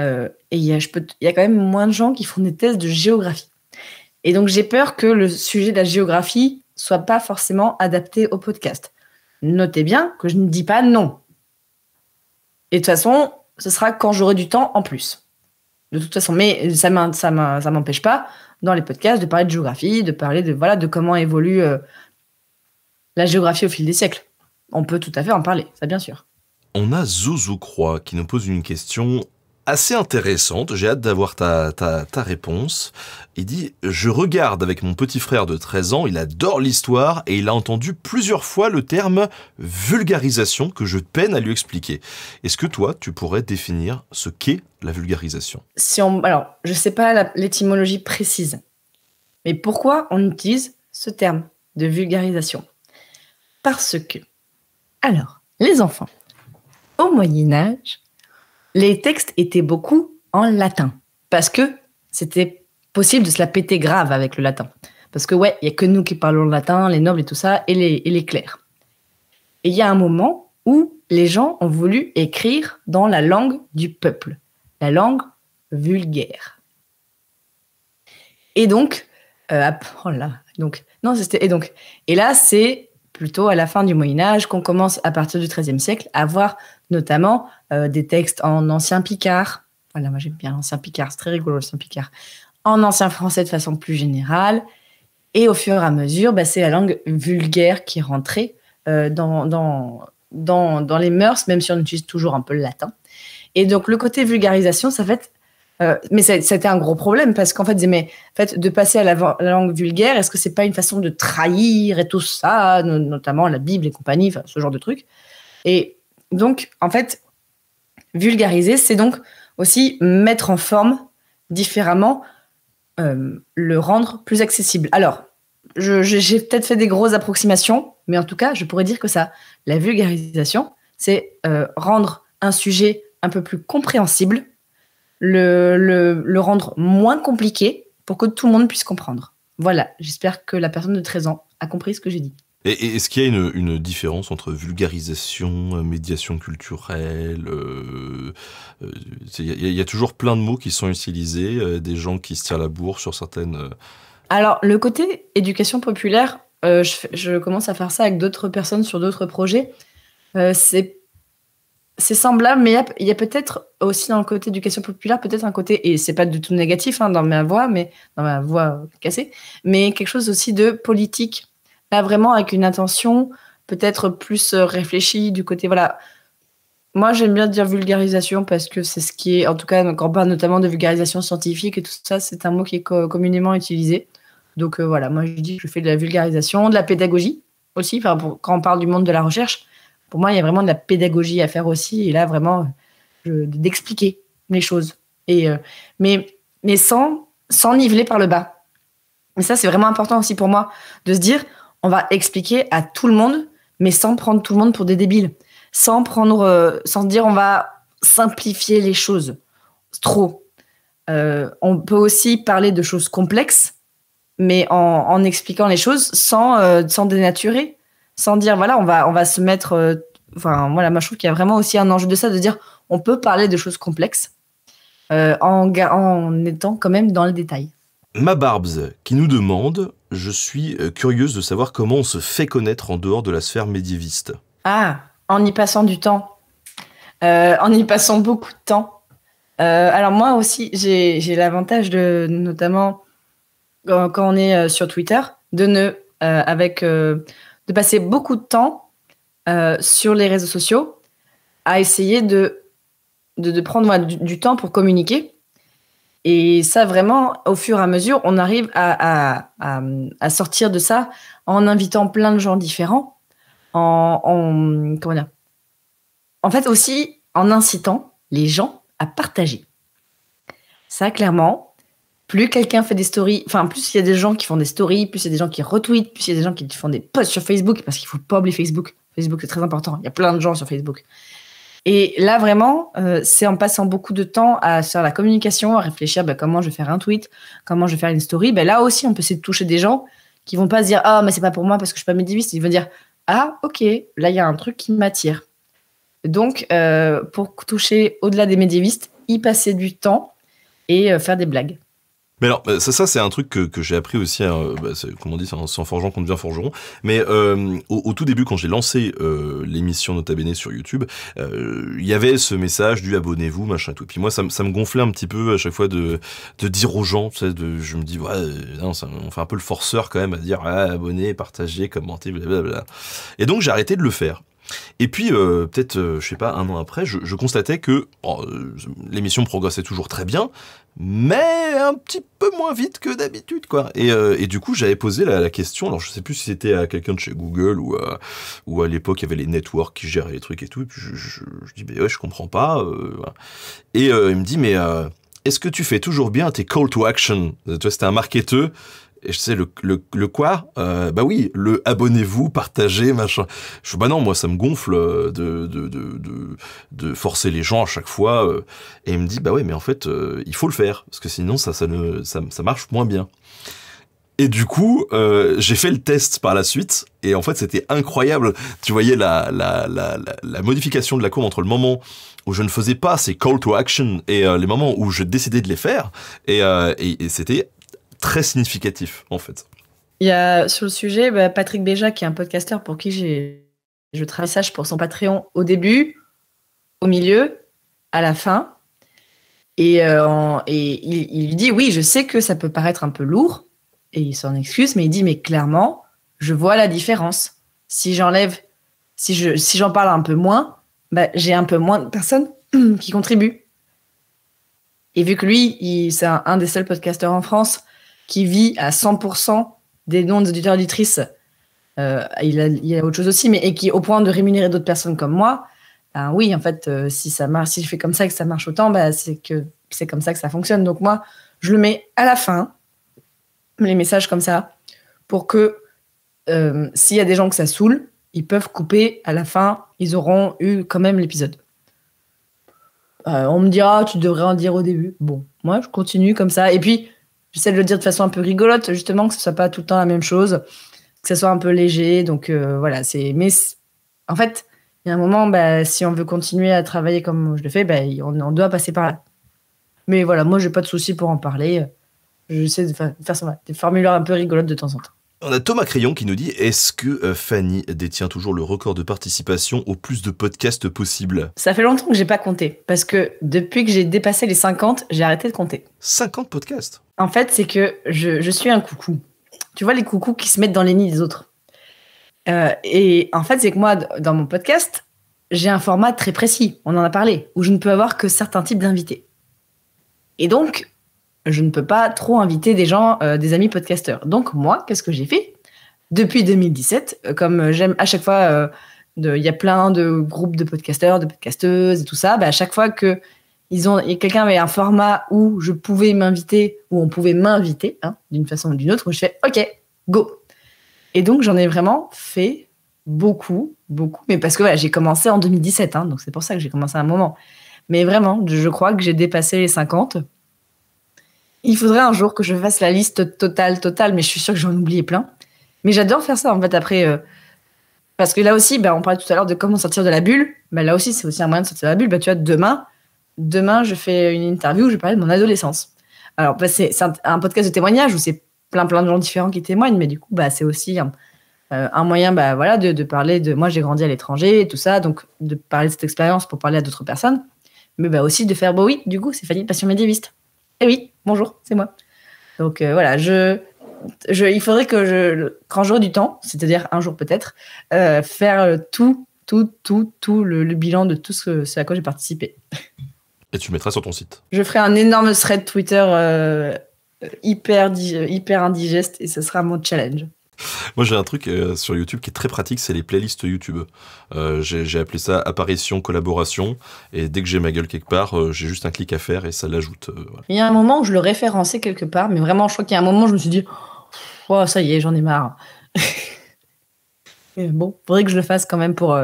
euh, et il y, a, quand même moins de gens qui font des thèses de géographie. Et donc, j'ai peur que le sujet de la géographie soit pas forcément adapté au podcast. Notez bien que je ne dis pas non. Et de toute façon, ce sera quand j'aurai du temps en plus. De toute façon, mais ça ne m'empêche pas, dans les podcasts, de parler de géographie, de parler de, voilà, de comment évolue euh, la géographie au fil des siècles. On peut tout à fait en parler, ça bien sûr. On a Zouzou Croix qui nous pose une question assez intéressante. J'ai hâte d'avoir ta, réponse. Il dit Je regarde avec mon petit frère de 13 ans, il adore l'histoire et il a entendu plusieurs fois le terme vulgarisation que je peine à lui expliquer. Est-ce que toi, tu pourrais définir ce qu'est la vulgarisation si Alors, je ne sais pas l'étymologie précise, mais pourquoi on utilise ce terme de vulgarisation parce que, alors, les enfants, au Moyen Âge, les textes étaient beaucoup en latin, parce que c'était possible de se la péter grave avec le latin. Parce que, ouais, il n'y a que nous qui parlons le latin, les nobles et tout ça, et les, et les clercs. Et il y a un moment où les gens ont voulu écrire dans la langue du peuple, la langue vulgaire. Et donc, euh, ah, oh là, donc, non, c'était, et donc, et là, c'est plutôt à la fin du Moyen Âge, qu'on commence à partir du XIIIe siècle à voir notamment euh, des textes en ancien Picard. Voilà, moi j'aime bien l'ancien Picard, c'est très rigolo l'ancien Picard. En ancien français de façon plus générale. Et au fur et à mesure, bah, c'est la langue vulgaire qui rentrait euh, dans, dans, les mœurs, même si on utilise toujours un peu le latin. Et donc le côté vulgarisation, ça fait euh, mais ça, un gros problème parce qu'en fait, mais en fait, de passer à la, langue vulgaire, est-ce que c'est pas une façon de trahir et tout ça, notamment la Bible et compagnie, ce genre de truc. Et donc, en fait, vulgariser, c'est donc aussi mettre en forme différemment, euh, le rendre plus accessible. Alors, j'ai peut-être fait des grosses approximations, mais en tout cas, je pourrais dire que ça, la vulgarisation, c'est euh, rendre un sujet un peu plus compréhensible le, rendre moins compliqué pour que tout le monde puisse comprendre. Voilà, j'espère que la personne de 13 ans a compris ce que j'ai dit. Et est-ce qu'il y a une, différence entre vulgarisation, euh, médiation culturelle euh, euh, Il y, a toujours plein de mots qui sont utilisés, des gens qui se tirent la bourre sur certaines... Alors, le côté éducation populaire, je, commence à faire ça avec d'autres personnes sur d'autres projets. c'est c'est semblable, mais il y a, peut-être aussi dans le côté éducation populaire, peut-être un côté, et c'est pas du tout négatif hein, dans ma voix, mais dans ma voix euh, cassée, mais quelque chose aussi de politique. Là, vraiment, avec une intention peut-être plus euh, réfléchie du côté, voilà. Moi, j'aime bien dire vulgarisation parce que c'est ce qui est, en tout cas, quand on parle notamment de vulgarisation scientifique et tout ça, c'est un mot qui est communément utilisé. Donc euh, voilà, moi je dis que je fais de la vulgarisation, de la pédagogie aussi, quand on parle du monde de la recherche pour moi, il y a vraiment de la pédagogie à faire aussi. Et là, vraiment, d'expliquer les choses. Et, euh, mais, mais sans, niveler par le bas. Et ça, c'est vraiment important aussi pour moi de se dire, on va expliquer à tout le monde, mais sans prendre tout le monde pour des débiles. Sans prendre, euh, sans dire, on va simplifier les choses trop. Euh, on peut aussi parler de choses complexes, mais en, expliquant les choses sans dénaturer sans dire voilà, on va on va se mettre. Euh, enfin voilà, moi je trouve qu'il y a vraiment aussi un enjeu de ça, de dire on peut parler de choses complexes euh, en, en étant quand même dans le détail. Ma Barbs qui nous demande, je suis euh, curieuse de savoir comment on se fait connaître en dehors de la sphère médiéviste. Ah, en y passant du temps. en y passant beaucoup de temps. alors moi aussi, j'ai l'avantage de, notamment quand on est sur Twitter, de ne, avec de passer beaucoup de temps euh, sur les réseaux sociaux à essayer de, de, prendre du, temps pour communiquer. Et ça, vraiment, au fur et à mesure, on arrive à, sortir de ça en invitant plein de gens différents, en, en comment dire, en fait aussi en incitant les gens à partager. Ça, clairement, plus quelqu'un fait des stories, enfin, plus il y a des gens qui font des stories, plus il y a des gens qui retweetent, plus il y a des gens qui font des posts sur Facebook, parce qu'il faut pas oublier Facebook. Facebook, c'est très important. Il y a plein de gens sur Facebook. Et là, vraiment, euh, c'est en passant beaucoup de temps à faire la communication, à réfléchir bah, comment je vais faire un tweet, comment je vais faire une story. Bah, là aussi, on peut essayer de toucher des gens qui vont pas se dire Ah, mais c'est pas pour moi parce que je ne suis pas médiéviste. » Ils vont dire Ah, ok, là, il y a un truc qui m'attire. Donc, euh, pour toucher au-delà des médiévistes, y passer du temps et euh, faire des blagues. Mais alors, bah, ça, ça c'est un truc que, que j'ai appris aussi, euh, bah, comme on dit, c'est en, forgeant qu'on devient forgeron. Mais euh, au, tout début, quand j'ai lancé euh, l'émission Nota Bene sur YouTube, euh, il y avait ce message du abonnez-vous, machin et tout. Puis moi, ça, ça, me gonflait un petit peu à chaque fois de, de dire aux gens, tu sais, de, je me dis, ouais, non, ça, on fait un peu le forceur quand même à dire, ah, abonnez, partagez, commentez, blablabla. Et donc, j'ai arrêté de le faire. Et puis, euh, peut-être, euh, je sais pas, un an après, je, je constatais que oh, euh, l'émission progressait toujours très bien, mais un petit peu moins vite que d'habitude, quoi. Et, euh, du coup, j'avais posé la, question, alors je sais plus si c'était à quelqu'un de chez Google ou à, ou à l'époque, il y avait les networks qui géraient les trucs et tout, et puis je, dis, mais ouais, je comprends pas. Euh, et euh, il me dit, mais est-ce que tu fais toujours bien tes call to action Toi, c'était un marketeur et je sais, le, le, quoi euh, Bah oui, le abonnez-vous, partagez, machin. Je bah non, moi, ça me gonfle euh, de, de, de, de forcer les gens à chaque fois. Euh. et il me dit, bah ouais, mais en fait, il faut le faire, parce que sinon, ça, ça, ne, ça, marche moins bien. Et du coup, j'ai fait le test par la suite, et en fait, c'était incroyable. Tu voyais la, la, la, la, modification de la courbe entre le moment où je ne faisais pas ces call to action et les moments où je décidais de les faire, et, et, et c'était très significatif, en fait. Il y a sur le sujet bah, Patrick Béja, qui est un podcasteur pour qui j'ai je travaille sage pour son Patreon au début, au milieu, à la fin. Et, euh, et il, lui dit Oui, je sais que ça peut paraître un peu lourd, et il s'en excuse, mais il dit Mais clairement, je vois la différence. Si j'enlève, si j'en je, si parle un peu moins, bah, j'ai un peu moins de personnes qui contribuent. Et vu que lui, c'est un, un, des seuls podcasteurs en France qui vit à 100% des dons des auditeurs auditrices, euh, il, y a autre chose aussi, mais et qui, au point de rémunérer d'autres personnes comme moi, ben oui, en fait, euh, si ça marche, si je fais comme ça et que ça marche autant, ben c'est que c'est comme ça que ça fonctionne. Donc moi, je le mets à la fin, les messages comme ça, pour que euh, s'il y a des gens que ça saoule, ils peuvent couper à la fin, ils auront eu quand même l'épisode. on me dira, tu devrais en dire au début. Bon, moi, je continue comme ça. Et puis, J'essaie de le dire de façon un peu rigolote, justement, que ce soit pas tout le temps la même chose, que ce soit un peu léger. Donc euh, voilà, c'est. Mais en fait, il y a un moment, bah, si on veut continuer à travailler comme je le fais, bah, on, doit passer par là. Mais voilà, moi, j'ai pas de souci pour en parler. J'essaie de, de faire des formulaires un peu rigolotes de temps en temps. On a Thomas Crayon qui nous dit Est-ce que euh, Fanny détient toujours le record de participation au plus de podcasts possible Ça fait longtemps que j'ai pas compté, parce que depuis que j'ai dépassé les 50, j'ai arrêté de compter. 50 podcasts En fait, c'est que je, suis un coucou. Tu vois les coucous qui se mettent dans les nids des autres. Euh, et en fait, c'est que moi, dans mon podcast, j'ai un format très précis, on en a parlé, où je ne peux avoir que certains types d'invités. Et donc, je ne peux pas trop inviter des gens, euh, des amis podcasteurs. Donc moi, qu'est-ce que j'ai fait Depuis 2017, euh, comme euh, j'aime à chaque fois, il y a plein de groupes de podcasteurs, de podcasteuses et tout ça, bah, à chaque fois que ils ont, quelqu'un avait un format où je pouvais m'inviter, où on pouvait m'inviter, hein, d'une façon ou d'une autre, je fais OK, go. Et donc j'en ai vraiment fait beaucoup, beaucoup, mais parce que j'ai commencé en 2017, hein, donc c'est pour ça que j'ai commencé à un moment. Mais vraiment, je crois que j'ai dépassé les 50. Il faudrait un jour que je fasse la liste totale, totale, mais je suis sûre que j'en oubliais plein. Mais j'adore faire ça, en fait, après. Euh, parce que là aussi, bah, on parlait tout à l'heure de comment sortir de la bulle. Bah, là aussi, c'est aussi un moyen de sortir de la bulle. Bah, tu vois, demain, demain, je fais une interview où je parle de mon adolescence. Alors, bah, c'est un, podcast de témoignage où c'est plein, plein de gens différents qui témoignent, mais du coup, bah, c'est aussi un, euh, moyen bah, voilà, de, parler de moi, j'ai grandi à l'étranger et tout ça, donc de parler de cette expérience pour parler à d'autres personnes, mais bah, aussi de faire, bah oui, du coup, c'est Fanny Passion médiéviste. Et eh oui, bonjour, c'est moi. Donc euh, voilà, je, il faudrait que je, quand j'aurai du temps, c'est-à-dire un jour peut-être, euh, faire tout, tout, tout, tout le, bilan de tout ce, à quoi j'ai participé. Et tu mettras sur ton site. Je ferai un énorme thread Twitter euh, hyper, hyper indigeste et ce sera mon challenge. Moi, j'ai un truc euh, sur YouTube qui est très pratique, c'est les playlists YouTube. Euh, j'ai appelé ça apparition, collaboration. Et dès que j'ai ma gueule quelque part, euh, j'ai juste un clic à faire et ça l'ajoute. Il y a un moment où je le référençais quelque part, mais vraiment, je crois qu'il y a un moment où je me suis dit, oh, ça y est, j'en ai marre. mais bon, faudrait que je le fasse quand même pour.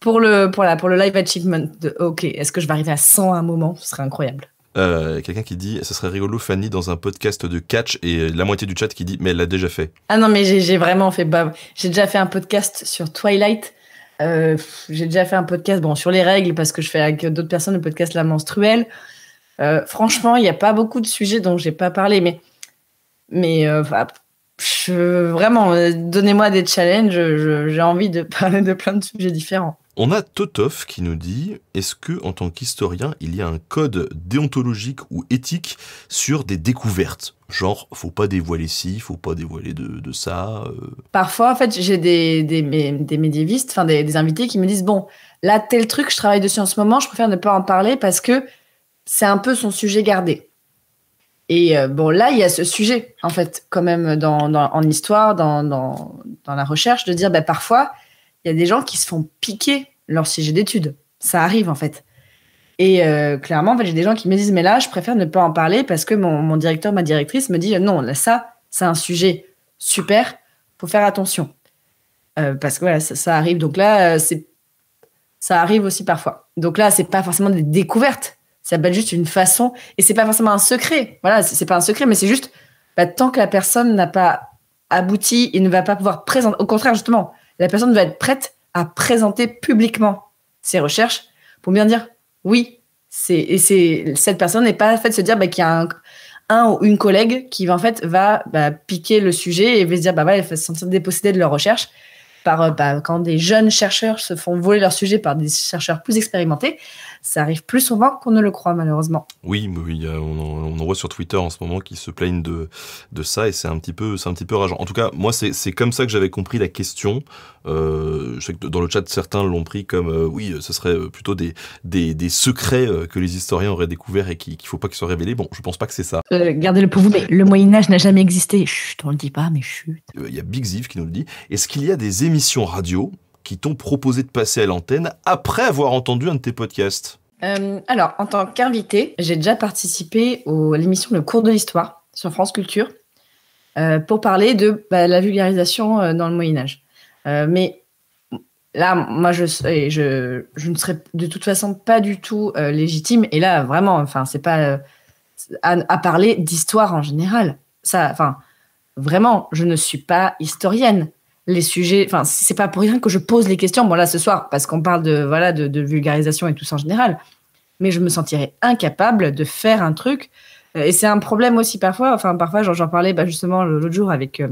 Pour le, pour, pour le live achievement OK, est-ce que je vais arriver à 100 à un moment Ce serait incroyable. Euh, quelqu'un qui dit ça serait rigolo, Fanny, dans un podcast de catch, et euh, la moitié du chat qui dit Mais elle l'a déjà fait. Ah non, mais j'ai vraiment fait. Bah, j'ai déjà fait un podcast sur Twilight. Euh, j'ai déjà fait un podcast bon, sur les règles, parce que je fais avec d'autres personnes le podcast La menstruelle. franchement, il n'y a pas beaucoup de sujets dont j'ai pas parlé, mais. Mais vraiment, donnez-moi des challenges. J'ai envie de parler de plein de sujets différents. On a Totov qui nous dit est-ce que en tant qu'historien, il y a un code déontologique ou éthique sur des découvertes Genre, faut pas dévoiler ci, faut pas dévoiler de, ça. Euh. Parfois, en fait, j'ai des, médiévistes, enfin des, invités qui me disent bon, là tel truc, je travaille dessus en ce moment, je préfère ne pas en parler parce que c'est un peu son sujet gardé. Et euh, bon, là, il y a ce sujet, en fait, quand même, en histoire, dans, la recherche, de dire, ben, parfois, il y a des gens qui se font piquer leur sujet d'études. Ça arrive, en fait. Et euh, clairement, en fait, j'ai des gens qui me disent, mais là, je préfère ne pas en parler parce que mon, mon directeur, ma directrice me dit, euh, non, là, ça, c'est un sujet super, faut faire attention. Euh, parce que voilà, ça, arrive. Donc là, c'est ça arrive aussi parfois. Donc là, c'est pas forcément des découvertes, ça peut être juste une façon, et c'est pas forcément un secret. Voilà, c'est pas un secret, mais c'est juste, bah, tant que la personne n'a pas abouti, il ne va pas pouvoir présenter. Au contraire, justement, la personne va être prête à présenter publiquement ses recherches pour bien dire oui. Et cette personne n'est pas faite de se dire bah, qu'il y a un, ou une collègue qui va, en fait va bah, piquer le sujet et se dire bah se sentir dépossédée de leur recherche. Par, euh, bah, quand des jeunes chercheurs se font voler leur sujet par des chercheurs plus expérimentés, ça arrive plus souvent qu'on ne le croit, malheureusement. Oui, oui on, en, voit sur Twitter en ce moment qui se plaignent de, ça et c'est un, petit peu, un petit peu rageant. En tout cas, moi, c'est comme ça que j'avais compris la question. Euh, je sais que dans le chat, certains l'ont pris comme euh, oui, ce serait plutôt des, des, secrets euh, que les historiens auraient découverts et qu'il ne faut pas qu'ils soient révélés. Bon, je ne pense pas que c'est ça. Gardez-le pour vous, mais le Moyen-Âge n'a jamais existé. Chut, on le dit pas, mais chut. Il y a Big Ziv qui nous le dit. Est-ce qu'il y a des émissions radio qui t'ont proposé de passer à l'antenne après avoir entendu un de tes podcasts euh, Alors, en tant qu'invité, j'ai déjà participé à l'émission Le cours de l'histoire sur France Culture euh, pour parler de bah, la vulgarisation euh, dans le Moyen Âge. mais là, moi, je, je, ne serais de toute façon pas du tout légitime. Et là, vraiment, enfin, c'est pas à, parler d'histoire en général. Ça, enfin, vraiment, je ne suis pas historienne les sujets. Enfin, c'est pas pour rien que je pose les questions. Bon là ce soir, parce qu'on parle de voilà de, vulgarisation et tout ça en général. Mais je me sentirais incapable de faire un truc. Euh, et c'est un problème aussi parfois. Enfin, parfois, j'en parlais bah, justement l'autre jour avec euh,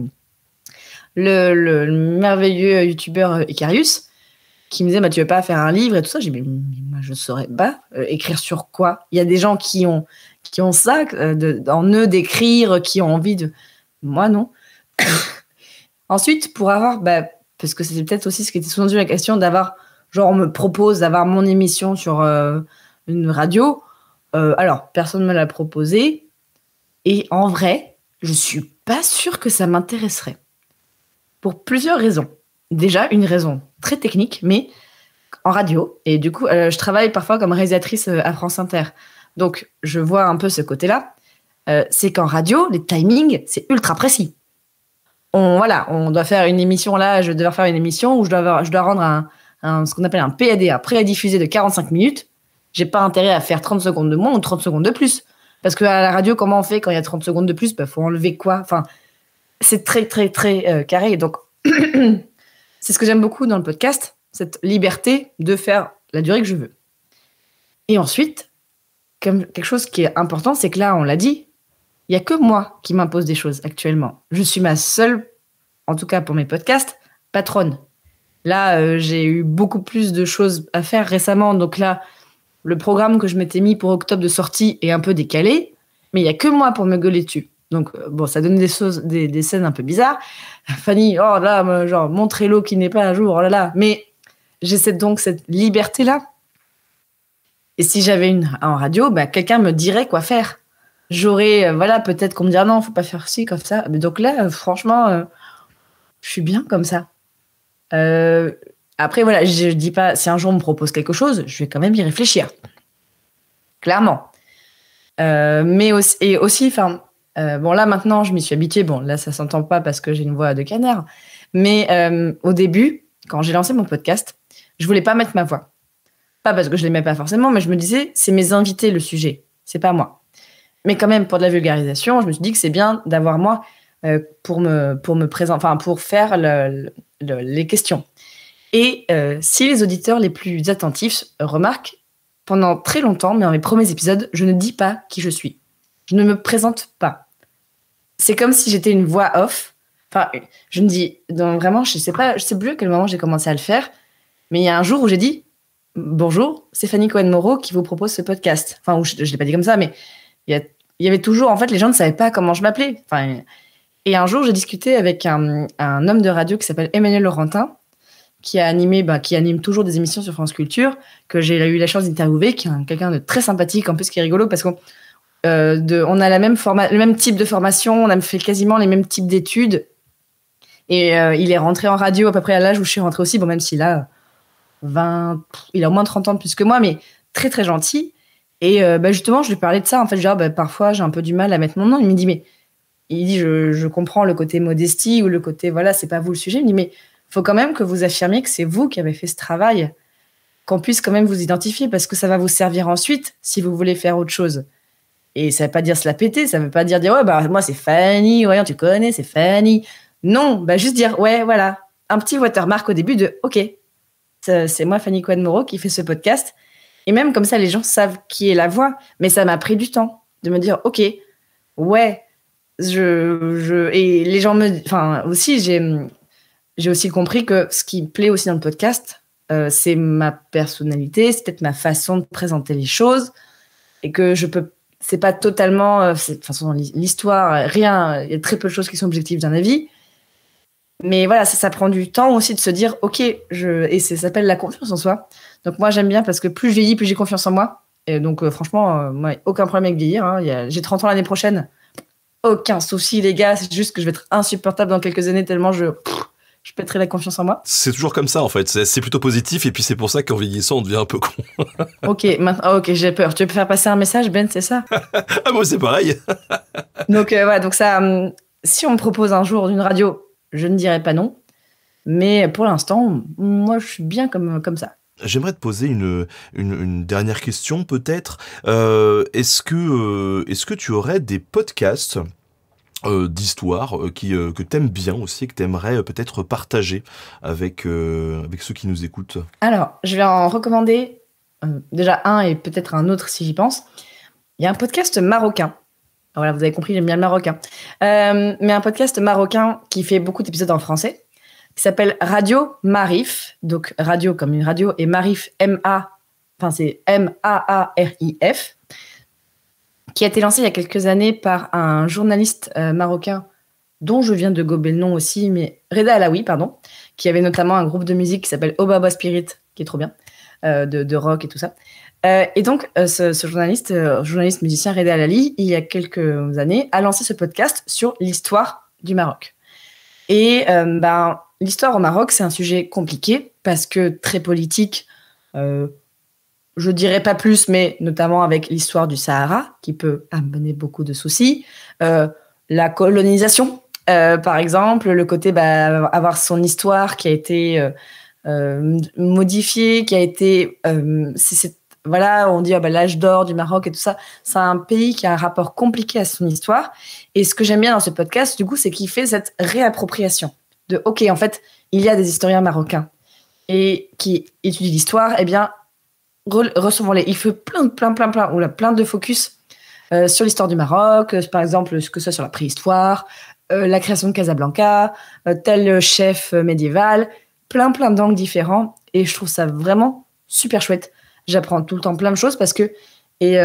le, merveilleux youtubeur euh, Icarius qui me disait bah, Tu veux pas faire un livre et tout ça J'ai dit moi, Je saurais pas. écrire sur quoi Il y a des gens qui ont, qui ont ça en eux d'écrire, qui ont envie de. Moi, non. Ensuite, pour avoir, bah, parce que c'est peut-être aussi ce qui était souvent la question d'avoir, genre, on me propose d'avoir mon émission sur euh, une radio. Euh, alors, personne ne me l'a proposé. Et en vrai, je ne suis pas sûre que ça m'intéresserait. Pour plusieurs raisons. Déjà, une raison très technique, mais en radio. Et du coup, euh, je travaille parfois comme réalisatrice à France Inter. Donc, je vois un peu ce côté-là. c'est qu'en radio, les timings, c'est ultra précis on, voilà, on doit faire une émission là, je dois faire une émission où je dois, je dois rendre un, ce qu'on appelle un PAD, un à diffuser de 45 minutes. J'ai pas intérêt à faire 30 secondes de moins ou 30 secondes de plus. Parce que à la radio, comment on fait quand il y a 30 secondes de plus Il bah, faut enlever quoi Enfin, c'est très, très, très euh, carré. Donc, c'est ce que j'aime beaucoup dans le podcast, cette liberté de faire la durée que je veux. Et ensuite, quelque chose qui est important, c'est que là, on l'a dit, il n'y a que moi qui m'impose des choses actuellement. Je suis ma seule, en tout cas pour mes podcasts, patronne. Là, euh, j'ai eu beaucoup plus de choses à faire récemment. Donc là, le programme que je m'étais mis pour octobre de sortie est un peu décalé, mais il n'y a que moi pour me gueuler dessus. Donc, euh, bon, ça donne des, choses, des, scènes un peu bizarres. Fanny, oh là, genre, montrer l'eau qui n'est pas à jour, oh là là. Mais j'ai donc cette liberté-là. Et si j'avais une en radio, bah, quelqu'un me dirait quoi faire j'aurais, euh, voilà, peut-être qu'on me dira non, faut pas faire ci comme ça. Mais donc là, euh, franchement, euh, je suis bien comme ça. après, voilà, je dis pas, si un jour on me propose quelque chose, je vais quand même y réfléchir. Clairement. mais aussi, et aussi, enfin, bon, là maintenant, je m'y suis habituée. Bon, là, ça s'entend pas parce que j'ai une voix de canard. Mais au début, quand j'ai lancé mon podcast, je voulais pas mettre ma voix. Pas parce que je l'aimais pas forcément, mais je me disais, c'est mes invités le sujet, c'est pas moi. Mais quand même, pour de la vulgarisation, je me suis dit que c'est bien d'avoir moi euh, pour me, pour me présenter, enfin, pour faire les questions. Et euh, si les auditeurs les plus attentifs remarquent, pendant très longtemps, mais dans mes premiers épisodes, je ne dis pas qui je suis. Je ne me présente pas. C'est comme si j'étais une voix off. Enfin, je me dis, donc vraiment, je sais pas, je sais plus à quel moment j'ai commencé à le faire, mais il y a un jour où j'ai dit, bonjour, c'est Fanny Cohen-Moreau qui vous propose ce podcast. Enfin, je, ne l'ai pas dit comme ça, mais il y, avait toujours, en fait, les gens ne savaient pas comment je m'appelais. et un jour, j'ai discuté avec un, homme de radio qui s'appelle Emmanuel Laurentin, bah, qui anime toujours des émissions sur France Culture, que j'ai eu la chance d'interviewer, qui est quelqu'un de très sympathique, en plus qui est rigolo parce qu'on euh, on a la même le même type de formation, on a fait quasiment les mêmes types d'études. Et euh, il est rentré en radio à peu près à l'âge où je suis rentrée aussi, bon, même s'il a 20, il a au moins 30 ans de plus que moi, mais très très gentil. Et euh, bah, justement, je lui parlais de ça. En fait, genre, ah, bah, parfois, j'ai un peu du mal à mettre mon nom. Il me dit, mais il dit, je, comprends le côté modestie ou le côté, voilà, c'est pas vous le sujet. Il me dit, mais faut quand même que vous affirmiez que c'est vous qui avez fait ce travail, qu'on puisse quand même vous identifier parce que ça va vous servir ensuite si vous voulez faire autre chose. Et ça ne veut pas dire se la péter, ça ne veut pas dire dire ouais bah moi c'est Fanny, voyons tu connais, c'est Fanny. Non, bah juste dire ouais voilà, un petit watermark au début de ok, c'est moi Fanny Cohen Moreau qui fait ce podcast et même comme ça, les gens savent qui est la voix. Mais ça m'a pris du temps de me dire, OK, ouais, je, je... Et les gens me... Enfin, aussi, j'ai aussi compris que ce qui plaît aussi dans le podcast, euh, c'est ma personnalité, c'est peut-être ma façon de présenter les choses. Et que je peux... C'est pas totalement... Euh, de toute façon, l'histoire, rien... Il y a très peu de choses qui sont objectives d'un avis. Mais voilà, ça, ça, prend du temps aussi de se dire, OK, je... et ça s'appelle la confiance en soi. Donc moi j'aime bien parce que plus je vieillis, plus j'ai confiance en moi. Et donc euh, franchement, euh, moi aucun problème avec vieillir. Hein. J'ai 30 ans l'année prochaine, aucun souci les gars. C'est juste que je vais être insupportable dans quelques années tellement je je pèterai la confiance en moi. C'est toujours comme ça en fait, c'est plutôt positif et puis c'est pour ça qu'en vieillissant on devient un peu con. ok, ah, ok, j'ai peur. Tu veux faire passer un message, Ben, c'est ça Ah bon, c'est pareil. donc euh, voilà, donc ça, hum, si on me propose un jour d'une radio, je ne dirais pas non, mais pour l'instant, moi je suis bien comme, comme ça. J'aimerais te poser une, une, dernière question peut-être. Euh, est-ce que, euh, que tu aurais des podcasts euh, d'histoire que t'aimes bien aussi que t'aimerais peut-être partager avec avec ceux qui nous écoutent Alors, je vais en recommander déjà un et peut-être un autre si j'y pense. Il y a un podcast marocain. Voilà, vous avez compris, j'aime bien le marocain. mais un podcast marocain qui fait beaucoup d'épisodes en français qui s'appelle Radio Marif, donc radio comme une radio, et Marif M-A, m a r i f qui a été lancé il y a quelques années par un journaliste euh, marocain dont je viens de gober le nom aussi, mais Reda Alaoui, pardon, qui avait notamment un groupe de musique qui s'appelle Obaba Spirit, qui est trop bien, euh, de, rock et tout ça. Euh, et donc, ce, journaliste, journaliste musicien Reda Alali, il y a quelques années, a lancé ce podcast sur l'histoire du Maroc. Et ben, l'histoire au Maroc, c'est un sujet compliqué parce que très politique. Euh, je dirais pas plus, mais notamment avec l'histoire du Sahara, qui peut amener beaucoup de soucis, euh, la colonisation, euh, par exemple, le côté bah, avoir son histoire qui a été euh, modifiée, qui a été, voilà, on dit ah, bah, l'âge d'or du Maroc et tout ça. C'est un pays qui a un rapport compliqué à son histoire. Et ce que j'aime bien dans ce podcast, du coup, c'est qu'il fait cette réappropriation. OK, en fait, il y a des historiens marocains et qui étudient l'histoire, eh bien, recevons-les. Il fait plein, plein, plein, plein, on a plein de focus euh, sur l'histoire du Maroc, euh, par exemple, ce que ce sur la préhistoire, euh, la création de Casablanca, tel chef médiéval, plein, plein d'angles différents. Et je trouve ça vraiment super chouette. J'apprends tout le temps plein de choses parce que. Et,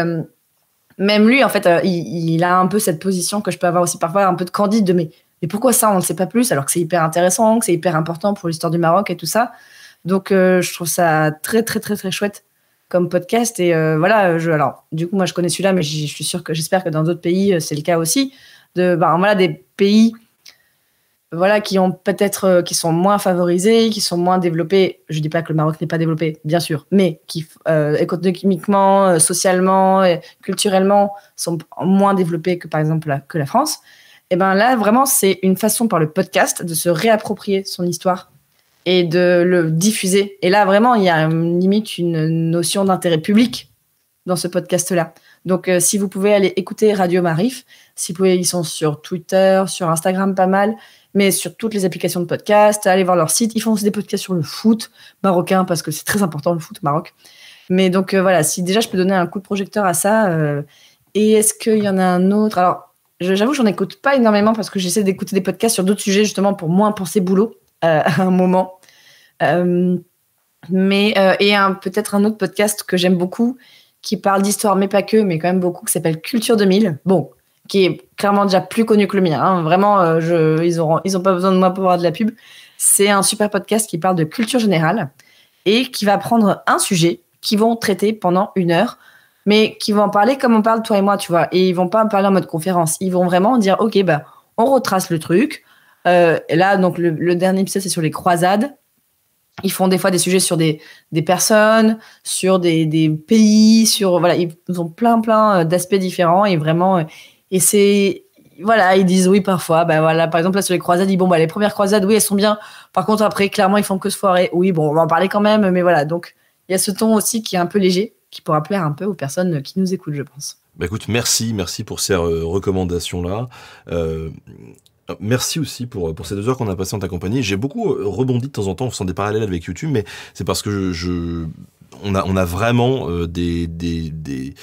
même lui, en fait, il, a un peu cette position que je peux avoir aussi parfois, un peu de candide de mes mais pourquoi ça, on ne sait pas plus, alors que c'est hyper intéressant, que c'est hyper important pour l'histoire du Maroc et tout ça. Donc, euh, je trouve ça très, très, très, très chouette comme podcast. Et euh, voilà, je, alors, du coup, moi, je connais celui-là, mais je suis sûre que j'espère que dans d'autres pays, euh, c'est le cas aussi. De, ben, voilà, des pays voilà, qui ont peut-être, qui sont moins favorisés, qui sont moins développés. Je ne dis pas que le Maroc n'est pas développé, bien sûr, mais qui économiquement, socialement, et culturellement sont moins développés que par exemple que la France. Et eh ben là, vraiment, c'est une façon par le podcast de se réapproprier son histoire et de le diffuser. Et là, vraiment, il y a euh, limite une notion d'intérêt public dans ce podcast-là. Donc, euh, si vous pouvez aller écouter Radio Marif, si vous pouvez, ils sont sur Twitter, sur Instagram, pas mal, mais sur toutes les applications de podcast, allez voir leur site. Ils font aussi des podcasts sur le foot marocain parce que c'est très important le foot au Maroc. Mais donc, euh, voilà, si déjà je peux donner un coup de projecteur à ça. et est-ce qu'il y en a un autre Alors, J'avoue, j'en écoute pas énormément parce que j'essaie d'écouter des podcasts sur d'autres sujets justement pour moins penser boulot euh, à un moment. Euh, mais euh, et peut-être un autre podcast que j'aime beaucoup qui parle d'histoire, mais pas que, mais quand même beaucoup, qui s'appelle Culture 2000. Bon, qui est clairement déjà plus connu que le mien. Hein. Vraiment, ils n'ont ils ont pas besoin de moi pour avoir de la pub. C'est un super podcast qui parle de culture générale et qui va prendre un sujet qu'ils vont traiter pendant une heure mais qui vont en parler comme on parle toi et moi, tu vois. Et ils vont pas en parler en mode conférence. Ils vont vraiment dire, ok, bah, on retrace le truc. Euh, là, donc le, dernier épisode, c'est sur les croisades. Ils font des fois des sujets sur des, personnes, sur des, pays, sur voilà, ils ont plein plein euh, d'aspects différents et vraiment euh, et c'est voilà, ils disent oui parfois. Ben voilà, par exemple là sur les croisades, ils disent bon bah les premières croisades, oui elles sont bien. Par contre après clairement ils font que se foirer. Oui bon, on va en parler quand même, mais voilà donc il y a ce ton aussi qui est un peu léger qui pourra plaire un peu aux personnes qui nous écoutent, je pense. Bah écoute, merci, merci pour ces euh, recommandations-là. Euh, merci aussi pour, pour ces deux heures qu'on a passées en ta compagnie. J'ai beaucoup euh, rebondi de temps en temps en faisant des parallèles avec YouTube, mais c'est parce que je, on, a, on a vraiment des, des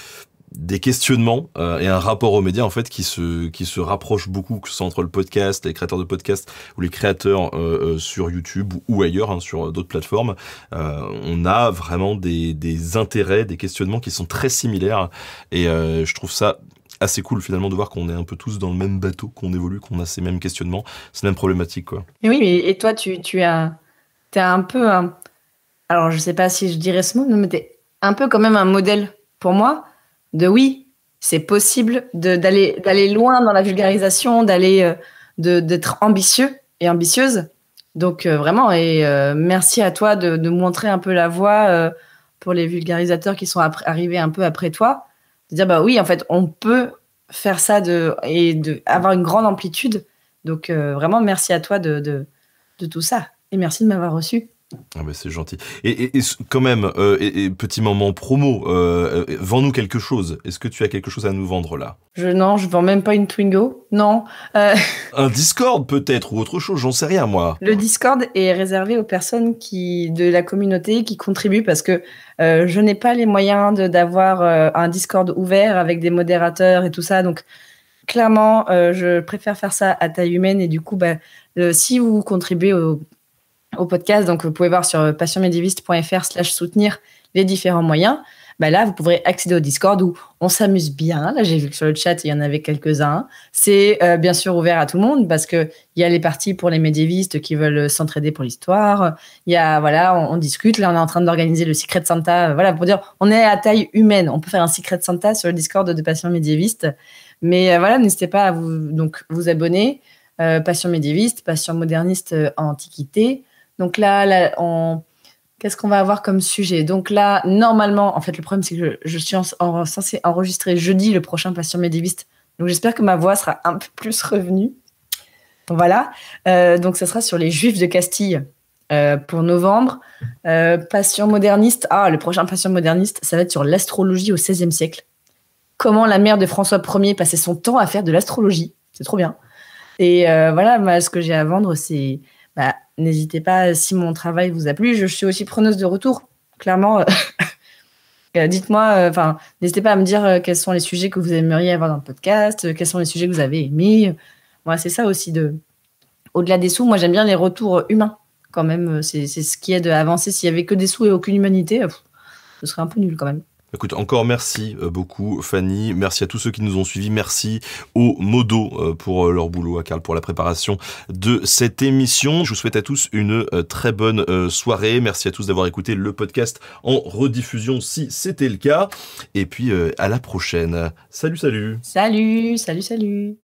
des questionnements euh, et un rapport aux médias en fait qui se qui se rapproche beaucoup que ce soit entre le podcast les créateurs de podcasts ou les créateurs euh, euh, sur YouTube ou ailleurs hein, sur d'autres plateformes on a vraiment des, des intérêts des questionnements qui sont très similaires et je trouve ça assez cool finalement de voir qu'on est un peu tous dans le même bateau qu'on évolue qu'on a ces mêmes questionnements ces mêmes problématiques quoi et oui et toi tu tu as un peu un... alors je sais pas si je dirais ce mot mais t'es un peu quand même un modèle pour moi de oui, c'est possible d'aller loin dans la vulgarisation, d'aller euh, d'être ambitieux et ambitieuse. Donc euh, vraiment, et euh, merci à toi de, montrer un peu la voie pour les vulgarisateurs qui sont arrivés un peu après toi, de dire bah oui, en fait, on peut faire ça et avoir une grande amplitude. Donc vraiment, merci à toi de, de tout ça et merci de m'avoir reçu. Ah bah c'est gentil. Et, quand même, euh, et, petit moment promo, euh, euh, vends-nous quelque chose. Est-ce que tu as quelque chose à nous vendre là je, Non, je vends même pas une Twingo. Non. Un Discord peut-être ou autre chose, j'en sais rien moi. Le Discord est réservé aux personnes qui de la communauté qui contribuent parce que je n'ai pas les moyens d'avoir un Discord ouvert avec des modérateurs et tout ça. Donc clairement, je préfère faire ça à taille humaine et du coup, bah, si vous contribuez au, au podcast. Donc, vous pouvez voir sur euh, passionmedievistefr slash soutenir les différents moyens. Bah là, vous pourrez accéder au Discord où on s'amuse bien. Là, j'ai vu que sur le chat, il y en avait quelques-uns. C'est euh, bien sûr ouvert à tout le monde parce qu'il y a les parties pour les médiévistes qui veulent euh, s'entraider pour l'histoire. Il y a, voilà, on, discute. Là, on est en train d'organiser le Secret de Santa. Voilà, pour dire, on est à taille humaine. On peut faire un Secret de Santa sur le Discord de Passion Médiéviste. Mais voilà, n'hésitez pas à vous, donc, vous abonner. passion médiéviste, passion moderniste en antiquité. Donc là, qu'est-ce qu'on va avoir comme sujet Donc là, normalement, en fait, le problème, c'est que je suis censée enregistrer jeudi le prochain Passion médiviste. Donc j'espère que ma voix sera un peu plus revenue. Voilà. Euh, donc ça sera sur les Juifs de Castille. Euh, pour novembre. Euh, Passion moderniste. Ah, le prochain Passion moderniste, ça va être sur l'astrologie au XVIe siècle. Comment la mère de François Ier passait son temps à faire de l'astrologie. C'est trop bien. Et voilà, ce que j'ai à vendre, c'est bah, N'hésitez pas si mon travail vous a plu. Je suis aussi preneuse de retour, clairement. Euh, dites-moi, euh, enfin, n'hésitez pas à me dire euh, quels sont les sujets que vous aimeriez avoir dans le podcast, quels sont les sujets que vous avez aimés. Moi, c'est ça aussi de. Au-delà des sous, moi j'aime bien les retours humains quand même. C'est ce qui aide à avancer. S'il y avait que des sous et aucune humanité, ce serait un peu nul quand même. Écoute, encore merci euh, beaucoup Fanny, merci à tous ceux qui nous ont suivis, merci aux Modo euh, pour euh, leur boulot, à Karl pour la préparation de cette émission. Je vous souhaite à tous une très bonne soirée, merci à tous d'avoir écouté le podcast en rediffusion si c'était le cas, et puis à la prochaine. Salut, salut Salut, salut, salut